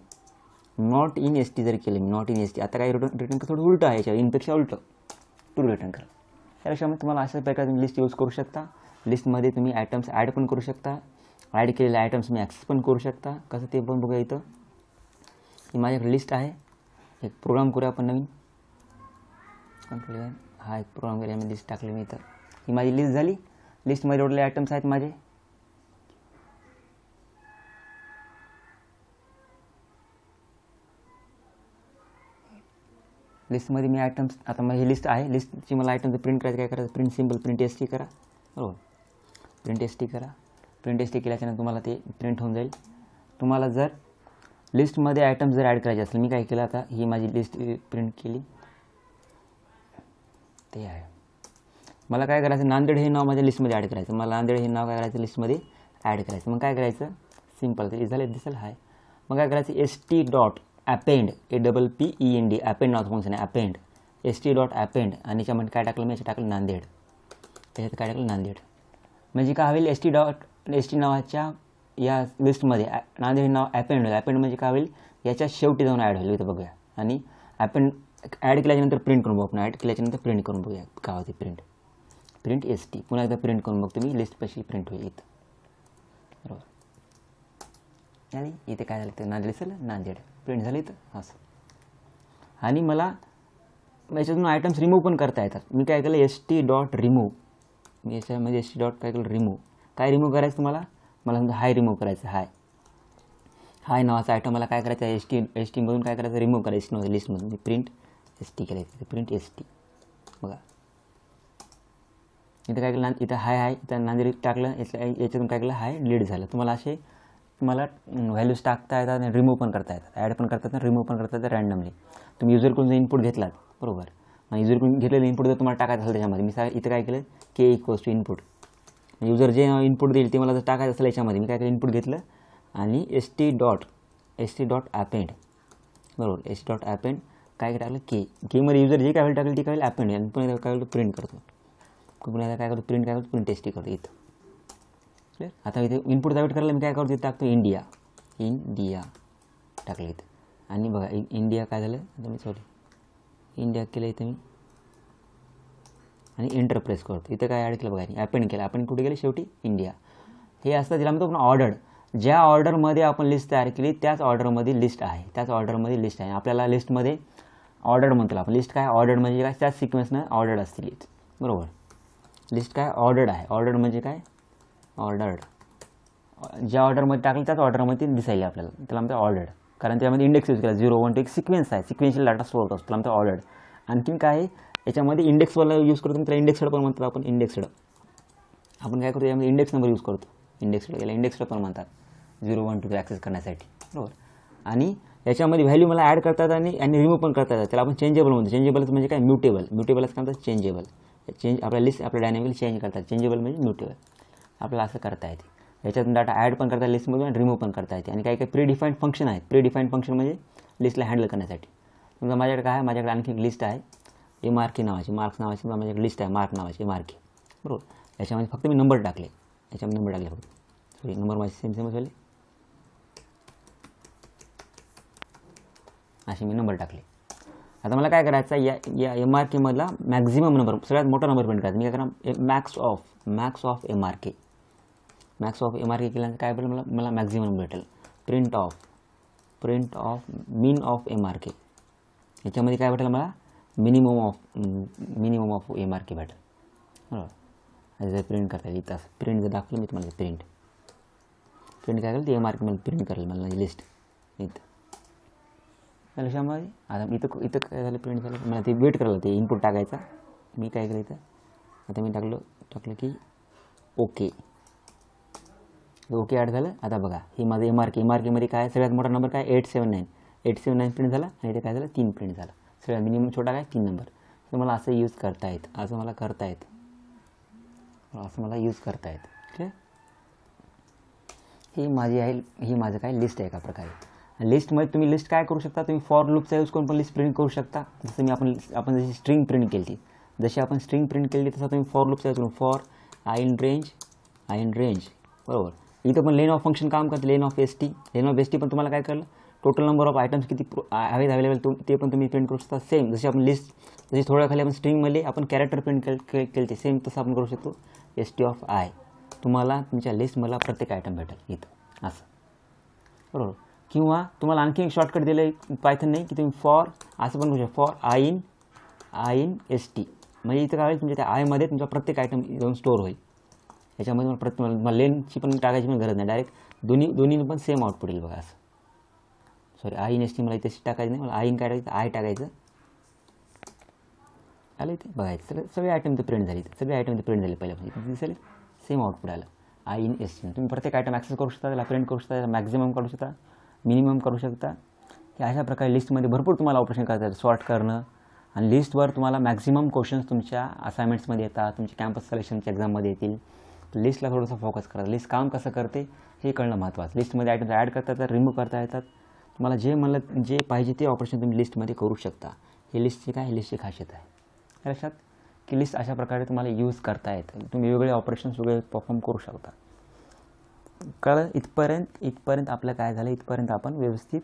not in s t जर केलं मी नॉट इन एस टी आता काय रिटर्न रिटर्न थोडं उलट आहे याच्यावर इनपेक्षा उलटं टू रिटर्न करेल त्याच्यामुळे तुम्हाला अशा प्रकारे तुम्ही लिस्ट यूज करू शकता लिस्टमध्ये तुम्ही आयटम्स ॲड पण करू शकता ॲड केलेले आयटम्स तुम्ही ॲक्सेस पण करू शकता कसं ते पण बघा इथं ही माझ्याकडे लिस्ट आहे एक प्रोग्राम करूया आपण नवीन हा एक प्रोग्राम करूया मी लिस्ट टाकली मी इथं ही माझी लिस्ट झाली लिस्टमध्ये एवढे आयटम्स आहेत माझे लिस्टमध्ये मी आयटम्स आता माझी लिस्ट आहे लिस्टची मला आयटम्स प्रिंट करायचं काय करायचं print simple print s t करा बरोबर प्रिंट एस टी करा प्रिंट एस टी केल्याच्यानंतर तुम्हाला ते प्रिंट होऊन जाईल तुम्हाला जर लिस्टमध्ये आयटम्स जर ॲड करायचे असेल मी काय केलं आता ही माझी लिस्ट प्रिंट केली ते आहे मला काय करायचं नांदेड हे नाव माझ्या लिस्टमध्ये ॲड करायचं मला नांदेड हे नाव काय करायचं लिस्टमध्ये ॲड करायचं मग काय करायचं सिम्पल झालं दिसेल हाय मग काय करायचं s t dot append a double p e n d append नाव फंक्शन आहे append s t dot append आणि याच्यामध्ये काय टाकलं मी याच्या टाकलं नांदेड त्याच्यात काय टाकलं नांदेड म्हणजे काय होईल s t dot s t नावाच्या या लिस्टमध्ये नांदेड हे नाव ॲपेंड होईल ॲपेंड म्हणजे काय होईल याच्या शेवटी जाऊन ॲड होईल इथं बघूया आणि ॲपेंड ॲड केल्याच्यानंतर प्रिंट करून बघू आपण ॲड केल्याच्यानंतर प्रिंट करून बघूया काय होते प्रिंट प्रिंट एस टी पुन्हा एकदा प्रिंट करून बघतो मी लिस्ट कशी प्रिंट होईल इथं बरोबर आणि इथे काय झालं ते नांदेड सर नांदेड प्रिंट झालं इथं असं आणि मला याच्यातून आयटम्स रिमूव्ह पण करता येतात मी काय केलं एस टी डॉट रिमूव्ह मी याच्यामध्ये एस टी डॉट काय केलं रिमूव्ह काय रिमूव्ह करायचं तुम्हाला मला समजा हाय रिमूव्ह करायचं हाय हाय नावाचा आयटम मला काय करायचं आहे एस टी एस टीमधून काय करायचं रिमूव्ह करायचं लिस्टमधून मी प्रिंट एस टी करायचं प्रिंट एस टी बघा इथं काय केलं इथं हाय हाय इथं नांदेरी टाकलं याच्या याच्यातून काय केलं हाय लीड झालं तुम्हाला असे तुम्हाला व्हॅल्यूज टाकता येतात आणि रिमूव्ह पण करता येतात ॲड पण करतात येतात रिमूव्ह पण करता येतात रँडमली तुम्ही युजरकडून जर इनपुट घेतलात बरोबर मग युजरकडून घेतलेलं इनपुट जर तुम्हाला टाकायचं असेल त्याच्यामध्ये मी काय इथं काय केलं k equals to input user जे इनपुट देईल ते मला जर टाकायचं असेल याच्यामध्ये मी काय केलं इनपुट घेतलं आणि s t dot s t dot append बरोबर एस टी डॉट ॲपेंड काय टाकलं के केमध्ये युजर जे काय टाकलं ते काय ॲपेंड आणि पण काय प्रिंट करतो कुठल्या काय करतो प्रिंट काय करतो प्रिंट टेस्टी करतो इथं क्लिअर आता इथे इनपुट दावेट करायला मी काय करतो इथं टाकतो इंडिया इंडिया टाकलं इथं आणि बघा इंडिया काय झालं आता मी सॉरी इंडिया केलं इथं मी आणि एंटर प्रेस करतो इथं काय ॲड केलं बघा अपेंड केलं आपण कुठे गेलं शेवटी इंडिया हे असतं तिला म्हणतो आपण ऑर्डर ज्या ऑर्डरमध्ये आपण लिस्ट तयार केली त्याच ऑर्डरमध्ये लिस्ट आहे त्याच ऑर्डरमध्ये लिस्ट आहे आपल्याला लिस्टमध्ये ऑर्डर म्हणतो आपण लिस्ट काय ऑर्डर म्हणजे काय त्याच सिक्वेन्सनं ऑर्डर असतील बरोबर लिस्ट काय ऑर्डर्ड आहे ऑर्डर म्हणजे काय ऑर्डर्ड ज्या ऑर्डरमध्ये टाकलं त्याच ऑर्डरमध्ये दिसायला आपल्याला त्याला म्हणतात ऑर्डर्ड कारण त्यामध्ये इंडेक्स यूज केला झिरो वन टू एक सिक्वेन्स आहे सिक्वेन्शियल डाटा स्टोअर करतो त्याला म्हणतात ऑर्डर्ड आणखीन काय आहे याच्यामध्ये इंडेक्सवाला यूज करतो त्याला इंडेक्सड पण म्हणतात आपण इंडेक्सड आपण काय करतो यामध्ये इंडेक्स नंबर यूज करतो इंडेक्सड याला इंडेक्सड पण म्हणतात झिरो वन टू ॲक्सेस करण्यासाठी बरोबर आणि याच्यामध्ये व्हॅल्यू मला ॲड करतात आणि आणि रिमूव्ह पण करतात त्याला आपण चेंजेबल म्हणतो चेंजेबल म्हणजे काय म्युटेबल म्युटेबलच काय म्हणतात चेंजेबल चेंज आपल्या लिस्ट आपल्या डायनॅमिकली चेंज करतात चेंजेबल म्हणजे म्युटेबल आपल्याला असं करता येते याच्यातून डाटा ॲड पण करता लिस्टमधून आणि रिमूव्ह पण करता येते आणि काही काही प्रीडिफाईंड फंक्शन आहेत प्रीडिफाईंड फंक्शन म्हणजे लिस्टला हँडल करण्यासाठी समजा माझ्याकडे काय आहे माझ्याकडे आणखी एक लिस्ट आहे ए मार्की नावाची मार्क्स नावाची समजा माझ्याकडे लिस्ट आहे मार्क नावाची मार्की बरोबर याच्यामध्ये फक्त मी नंबर टाकले याच्यामध्ये नंबर टाकले फक्त सॉरी नंबर माझे सेम सेम झाले असे मी नंबर टाकले आता मला काय करायचं या या एम आर केमधला मॅक्झिमम नंबर सगळ्यात मोठा नंबर प्रिंट करायचा मी काय a max of max of m r k max of m r k केल्यानंतर काय भेटेल मला मला मॅक्झिमम भेटेल print of print of min of m r k याच्यामध्ये काय भेटेल मला minimum of minimum of m r k भेटेल बरोबर जर प्रिंट करता येईल तास प्रिंट जर दाखवलं मी तुम्हाला प्रिंट प्रिंट काय करेल ते एम आर केमध्ये प्रिंट करेल मला लिस्ट इथं शंभर आता इथं इथं काय झालं प्रिंट झालं मला ते वेट करायला ते इनपुट टाकायचा मी काय केलं इथं आता मी टाकलो टाकलं की ओके ओके ॲड झालं आता बघा हे माझं m r k m r केमध्ये काय सगळ्यात मोठा नंबर काय eight seven nine eight seven nine print झाला आणि इथे काय झालं तीन प्रिंट झाला सगळ्यात मिनिमम छोटा काय तीन नंबर तर मला असं यूज करता येत असं मला करता येत असं मला यूज करता येत ठीक आहे ही माझी आहे ही माझं काय लिस्ट आहे एका प्रकारे लिस्टमध्ये तुम्ही लिस्ट काय करू शकता तुम्ही फॉर लूपचा यूज करून पण लिस्ट प्रिंट करू शकता जसं मी आपण आपण जशी स्ट्रिंग प्रिंट केली जशी आपण स्ट्रिंग प्रिंट केली तसं तुम्ही फॉर लूपचा यूज करून for i in range i in range बरोबर इथं पण लेन ऑफ फंक्शन काम करते len of s t len of s t पण तुम्हाला काय कळलं टोटल नंबर ऑफ आयटम्स किती हवे अवेलेबल तुम ते पण तुम्ही प्रिंट करू शकता सेम जसे आपण लिस्ट जशी थोड्या खाली आपण स्ट्रिंगमध्ये आपण कॅरेक्टर प्रिंट केल केलते सेम तसं आपण करू शकतो एस टी ऑफ आय तुम्हाला तुमच्या लिस्टमधला प्रत्येक आयटम भेटेल इथं असं बरोबर किंवा तुम्हाला आणखी एक शॉर्टकट दिलं आहे पायथन नाही की तुम्ही फॉर असं पण करू शकता for i in i in s t म्हणजे इथं काय होईल तुमच्या म्हणजे त्या आयमध्ये तुमचा प्रत्येक आयटम जाऊन स्टोअर होईल याच्यामध्ये मला प्रत्येक मला लेनची पण टाकायची पण गरज नाही डायरेक्ट दोन्ही दोन्ही पण सेम आउटपुट येईल बघा असं sorry i in s t मला इथे टाकायचं नाही मला आय इन काय टाकायचं आय टाकायचं आलं इथे बघायचं चला सगळे आयटम ते प्रिंट झाली सगळे आयटम ते प्रिंट झाले पहिल्यापासून दिसेल सेम आउटपुट आलं आय इन एस टी तुम्ही प्रत्येक आयटम ॲक्सेस करू शकता त्याला प्रिंट करू शकता त्याला मॅक्झिमम करू शकता मिनिमम करू शकता की अशा प्रकारे लिस्टमध्ये भरपूर तुम्हाला ऑपरेशन करता येतात सॉर्ट करणं आणि लिस्टवर तुम्हाला मॅक्झिमम क्वेश्चन्स तुमच्या असाइनमेंट्समध्ये येतात तुमच्या कॅम्पस सिलेक्शनच्या एक्झाममध्ये येतील लिस्टला थोडंसं फोकस करा लिस्ट काम कसं करते हे कळणं महत्त्वाचं लिस्टमध्ये आयटम्स ॲड करता येतात रिमूव्ह करता येतात तुम्हाला जे म्हणलं जे पाहिजे ते ऑपरेशन तुम्ही लिस्टमध्ये करू शकता हे लिस्टची काय हे लिस्टची खासियत आहे लक्षात की लिस्ट अशा प्रकारे तुम्हाला यूज करता येतं तुम्ही वेगवेगळे ऑपरेशन्स वगैरे परफॉर्म करू शकता कळलं इथपर्यंत इथपर्यंत आपलं काय झालं इथपर्यंत आपण व्यवस्थित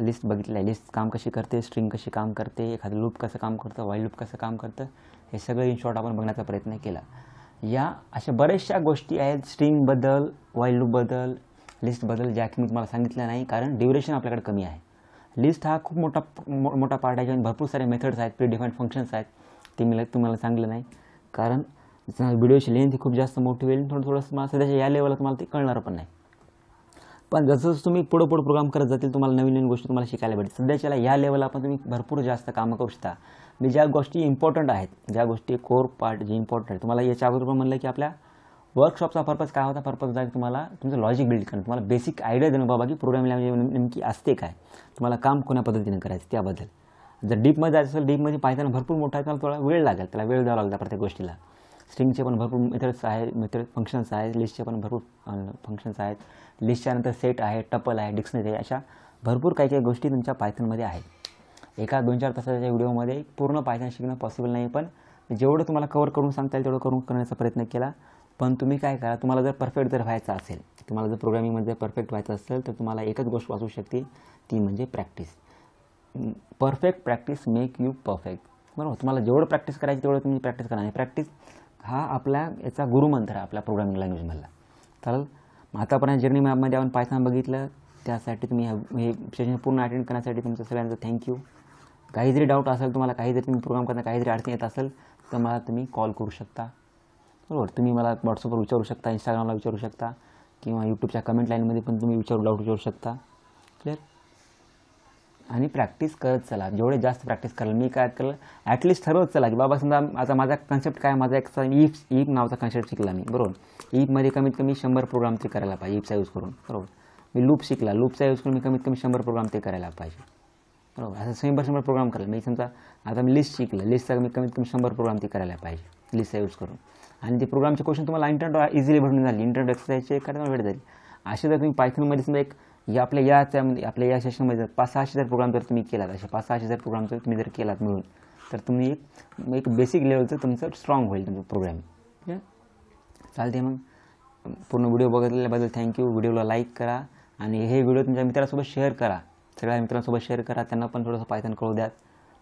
लिस्ट बघितलं आहे लिस्ट काम कशी करते स्ट्रिंग कशी काम करते एखादं लूप कसं काम करतं वाईल्ड लूप कसं काम करतं हे सगळं इन शॉर्ट आपण बघण्याचा प्रयत्न केला या अशा बऱ्याचशा गोष्टी आहेत स्ट्रिंगबद्दल वाईल्ड लूपबद्दल लिस्टबद्दल ज्या की मी तुम्हाला सांगितलं नाही कारण ड्युरेशन आपल्याकडे कमी आहे लिस्ट हा खूप मोठा मोठा पार्ट आहे भरपूर सारे मेथड्स आहेत प्री डिफाईंड फंक्शन्स आहेत ते मी तुम्हाला सांगितलं नाही कारण जसं व्हिडिओची लेंथ ही खूप जास्त मोठी होईल थोडं थोडंसं मला सध्याच्या या लेवलला तुम्हाला ते कळणार पण नाही पण जसं तुम्ही पुढं पुढं प्रोग्राम करत जातील तुम्हाला नवीन नवीन गोष्टी तुम्हाला शिकायला भेटेल सध्याच्याला या लेवलला आपण तुम्ही भरपूर जास्त कामं करू शकता म्हणजे ज्या गोष्टी इम्पॉर्टंट आहेत ज्या गोष्टी कोर पार्ट जे इम्पॉर्टंट तुम्हाला याच्या अगोदर पण म्हणलं की आपल्या वर्कशॉपचा पर्पज काय होता पर्पज होता तुम्हाला तुमचं लॉजिक बिल्ड करणं तुम्हाला बेसिक आयडिया देणं बाबा की प्रोग्राम लँग्वेज नेमकी असते काय तुम्हाला काम कोण्या पद्धतीने करायचं त्याबद्दल जर डीपमध्ये जायचं असेल डीपमध्ये पाहिताना भरपूर मोठा आहे तुम्हाला थोडा वेळ लागेल त्याला वेळ द्यावा लागला प्रत्येक गोष्टीला स्ट्रिंगचे पण भरपूर मेथड्स आहेत मेथड फंक्शन्स आहेत लिस्टचे पण भरपूर फंक्शन्स आहेत नंतर सेट आहे टपल आहे डिक्शनरी आहे अशा भरपूर काही काही गोष्टी तुमच्या पायथनमध्ये आहेत एका दोन चार तासाच्या व्हिडिओमध्ये पूर्ण पायथन शिकणं पॉसिबल नाही पण जेवढं तुम्हाला कवर करून सांगता येईल तेवढं करून करण्याचा प्रयत्न केला पण तुम्ही काय करा तुम्हाला जर परफेक्ट जर व्हायचं असेल तुम्हाला जर प्रोग्रामिंगमध्ये परफेक्ट व्हायचं असेल तर तुम्हाला एकच गोष्ट वाचू शकते ती म्हणजे practice perfect practice make you perfect बरोबर तुम्हाला जेवढं प्रॅक्टिस करायची तेवढं तुम्ही प्रॅक्टिस करा आणि प्रॅक्टिस हा आपल्या याचा गुरुमंत्र आहे आपल्या प्रोग्रामिंग लँग्वेजमधला चालेल मग आतापर्यंत जर्नी मॅपमध्ये आपण पायथान बघितलं त्यासाठी तुम्ही हे सेशन पूर्ण अटेंड करण्यासाठी तुमचं सगळ्यांचं थँक्यू काही जरी डाऊट असेल तुम्हाला काही जरी तुम्ही प्रोग्राम करताना काही जरी अडचणी येत असेल तर मला तुम्ही कॉल करू शकता बरोबर तुम्ही मला व्हॉट्सअपवर विचारू शकता इंस्टाग्रामला विचारू शकता किंवा यूट्यूबच्या कमेंट लाईनमध्ये पण तुम्ही विचारू डाऊट विचारू शकता क्लिअर आणि प्रॅक्टिस करत चला जेवढे जास्त प्रॅक्टिस कराल मी काय केलं ॲटलिस्ट ठरवत चला की बाबा समजा आता माझा कन्सेप्ट काय माझा एक ईप ईप नावाचा कन्सेप्ट शिकला मी बरोबर ईपमध्ये कमीत कमी शंभर प्रोग्राम ते करायला पाहिजे ईपचा यूज करून बरोबर मी लूप शिकला लूपचा यूज करून मी कमीत कमी शंभर प्रोग्राम ते करायला पाहिजे बरोबर असं शंभर शंभर प्रोग्राम करायला मी समजा आता मी लिस्ट शिकलं लिस्टचा मी कमीत कमी शंभर प्रोग्राम ते करायला पाहिजे लिस्टचा यूज करून आणि ते प्रोग्रामचे क्वेश्चन तुम्हाला इंटरनेट इझिली भरून झाली इंटरनेट एक्सरसाइजचे एखाद्या वेळ जाईल असे जर तुम्ही पायथनमध्ये समजा एक या आपल्या याच्यामध्ये आपल्या या सेशनमध्ये जर पाच सहाशे जर प्रोग्राम जर तुम्ही केलात असे पाच सहाशे जर प्रोग्राम जर तुम्ही जर केलात मिळून तर तुम्ही एक एक बेसिक लेवलचं तुमचं स्ट्रॉंग होईल तुमचं प्रोग्राम चालते मग पूर्ण व्हिडिओ बघितल्याबद्दल थँक्यू व्हिडिओला लाईक करा आणि हे व्हिडिओ तुमच्या मित्रांसोबत शेअर करा सगळ्या मित्रांसोबत शेअर करा त्यांना पण थोडंसं पायथन कळू द्यात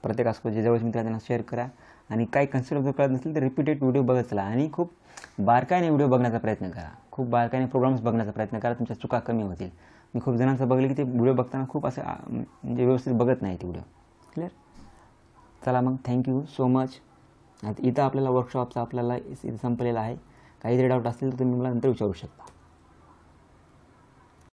प्रत्येकासोबत जे जवळचे मित्र त्यांना शेअर करा आणि काही कन्सेप्ट जर कळत नसेल तर रिपीटेड व्हिडिओ बघत चला आणि खूप बारकाईने व्हिडिओ बघण्याचा प्रयत्न करा खूप बारकाईने प्रोग्राम्स बघण्याचा प्रयत्न करा तुमच्या चुका कमी होतील मी खूप जणांचं बघले की ते व्हिडिओ बघताना खूप असं म्हणजे व्यवस्थित बघत नाही ते व्हिडिओ क्लिअर चला मग थँक्यू सो मच आता इथं आपल्याला वर्कशॉपचा आपल्याला संपलेला आहे काही जरी डाऊट असतील तर तुम्ही मला नंतर विचारू शकता